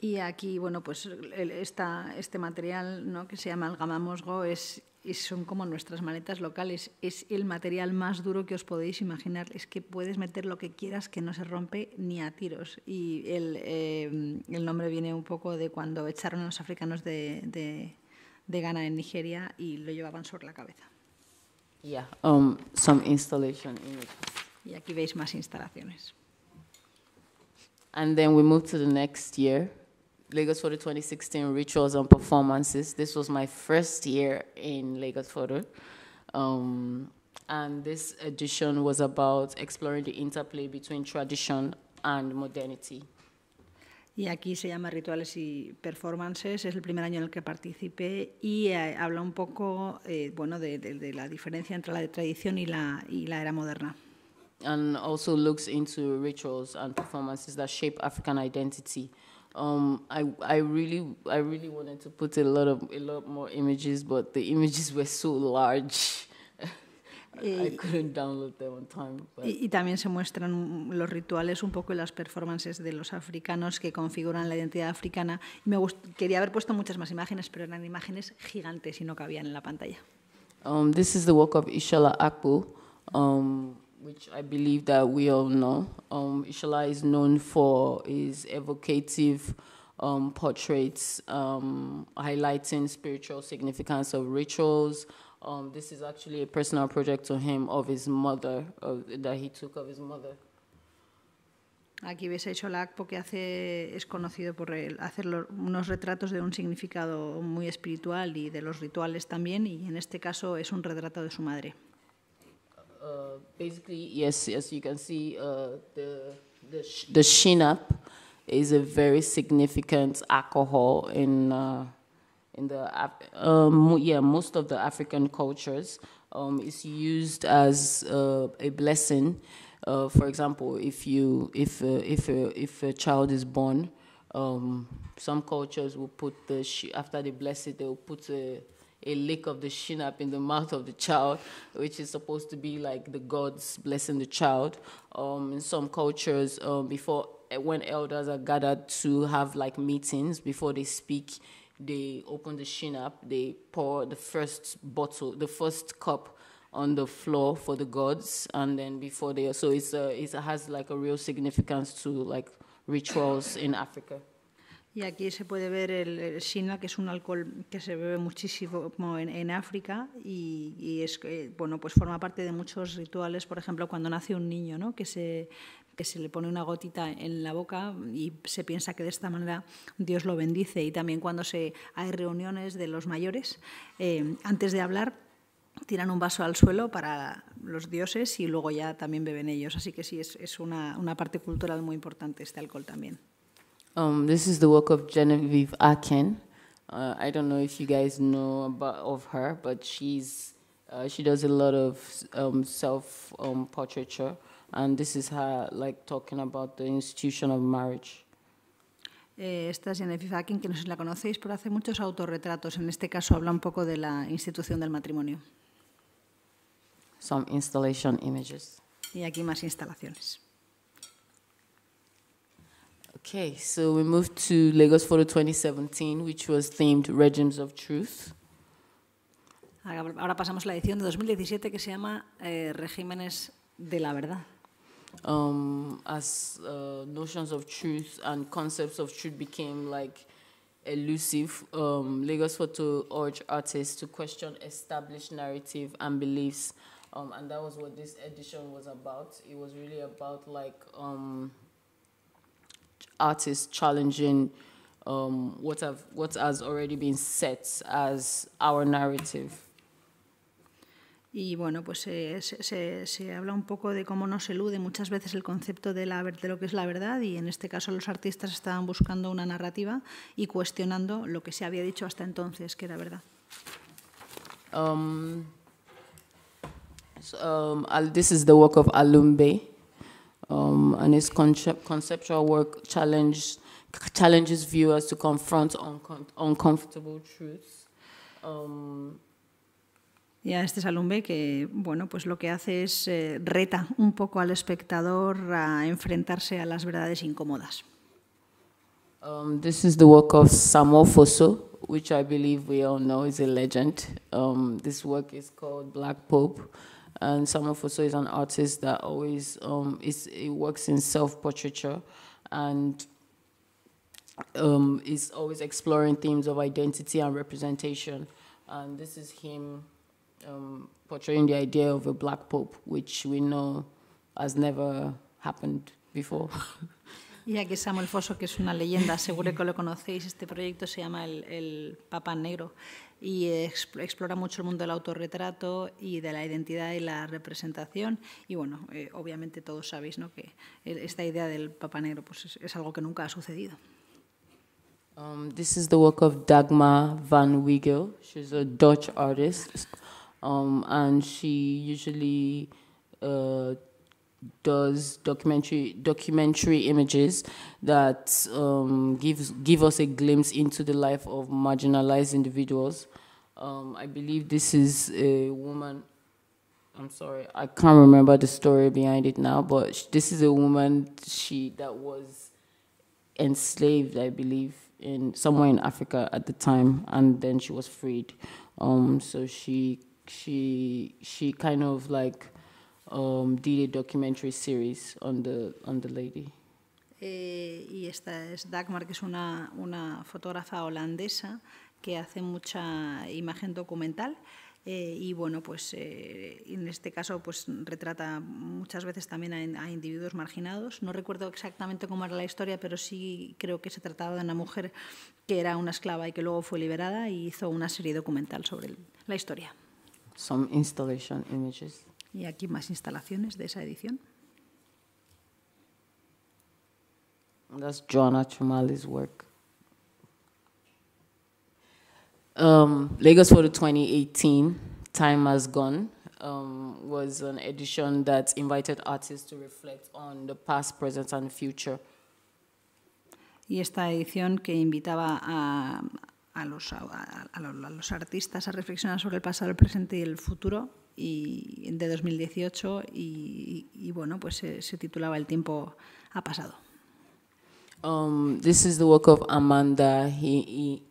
Y aquí, bueno, pues esta, este material ¿no? que se llama el es, son como nuestras maletas locales. Es el material más duro que os podéis imaginar. Es que puedes meter lo que quieras que no se rompe ni a tiros. Y el, eh, el nombre viene un poco de cuando echaron a los africanos de, de, de Ghana en Nigeria y lo llevaban sobre la cabeza. Yeah, um, some installation images. Y aquí veis más instalaciones. And then we move to the next year, Lagos Photo 2016 Rituals and Performances. This was my first year in Lagos Photo. Um, and this edition was about exploring the interplay between tradition and modernity. Y aquí se llama Rituales y Performances, es el primer año en el que participé y eh, habla un poco eh, bueno, de, de, de, la diferencia entre la tradición y la, y la era moderna. And also looks into rituals and performances that shape African identity. Um, I, I really I really wanted to put a lot of a lot more images, but the images were so large. I eh, [laughs] couldn't download them on time, y, y, también se muestran los rituales un poco y las performances de los africanos que configuran la identidad africana. Me quería haber puesto muchas más imágenes, pero eran imágenes gigantes y no cabían en la pantalla. Um, this is the work of Ishala Akpu, um, which I believe that we all know. Um, Ishala is known for his evocative um, portraits, um, highlighting spiritual significance of rituals, Um, this is actually a personal project to him of his mother, of, that he took of his mother. Aquí ves a que hace, es conocido por hacer unos retratos de un significado muy espiritual y de los rituales también, y en este caso es un retrato de su madre. Uh, basically, yes, as you can see, uh, the, the, sh the shinap is a very significant alcohol in, uh, in the um, yeah most of the African cultures. Um, it's used as uh, a blessing. Uh, for example, if you if uh, if uh, if a child is born, um, some cultures will put the sh- after they bless it, they will put a a lick of the shinap in the [laughs] mouth of the child, which is supposed to be like the gods blessing the child. Um, in some cultures, um, before when elders are gathered to have like meetings before they speak, they open the shin up, they pour the first bottle, the first cup on the floor for the gods, and then before they so it's a, it has like a real significance to like rituals in Africa. Y aquí se puede ver el, el Shina, que es un alcohol que se bebe muchísimo en, en África y, y, es, bueno, pues forma parte de muchos rituales, por ejemplo, cuando nace un niño, ¿no? que se que se le pone una gotita en la boca y se piensa que de esta manera Dios lo bendice. Y también cuando se, hay reuniones de los mayores, eh, antes de hablar tiran un vaso al suelo para los dioses y luego ya también beben ellos. Así que sí, es, es una, una parte cultural muy importante este alcohol también. Um, this is the work of Genevieve Aken. Uh, I don't know if you guys know about, of her, but she's uh, she does a lot of um, self um, portraiture and this is her like talking about the institution of marriage. Eh, esta es Genevieve Akin, que no sé si la conocéis, pero hace muchos autorretratos. En este caso habla un poco de la institución del matrimonio. Some installation images. Y aquí más instalaciones. Okay, so we move to Lagos Photo 2017, which was themed Regimes of Truth. Ahora pasamos a la edición de 2017 que se llama eh, Regímenes de la Verdad. um, as uh, notions of truth and concepts of truth became like elusive, um, Lagos Photo urged artists to question established narrative and beliefs. Um, and that was what this edition was about. It was really about like um, artists challenging um, what have what has already been set as our narrative. Y bueno, pues se, se, se, habla un poco de cómo nos elude muchas veces el concepto de, la, de lo que es la verdad y en este caso los artistas estaban buscando una narrativa y cuestionando lo que se había dicho hasta entonces, que era verdad. Um, um Alumbe um, conceptual work challenges viewers to confront uncomfortable truths. Um, y a este Salumbe que bueno, pues lo que hace es eh, reta un poco al espectador a enfrentarse a las verdades incómodas. Um, this is the work of Samo Fosso, which I believe we all know is a legend. Um, this work is called Black Pope, and Samo Fosso is an artist that always um, is, works in self-portraiture and um, is always exploring themes of identity and representation. And this is him um, portraying idea of a black pope, which we know has never happened before. [laughs] Y aquí Samuel Foso, que es una leyenda, seguro que lo conocéis, este proyecto se llama El, el Papa Negro y explora mucho el mundo del autorretrato y de la identidad y la representación. Y bueno, eh, obviamente todos sabéis ¿no? que esta idea del Papa Negro pues es, algo que nunca ha sucedido. Um, this is the work of Dagmar van Wiegel. She's a Dutch artist. um, and she usually uh, does documentary documentary images that um, gives give us a glimpse into the life of marginalized individuals. Um, I believe this is a woman. I'm sorry, I can't remember the story behind it now, but this is a woman she that was enslaved, I believe, in somewhere in Africa at the time, and then she was freed. Um, so she y esta es Dagmar, que es una, una fotógrafa holandesa que hace mucha imagen documental. Eh, y bueno, pues eh, en este caso pues retrata muchas veces también a, a, individuos marginados. No recuerdo exactamente cómo era la historia, pero sí creo que se trataba de una mujer que era una esclava y que luego fue liberada y hizo una serie documental sobre la historia. some installation images. Y aquí más instalaciones de esa edición. That's Joanna Chumali's work. Um, Lagos Photo 2018, Time Has Gone, um, was an edition that invited artists to reflect on the past, present and future. Y esta edición que invitaba a a los, a, los artistas a reflexionar sobre el pasado, el presente y el futuro y, de 2018 y, y bueno, pues se, titulaba El tiempo ha pasado. Um, this is the work of Amanda y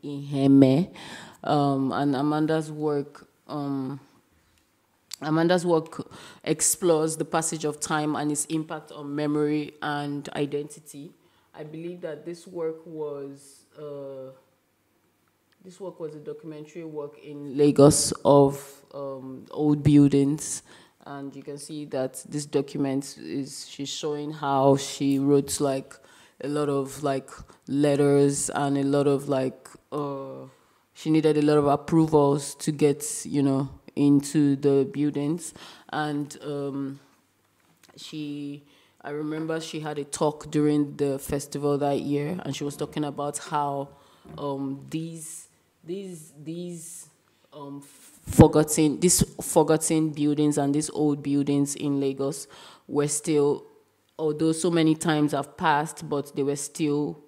um, and Amanda's work. Um, Amanda's work explores the passage of time and its impact on memory and identity. I believe that this work was uh, This work was a documentary work in Lagos of um, old buildings. And you can see that this document is she's showing how she wrote like a lot of like letters and a lot of like uh, she needed a lot of approvals to get you know into the buildings and um, she i remember she had a talk during the festival that year and she was talking about how um, these these these um, forgotten these forgotten buildings and these old buildings in Lagos were still, although so many times have passed, but they were still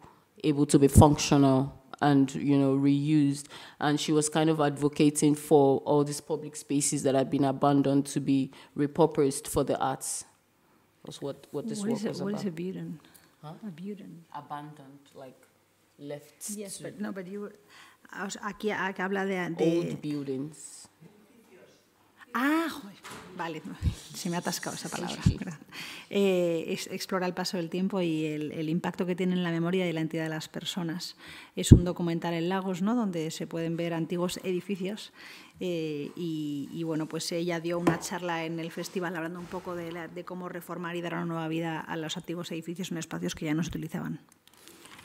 able to be functional and you know reused. And she was kind of advocating for all these public spaces that had been abandoned to be repurposed for the arts. That's what what this what work is was it, what about. What is abandoned? Huh? Abandoned, like left. Yes, but no, but you were. Aquí habla de... Ah, vale, [laughs] se me ha atascado esa palabra. Eh, es, explora el paso del tiempo y el, impacto que tiene en la memoria y la entidad de las personas. Es un documental en Lagos, ¿no? Donde se pueden ver antiguos edificios. Eh, y, bueno, pues ella dio una charla en el festival hablando un poco de, de cómo reformar y dar una nueva vida a los antiguos edificios en espacios que ya no se utilizaban.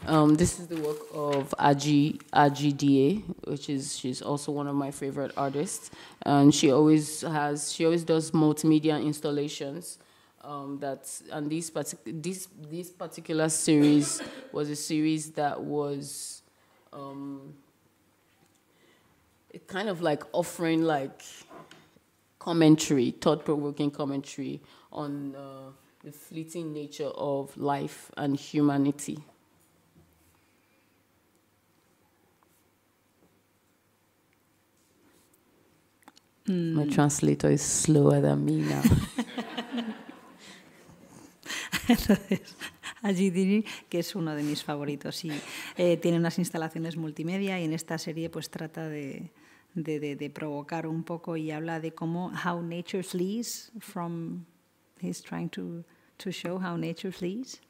Um, this is the work of Aji Ajida, which is she's also one of my favorite artists, and she always has she always does multimedia installations. Um, that and this partic- this this particular series was a series that was um, kind of like offering like commentary, thought-provoking commentary on uh, the fleeting nature of life and humanity. Mm. My translator is slower than me now. [laughs] Entonces, allí diré que es uno de mis favoritos, y eh, tiene unas instalaciones multimedia y en esta serie pues trata de, de, de, de provocar un poco y habla de cómo how nature flees from he's trying to to show how nature flees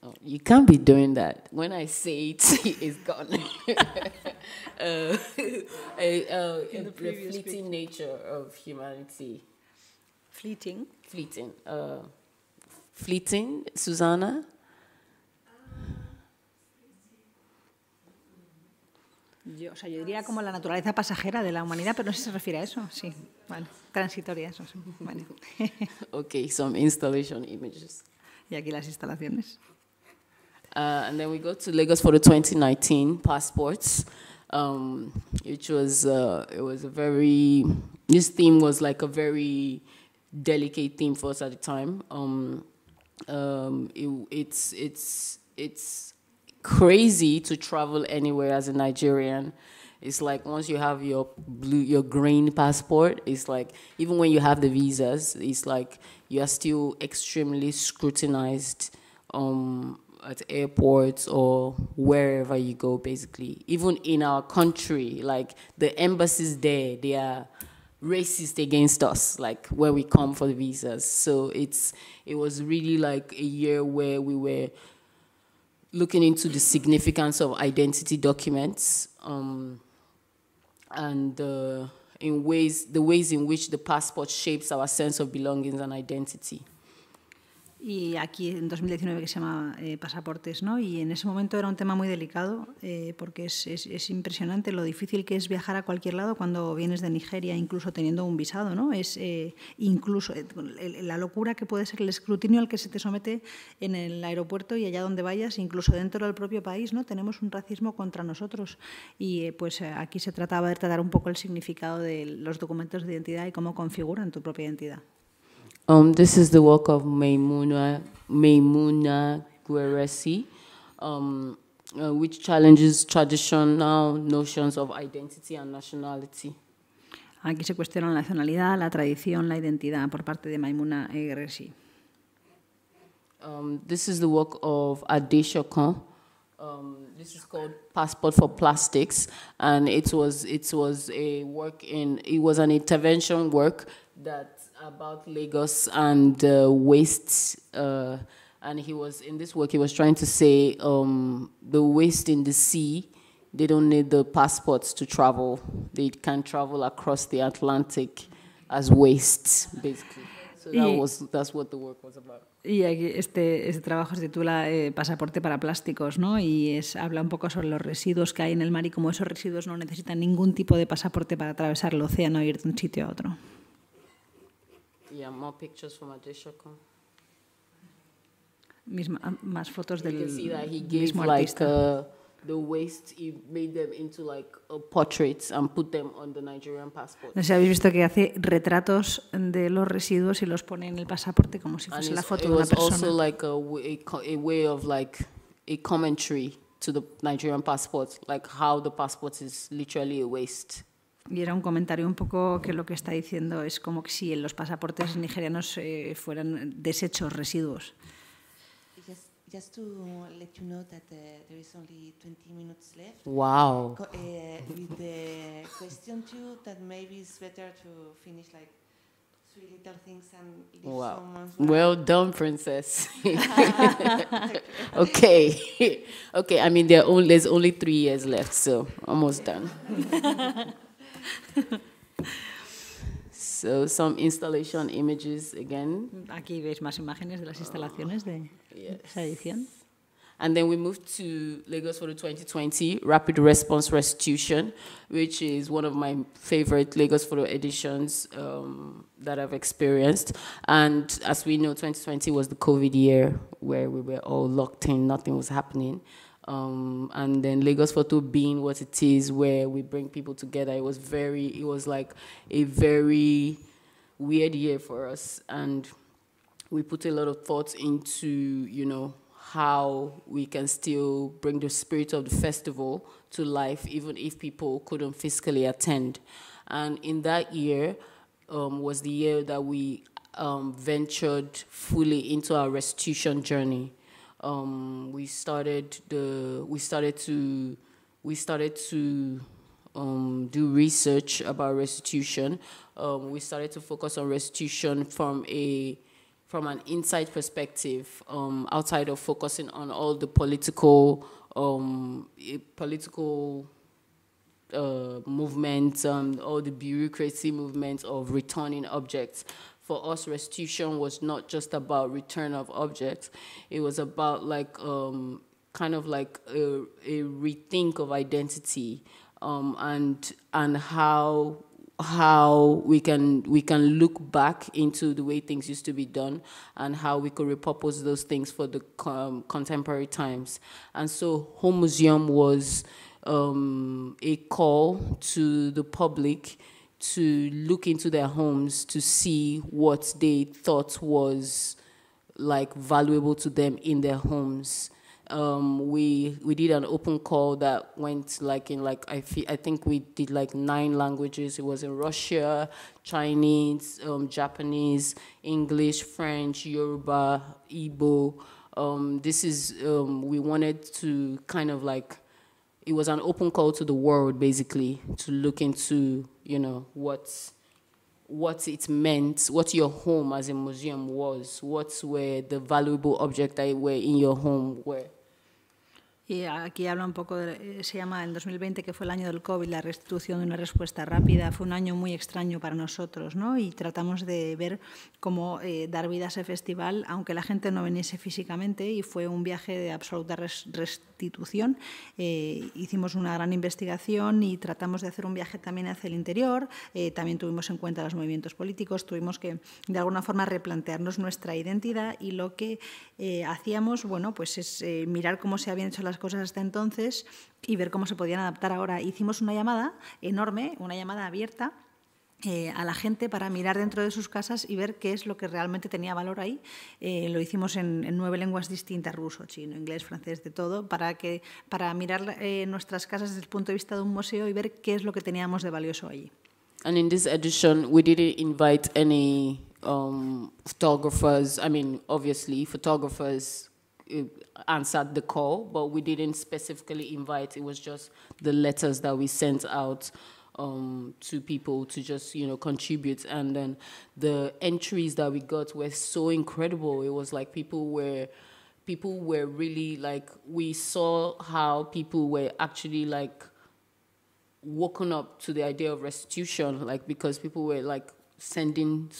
Oh, you can't be doing that. When I say it, [laughs] it's gone. [laughs] uh, a, [laughs] uh, a uh, uh, fleeting nature of humanity. Fleeting. Fleeting. Uh, fleeting, Susanna. Yo, o sea, yo diría como la naturaleza pasajera de la humanidad, pero no sé si se refiere a eso. Sí, vale. Transitoria, eso Vale. ok, some installation images. Y aquí las instalaciones. Uh, and then we go to Lagos for the 2019 passports, um, which was uh, it was a very this theme was like a very delicate theme for us at the time. Um, um, it, it's it's it's crazy to travel anywhere as a Nigerian. It's like once you have your blue, your green passport, it's like even when you have the visas, it's like you are still extremely scrutinized um, at airports or wherever you go, basically. Even in our country, like the embassies there, they are racist against us, like where we come for the visas. So it's it was really like a year where we were looking into the significance of identity documents um, and uh, in ways the ways in which the passport shapes our sense of belongings and identity. y aquí en 2019 que se llama eh, Pasaportes, ¿no? Y en ese momento era un tema muy delicado eh, porque es, impresionante lo difícil que es viajar a cualquier lado cuando vienes de Nigeria, incluso teniendo un visado, ¿no? Es eh, incluso la locura que puede ser el escrutinio al que se te somete en el aeropuerto y allá donde vayas, incluso dentro del propio país, ¿no? Tenemos un racismo contra nosotros y pues aquí se trataba de tratar un poco el significado de los documentos de identidad y cómo configuran tu propia identidad. Um, this is the work of Maimuna, Maimuna Gueresi, um, uh, which challenges traditional notions of identity and nationality. Aquí se cuestiona la nacionalidad, la tradición, la identidad por parte de Maimuna Gueresi. Um, this is the work of Adeshokan. Um, this is called Passport for Plastics, and it was it was a work in it was an intervention work that about Lagos and uh, waste. Uh, and he was in this work. He was trying to say um, the waste in the sea. They don't need the passports to travel. They can travel across the Atlantic as waste, basically. So that was, that's what the work was about. Y este, este, trabajo se titula eh, Pasaporte para plásticos, ¿no? Y es, habla un poco sobre los residuos que hay en el mar y cómo esos residuos no necesitan ningún tipo de pasaporte para atravesar el océano e ir de un sitio a otro. Yeah, more pictures from Adeshoko. Misma, más fotos del you can see that he gave mismo Like, uh, the waist, he made them into like a uh, portraits and put them on the Nigerian passport. No sé, habéis visto que hace retratos de los residuos y los pone en el pasaporte como si fuese la foto de una persona. also like a, a, a way of like a commentary to the Nigerian passport, like how the passport is literally a waste. Y era un comentario un poco que lo que está diciendo es como que si los pasaportes nigerianos eh, fueran desechos, residuos. Just, to let you know that uh, there is only 20 minutes left. Wow. Co uh, with the question too, that maybe it's better to finish like three little things and leave wow. someone's Well done, princess. [laughs] [laughs] okay. [laughs] okay, I mean, there only, there's only three years left, so almost done. so some installation images again. Aquí veis más imágenes de las instalaciones de esa edición. And then we moved to Lagos for the 2020 Rapid Response Restitution, which is one of my favorite Lagos Photo editions um, that I've experienced. And as we know, 2020 was the COVID year where we were all locked in, nothing was happening. Um, and then Lagos Photo being what it is, where we bring people together. It was very, it was like a very weird year for us, and we put a lot of thought into, you know, how we can still bring the spirit of the festival to life, even if people couldn't physically attend. And in that year um, was the year that we um, ventured fully into our restitution journey um, we started the we started to we started to um, do research about restitution. Um, we started to focus on restitution from a from an inside perspective, um, outside of focusing on all the political um, political uh, movements, all the bureaucracy movements of returning objects for us, restitution was not just about return of objects. It was about like um, kind of like a, a rethink of identity um, and and how how we can we can look back into the way things used to be done and how we could repurpose those things for the um, contemporary times and so home museum was um, a call to the public to look into their homes to see what they thought was like valuable to them in their homes. Um, we we did an open call that went like in like I, I think we did like nine languages. It was in Russia, Chinese, um, Japanese, English, French, Yoruba, Igbo. Um, this is um, we wanted to kind of like it was an open call to the world basically to look into you know, what, what it meant, what your home as a museum was, what were the valuable objects that were in your home were. Y aquí habla un poco, de, se llama el 2020, que fue el año del COVID, la restitución de una respuesta rápida. Fue un año muy extraño para nosotros, ¿no? Y tratamos de ver cómo eh, dar vida a ese festival, aunque la gente no viniese físicamente, y fue un viaje de absoluta res, institución. Eh, hicimos una gran investigación y tratamos de hacer un viaje también hacia el interior. Eh, también tuvimos en cuenta los movimientos políticos, tuvimos que de alguna forma replantearnos nuestra identidad y lo que eh, hacíamos, bueno, pues es mirar cómo se habían hecho las cosas hasta entonces y ver cómo se podían adaptar ahora. Hicimos una llamada enorme, una llamada abierta eh, a la gente para mirar dentro de sus casas y ver qué es lo que realmente tenía valor ahí. Eh, lo hicimos en, nueve lenguas distintas, ruso, chino, inglés, francés, de todo, para, que, para mirar eh, nuestras casas desde el punto de vista de un museo y ver qué es lo que teníamos de valioso allí. And in this edition, we didn't invite any um, photographers. I mean, obviously, photographers eh, answered the call, but we didn't specifically invite. It was just the letters that we sent out. um, to people to just you know contribute. And then the entries that we got were so incredible. It was like people were people were really like we saw how people were actually like woken up to the idea of restitution like because people were like sending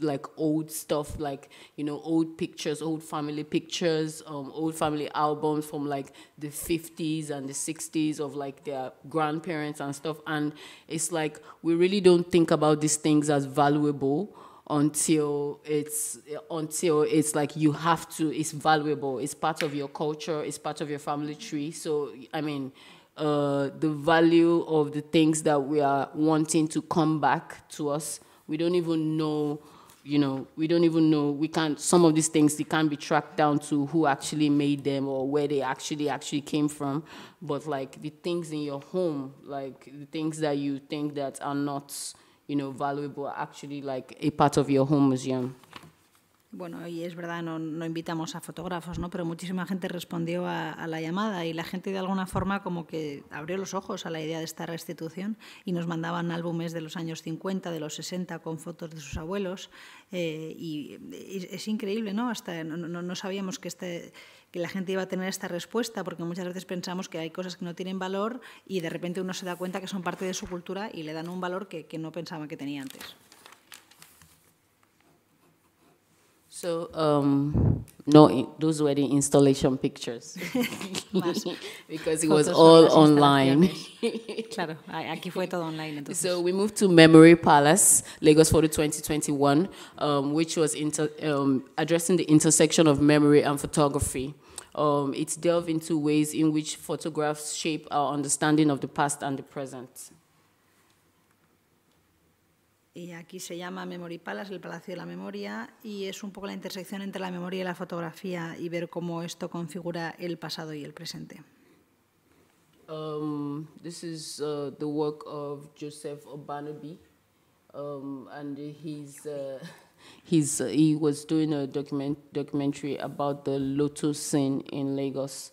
like old stuff like you know old pictures old family pictures um, old family albums from like the 50s and the 60s of like their grandparents and stuff and it's like we really don't think about these things as valuable until it's until it's like you have to it's valuable it's part of your culture it's part of your family tree so i mean uh, the value of the things that we are wanting to come back to us we don't even know, you know, we don't even know, we can't, some of these things, they can't be tracked down to who actually made them or where they actually, actually came from. But like the things in your home, like the things that you think that are not, you know, valuable are actually like a part of your home museum. Bueno, y es verdad, no, invitamos a fotógrafos, ¿no? pero muchísima gente respondió a, la llamada y la gente de alguna forma como que abrió los ojos a la idea de esta restitución y nos mandaban álbumes de los años 50, de los 60, con fotos de sus abuelos. Eh, y, es increíble, ¿no? Hasta no, sabíamos este, que, la gente iba a tener esta respuesta, porque muchas veces pensamos que hay cosas que no tienen valor y de repente uno se da cuenta que son parte de su cultura y le dan un valor que no pensaba que tenía antes. So, um, no, those were the installation pictures [laughs] [laughs] because it was all online. [laughs] claro, aquí fue todo online. Entonces. So we moved to Memory Palace, Lagos for the 2021, um, which was inter, um, addressing the intersection of memory and photography. Um, it's delved into ways in which photographs shape our understanding of the past and the present. Y aquí se llama Memory Palace, el Palacio de la Memoria, y es un poco la intersección entre la memoria y la fotografía y ver cómo esto configura el pasado y el presente. Um, this is uh, the work of Joseph Obanobi um, and he's, uh, [laughs] he's, uh, he was doing a document, documentary about the lotus scene in Lagos.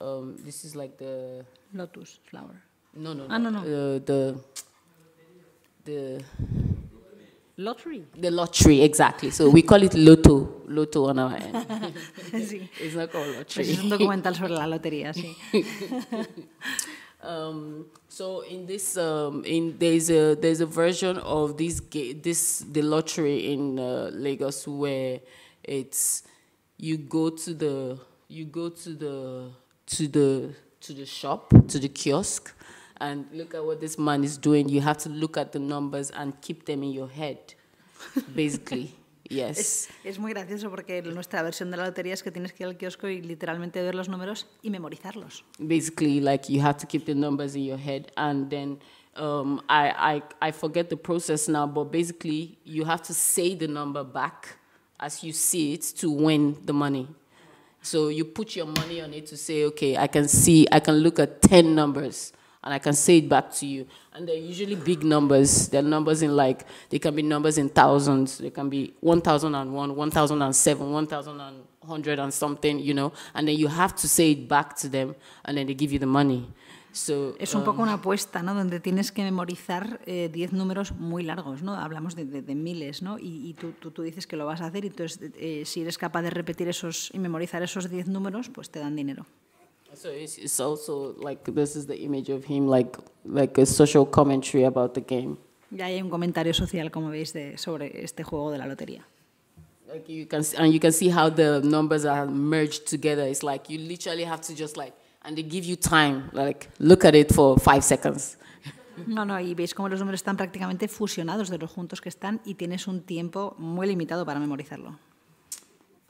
Um, this is like the lotus flower. No, no, no. Ah, no, no. Uh, the the Lottery. The lottery, exactly. So we call it loto, loto on our end. [laughs] sí. It's not called lottery. es un documental sobre la lotería, sí. [laughs] Um, so in this, um, in there's a there's a version of this this the lottery in uh, Lagos where it's you go to the you go to the to the to the shop to the kiosk and look at what this man is doing. You have to look at the numbers and keep them in your head, basically. [laughs] Yes. Es, es, muy gracioso porque nuestra versión de la lotería es que tienes que ir al kiosco y literalmente ver los números y memorizarlos. Basically, like you have to keep the numbers in your head and then um, I, I, I forget the process now, but basically you have to say the number back as you see it to win the money. So you put your money on it to say, okay, I can see, I can look at 10 numbers. and I can say it back to you. And they're usually big numbers. They're numbers in like, they can be numbers in thousands. They can be 1,001, 1,007, 1,100 and something, you know. And then you have to say it back to them and then they give you the money. es un poco um, una apuesta, ¿no? Donde tienes que memorizar 10 eh, números muy largos, ¿no? Hablamos de, de, miles, ¿no? Y, y tú, tú, dices que lo vas a hacer y entonces eh, si eres capaz de repetir esos y memorizar esos 10 números, pues te dan dinero. So it's, also like this is the image of him like like a social commentary about the game. Ya hay un comentario social, como veis, de, sobre este juego de la lotería. and you can see how the numbers are merged together. It's like you literally have to just like and they give you time, like look at it for five seconds. No, no, y veis cómo los números están prácticamente fusionados de los juntos que están y tienes un tiempo muy limitado para memorizarlo.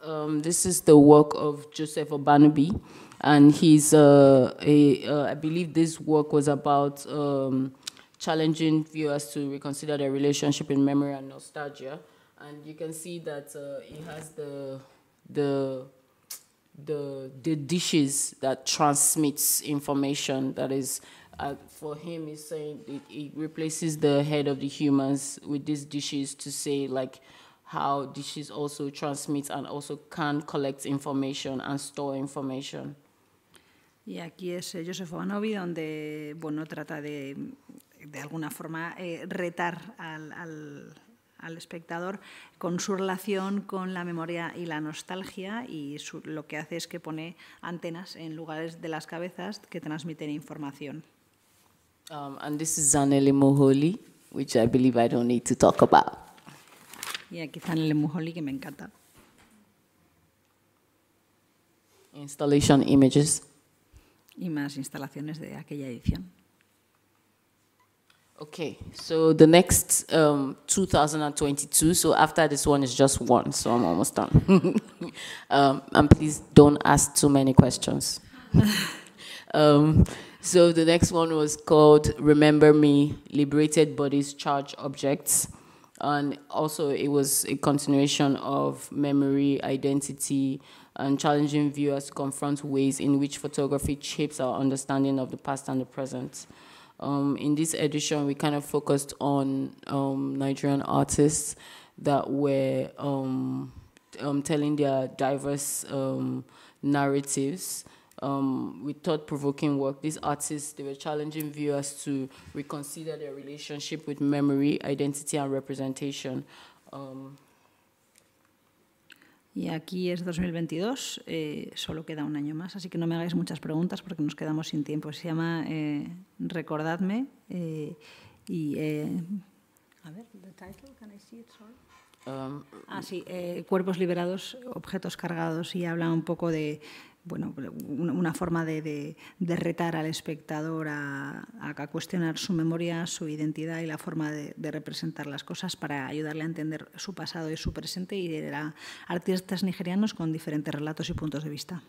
Um, this is the work of Joseph Obanubi. and he's uh, a, uh, I believe this work was about um, challenging viewers to reconsider their relationship in memory and nostalgia, and you can see that uh, has the the the the dishes that transmits information that is. Uh, for him, he's saying it, it replaces the head of the humans with these dishes to say like how dishes also transmit and also can collect information and store information. Y aquí es eh, Joseph Onobi, donde bueno, trata de, de alguna forma, eh, retar al, al, espectador con su relación con la memoria y la nostalgia. Y lo que hace es que pone antenas en lugares de las cabezas que transmiten información. Um, and this is Zanele which I believe I don't need to talk about. Y aquí Zanele Moholi, que me encanta. Installation images. y más instalaciones de aquella edición. Okay, so the next um, 2022, so after this one is just one, so I'm almost done. [laughs] um, and please don't ask too many questions. [laughs] um, so the next one was called Remember Me Liberated Bodies Charged Objects. And also, it was a continuation of memory, identity, and challenging viewers to confront ways in which photography shapes our understanding of the past and the present. Um, in this edition, we kind of focused on um, Nigerian artists that were um, um telling their diverse um, narratives um, with thought-provoking work. These artists, they were challenging viewers to reconsider their relationship with memory, identity, and representation. Um, Y aquí es 2022, eh, solo queda un año más, así que no me hagáis muchas preguntas porque nos quedamos sin tiempo. Se llama eh, Recordadme eh, y... a ver, the title, can I um, ah, sí, Cuerpos liberados, objetos cargados y habla un poco de bueno, una forma de, de, de, retar al espectador a, a, cuestionar su memoria, su identidad y la forma de, de, representar las cosas para ayudarle a entender su pasado y su presente y a artistas nigerianos con diferentes relatos y puntos de vista.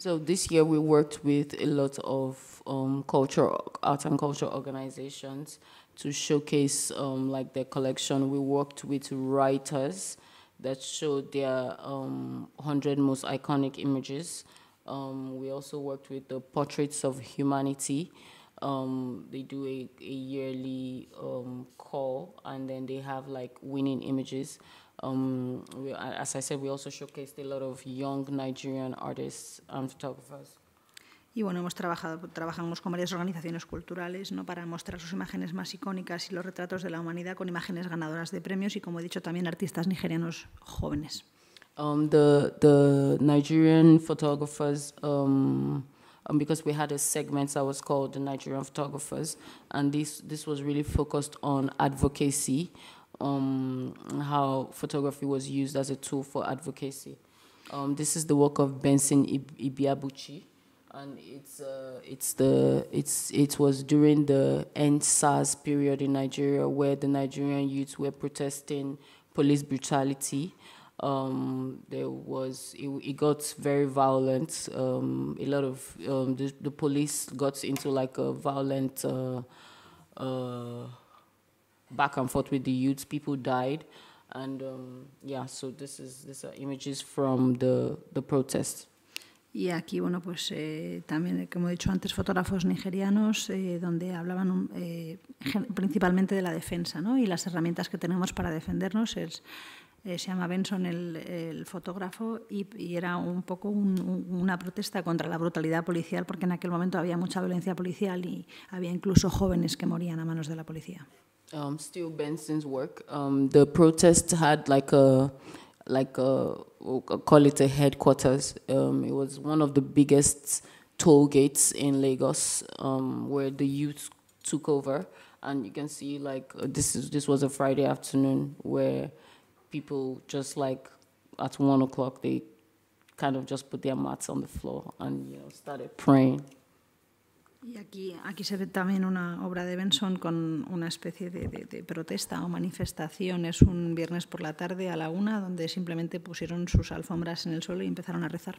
So this year we worked with a lot of um, culture, art and culture organizations to showcase um, like their collection. We worked with writers that showed their um, 100 most iconic images. Um, we also worked with the Portraits of Humanity. Um, they do a, a yearly um, call, and then they have like winning images. Um, We, as I said, we also showcased a lot of young Nigerian artists and photographers. Y bueno, hemos trabajado, trabajamos con varias organizaciones culturales ¿no? para mostrar sus imágenes más icónicas y los retratos de la humanidad con imágenes ganadoras de premios y, como he dicho, también artistas nigerianos jóvenes. um, the the Nigerian photographers um, um, because we had a segment that was called the Nigerian photographers, and this this was really focused on advocacy, um, how photography was used as a tool for advocacy. Um, this is the work of Benson Ibiabuchi, and it's uh, it's the it's it was during the end SARS period in Nigeria where the Nigerian youths were protesting police brutality um, there was it, it, got very violent. Um, a lot of um, the, the, police got into like a violent uh, uh, back and forth with the youths. People died, and um, yeah. So this is these are images from the the protest. Y aquí, bueno, pues eh, también, eh, como he dicho antes, fotógrafos nigerianos, eh, donde hablaban eh, principalmente de la defensa ¿no? y las herramientas que tenemos para defendernos. Es, Eh, se llama Benson el, el fotógrafo, y, y, era un poco una protesta contra la brutalidad policial, porque en aquel momento había mucha violencia policial y había incluso jóvenes que morían a manos de la policía. Um, still Benson's work. Um, the protest had like a, like a, call it a headquarters. Um, it was one of the biggest toll gates in Lagos, um, where the youth took over. And you can see like uh, this is this was a Friday afternoon where people just like at one o'clock they kind of just put their mats on the floor and you know started praying. Y aquí, aquí se ve también una obra de Benson con una especie de, de, de, protesta o manifestación. Es un viernes por la tarde a la una donde simplemente pusieron sus alfombras en el suelo y empezaron a rezar.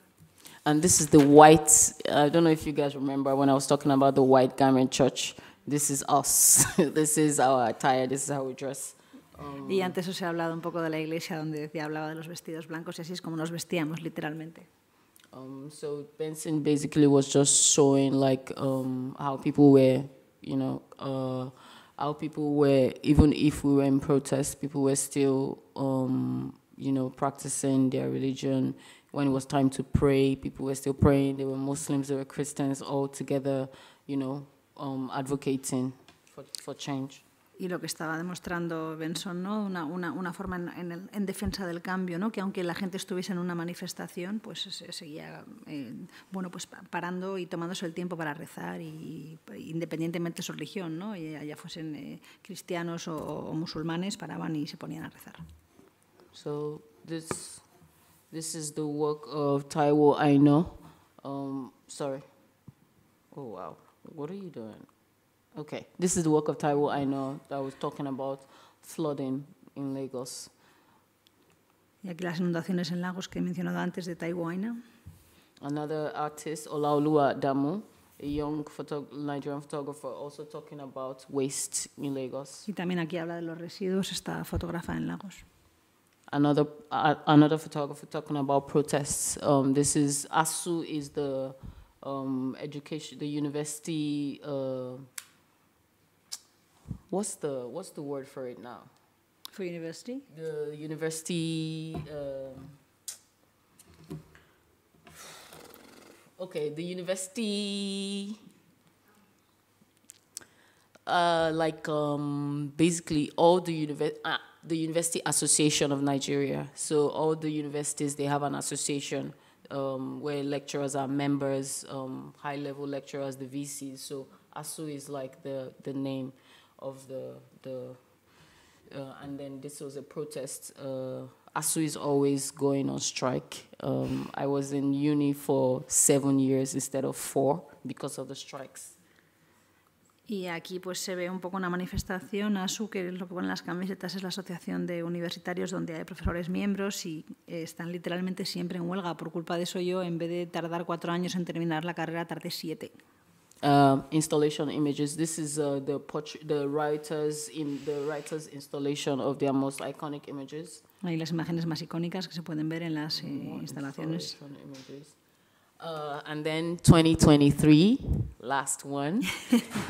And this is the white, I don't know if you guys remember when I was talking about the white garment church. This is us. [laughs] this is our attire. This is how we dress. Oh. Y antes os he hablado un poco de la iglesia donde decía, hablaba de los vestidos blancos y así es como nos vestíamos literalmente. Um, so Benson basically was just showing like um, how people were, you know, uh, how people were, even if we were in protest, people were still, um, you know, practicing their religion. When it was time to pray, people were still praying. They were Muslims, they were Christians, all together, you know, um, advocating for, for change. y lo que estaba demostrando Benson, ¿no? una, forma en, en, defensa del cambio, ¿no? que aunque la gente estuviese en una manifestación, pues seguía eh, bueno, pues parando y tomándose el tiempo para rezar, y, independientemente de su religión, ¿no? ya, fuesen eh, cristianos o, musulmanes, paraban y se ponían a rezar. So this, is the work of Taiwo Aino. Um, sorry. Oh, wow. What are you Okay, this is the work of Taiwo I know that was talking about flooding in Lagos. Y aquí las inundaciones en Lagos que he mencionado antes de Taiwo Aina. Another artist, Olaoluwa Damu, a young photo Nigerian photographer, also talking about waste in Lagos. Y también aquí habla de los residuos esta fotógrafa en Lagos. Another uh, another photographer talking about protests. Um, this is ASU is the um, education, the university. Uh, what's the what's the word for it now? For university? The university. Um, okay, the university. Uh, like um, basically all the university. Uh, ah, the University Association of Nigeria. So all the universities they have an association um, where lecturers are members, um, high level lecturers, the VCs. So ASU is like the the name. Y aquí pues se ve un poco una manifestación, ASU, que es lo que ponen las camisetas es la Asociación de Universitarios donde hay profesores miembros y eh, están literalmente siempre en huelga. Por culpa de eso yo, en vez de tardar cuatro años en terminar la carrera, tardé siete. uh, installation images. This is uh, the the writers in the writers installation of their most iconic images. Ahí las imágenes más icónicas que se pueden ver en las eh, instalaciones. Uh, and then 2023, last one,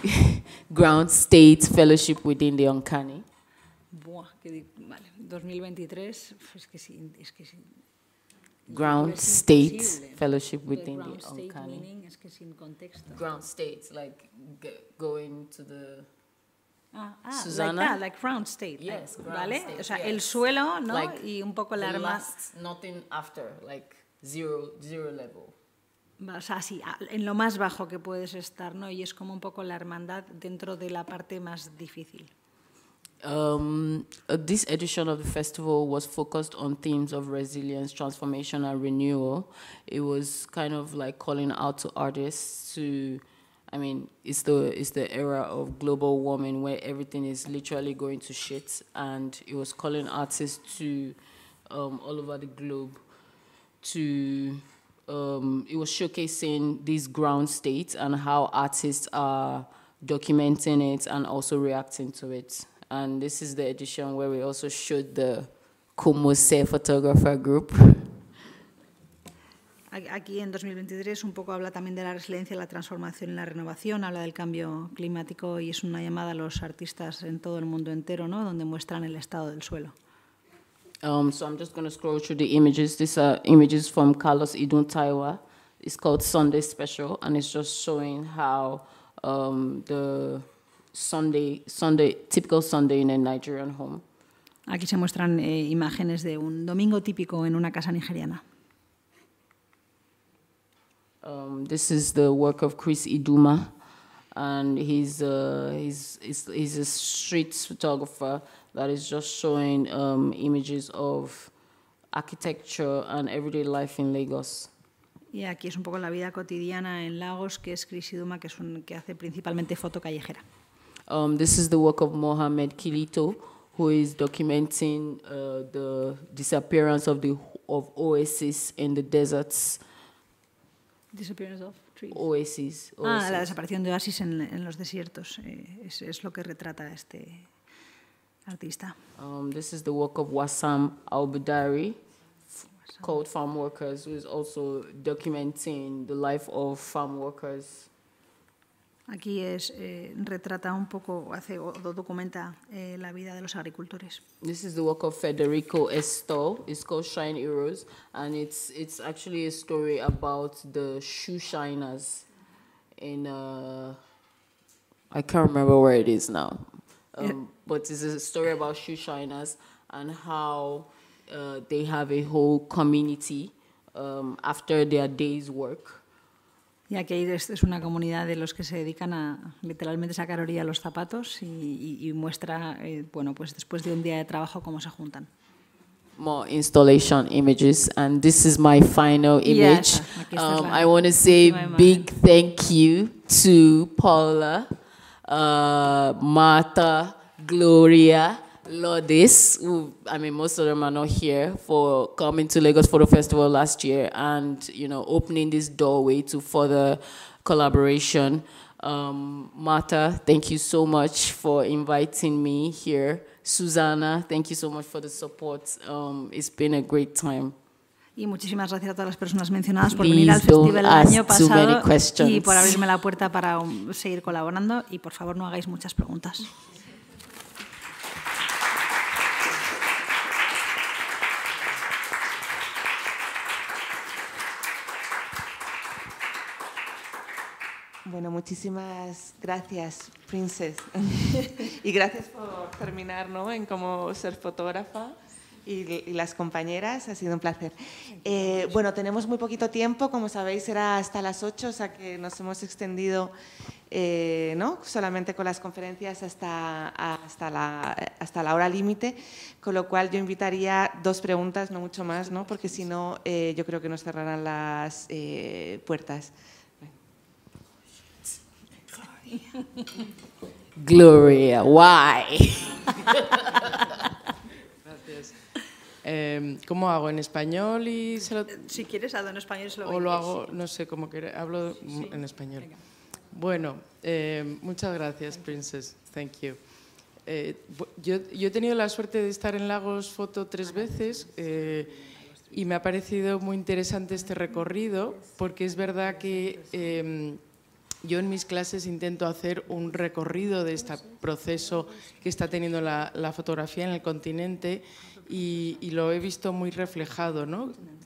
[laughs] ground state fellowship within the uncanny. Buah, que, vale, 2023, es que sí, es que sí. ground state fellowship within the, ground the Es que ground states, like going to the Ah, ah, Susana. Like, that, like ground state. Yes, ground ¿Vale? State, o sea, el suelo, ¿no? Like y un poco la arma. nothing after, like zero, zero level. O sea, sí, en lo más bajo que puedes estar, ¿no? Y es como un poco la hermandad dentro de la parte más difícil. Um, uh, this edition of the festival was focused on themes of resilience, transformation, and renewal. It was kind of like calling out to artists to, I mean, it's the it's the era of global warming where everything is literally going to shit, and it was calling artists to um, all over the globe to. Um, it was showcasing these ground states and how artists are documenting it and also reacting to it. And this is the edition where we also showed the Kumuse photographer group. Aquí en 2023 un poco habla también de la resiliencia, la transformación y la renovación, habla del cambio climático y es una llamada a los artistas en todo el mundo entero, ¿no? donde muestran el estado del suelo. Um, so I'm just going to scroll through the images. These are images from Carlos Idun Taiwa. It's called Sunday Special and it's just showing how um, the Sunday, Sunday, typical Sunday in a Nigerian home. Aquí se muestran eh, imágenes de un domingo típico en una casa nigeriana. Um, this is the work of Chris Iduma, and he's, uh, he's, he's, a street photographer that is just showing um, images of architecture and everyday life in Lagos. Y aquí es un poco la vida cotidiana en Lagos, que es Chris Iduma, que, es un, que hace principalmente foto callejera. Um, this is the work of Mohamed Kilito, who is documenting uh, the disappearance of the of oases in the deserts. Disappearance of trees. Oasis. oasis. Ah, la desaparición de oasis en, en los desiertos. Eh, es, es lo que retrata este artista. Um, this is the work of Wassam Albudari, called Farm Workers, who is also documenting the life of farm workers. Aquí es eh, retrata un poco, hace o documenta eh, la vida de los agricultores. This is the work of Federico Esto. It's called Shine Heroes, and it's it's actually a story about the shoe shiners in uh, I can't remember where it is now, um, but it's a story about shoe shiners and how uh, they have a whole community um, after their day's work Y este es una comunidad de los que se dedican a literalmente sacar orilla los zapatos y, muestra, eh, bueno, pues después de un día de trabajo cómo se juntan. More installation images, and this is my final image. Um, I want to say big thank you to Paula, uh, Martha, Gloria. Lodis, who, I mean, most of them are not here, for coming to Lagos Photo Festival last year and, you know, opening this doorway to further collaboration. Um, Marta, thank you so much for inviting me here. Susana, thank you so much for the support. Um, it's been a great time. Y muchísimas gracias a todas las personas mencionadas por Please venir al festival el año pasado y por abrirme la puerta para seguir colaborando. Y por favor, no hagáis muchas preguntas. Bueno, muchísimas gracias, Princess. [laughs] y gracias por terminar en cómo ser fotógrafa y, las compañeras, ha sido un placer. Eh, bueno, tenemos muy poquito tiempo, como sabéis era hasta las 8, o sea que nos hemos extendido eh, solamente con las conferencias hasta, hasta, la, hasta la hora límite, con lo cual yo invitaría dos preguntas, no mucho más, ¿no? porque si no, eh, yo creo que nos cerrarán las puertas. Gloria, why? Gracias. Em, ¿Cómo hago? ¿En español? y eh, Si quieres, hago en español se lo O lo hago, no sé, cómo que hablo en español. Bueno, em, muchas gracias, Princess. Thank you. Eh, yo, yo, he tenido la suerte de estar en Lagos Foto tres veces eh, y me ha parecido muy interesante este recorrido porque es verdad que em, yo en mis clases intento hacer un recorrido de este proceso que está teniendo la, fotografía en el continente y, lo he visto muy reflejado,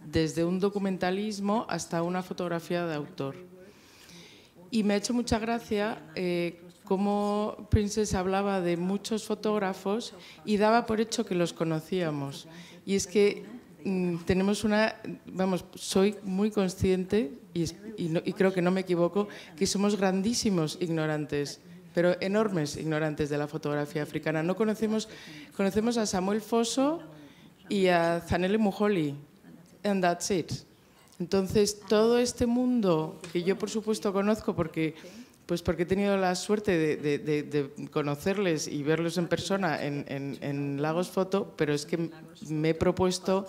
desde un documentalismo hasta una fotografía de autor. Y me ha hecho mucha gracia eh, cómo Princess hablaba de muchos fotógrafos y daba por hecho que los conocíamos. Y es que Mm, tenemos una, vamos, soy muy consciente y, creo que no me equivoco, que somos grandísimos ignorantes, pero enormes ignorantes de la fotografía africana. No conocemos, conocemos a Samuel Fosso y a Zanele Mujoli, and that's it. Entonces, todo este mundo que yo, por supuesto, conozco porque, pues porque he tenido la suerte de, conocerles y verlos en persona en, en Lagos Foto, pero es que me he propuesto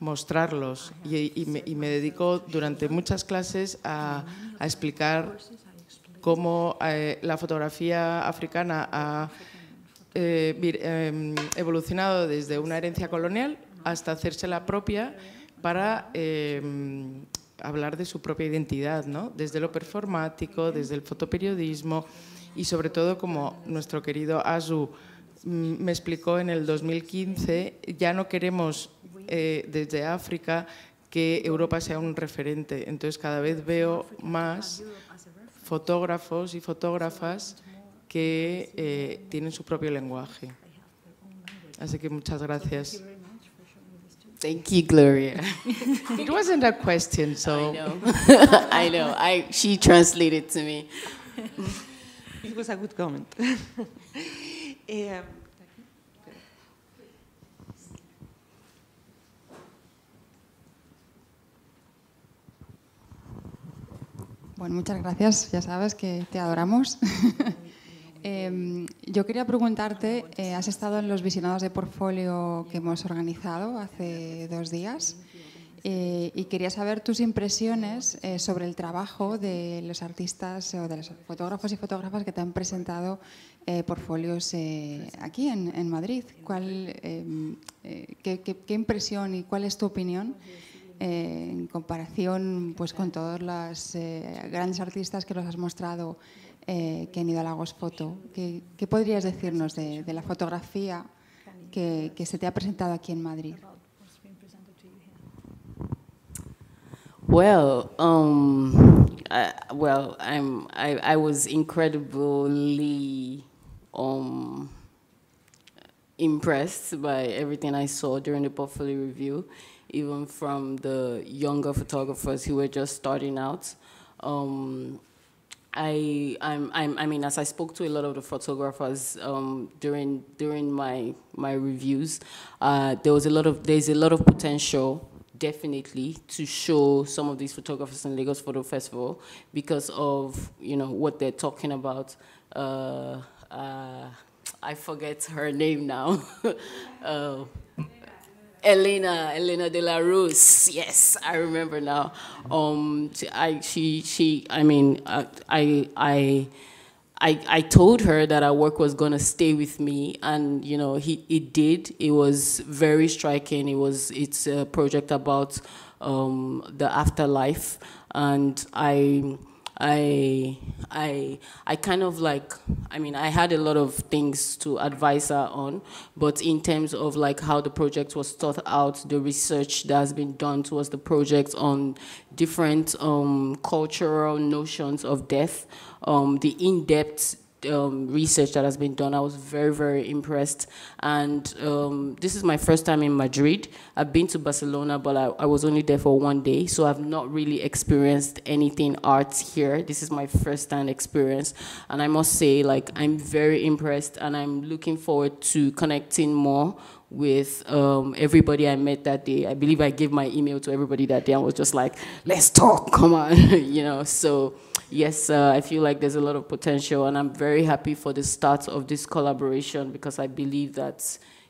mostrarlos y, me, dedico durante muchas clases a, explicar cómo eh, la fotografía africana ha eh, em, evolucionado desde una herencia colonial hasta hacerse la propia para em, hablar de su propia identidad, ¿no? desde lo performático, desde el fotoperiodismo y sobre todo como nuestro querido Azu mm, me explicó en el 2015, ya no queremos eh, desde África que Europa sea un referente. Entonces cada vez veo más fotógrafos y fotógrafas que eh, tienen su propio lenguaje. Así que muchas gracias. Thank you, Gloria. [laughs] it wasn't a question, so. I know. [laughs] I know. she translated to me. it was a good comment. [laughs] Eh, Bueno, muchas gracias. Ya sabes que te adoramos. [laughs] Em, yo quería preguntarte, eh, has estado en los visionados de portfolio que hemos organizado hace dos días eh, y quería saber tus impresiones eh, sobre el trabajo de los artistas o de los fotógrafos y fotógrafas que te han presentado portfolios aquí en, Madrid. Em, qué, impresión y cuál es tu opinión? en comparación pues, con todos los eh, grandes artistas que nos has mostrado eh, que han ido a Lagos Foto. ¿Qué, podrías decirnos de, la fotografía que, se te ha presentado aquí en Madrid? Well, um, I, well, I'm, I, I was incredibly um, impressed by everything I saw during the portfolio review. even from the younger photographers who were just starting out. Um, I, I'm, I'm, i mean, as I spoke to a lot of the photographers um, during during my my reviews, uh, there was a lot of there's a lot of potential definitely to show some of these photographers in Lagos Photo Festival because of you know what they're talking about. Uh, uh, I forget her name now. [laughs] Uh, Elena, Elena de la Rose. Yes, I remember now. Um, I, she, she, I mean, I, I, I, I told her that our work was gonna stay with me, and you know, he, it did. It was very striking. It was, it's a project about um, the afterlife, and I. I, I, I kind of like, I mean, I had a lot of things to advise her on, but in terms of like how the project was thought out, the research that has been done towards the project on different um, cultural notions of death, um, the in-depth um, research that has been done. I was very, very impressed. And um, this is my first time in Madrid. I've been to Barcelona, but I, I, was only there for one day, so I've not really experienced anything arts here. This is my first time experience. And I must say, like, I'm very impressed and I'm looking forward to connecting more with um, everybody I met that day. I believe I gave my email to everybody that day and was just like, let's talk, come on, [laughs] you know, so. Sí, uh, I feel like there's a lot of potential, and I'm very happy for the start of this collaboration because I believe that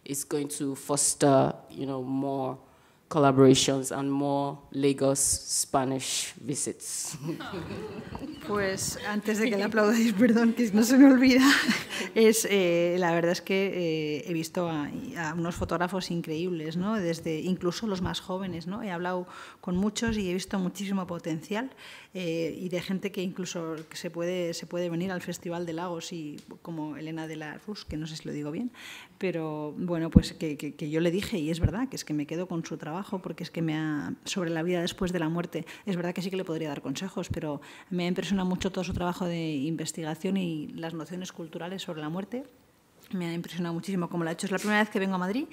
it's más to foster, you know, more Lagos Spanish visits. [laughs] Pues antes de que le aplaudáis, [laughs] perdón, que no se me olvida, [laughs] es, eh, la verdad es que eh, he visto a, unos fotógrafos increíbles, ¿no? incluso los más jóvenes. He hablado con muchos y he visto muchísimo potencial. Eh, y de gente que incluso se puede, se puede venir al Festival de Lagos y como Elena de la Rus, que no sé si lo digo bien, pero bueno, pues que, yo le dije y es verdad que es que me quedo con su trabajo porque es que me ha, sobre la vida después de la muerte, es verdad que sí que le podría dar consejos, pero me impresiona mucho todo su trabajo de investigación y las nociones culturales sobre la muerte me ha impresionado muchísimo cómo lo ha hecho. Es la primera vez que vengo a Madrid.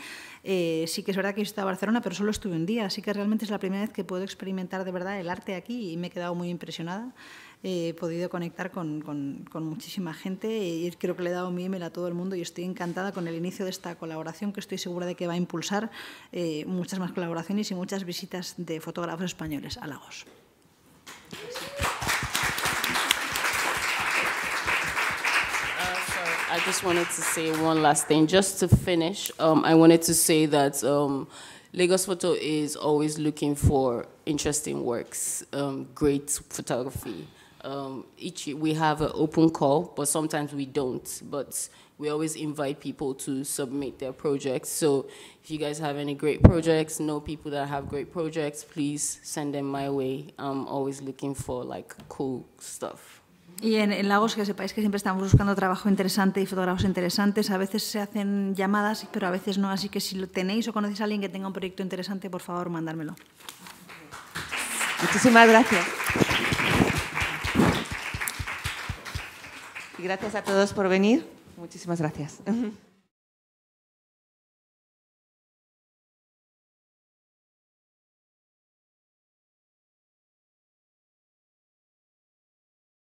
Eh, sí que es verdad que he estado en Barcelona, pero solo estuve un día, así que realmente es la primera vez que puedo experimentar de verdad el arte aquí y me he quedado muy impresionada. Eh, he podido conectar con, muchísima gente y creo que le he dado mi email a todo el mundo y estoy encantada con el inicio de esta colaboración que estoy segura de que va a impulsar eh, muchas más colaboraciones y muchas visitas de fotógrafos españoles a Lagos. I just wanted to say one last thing. Just to finish, um, I wanted to say that um, Lagos Photo is always looking for interesting works, um, great photography. Um, each we have an open call, but sometimes we don't. But we always invite people to submit their projects. So if you guys have any great projects, know people that have great projects, please send them my way. I'm always looking for like cool stuff. Y en, Lagos, que sepáis que siempre estamos buscando trabajo interesante y fotógrafos interesantes. A veces se hacen llamadas, pero a veces no. Así que si lo tenéis o conocéis a alguien que tenga un proyecto interesante, por favor, mandármelo. Muchísimas gracias. Y gracias a todos por venir. Muchísimas gracias.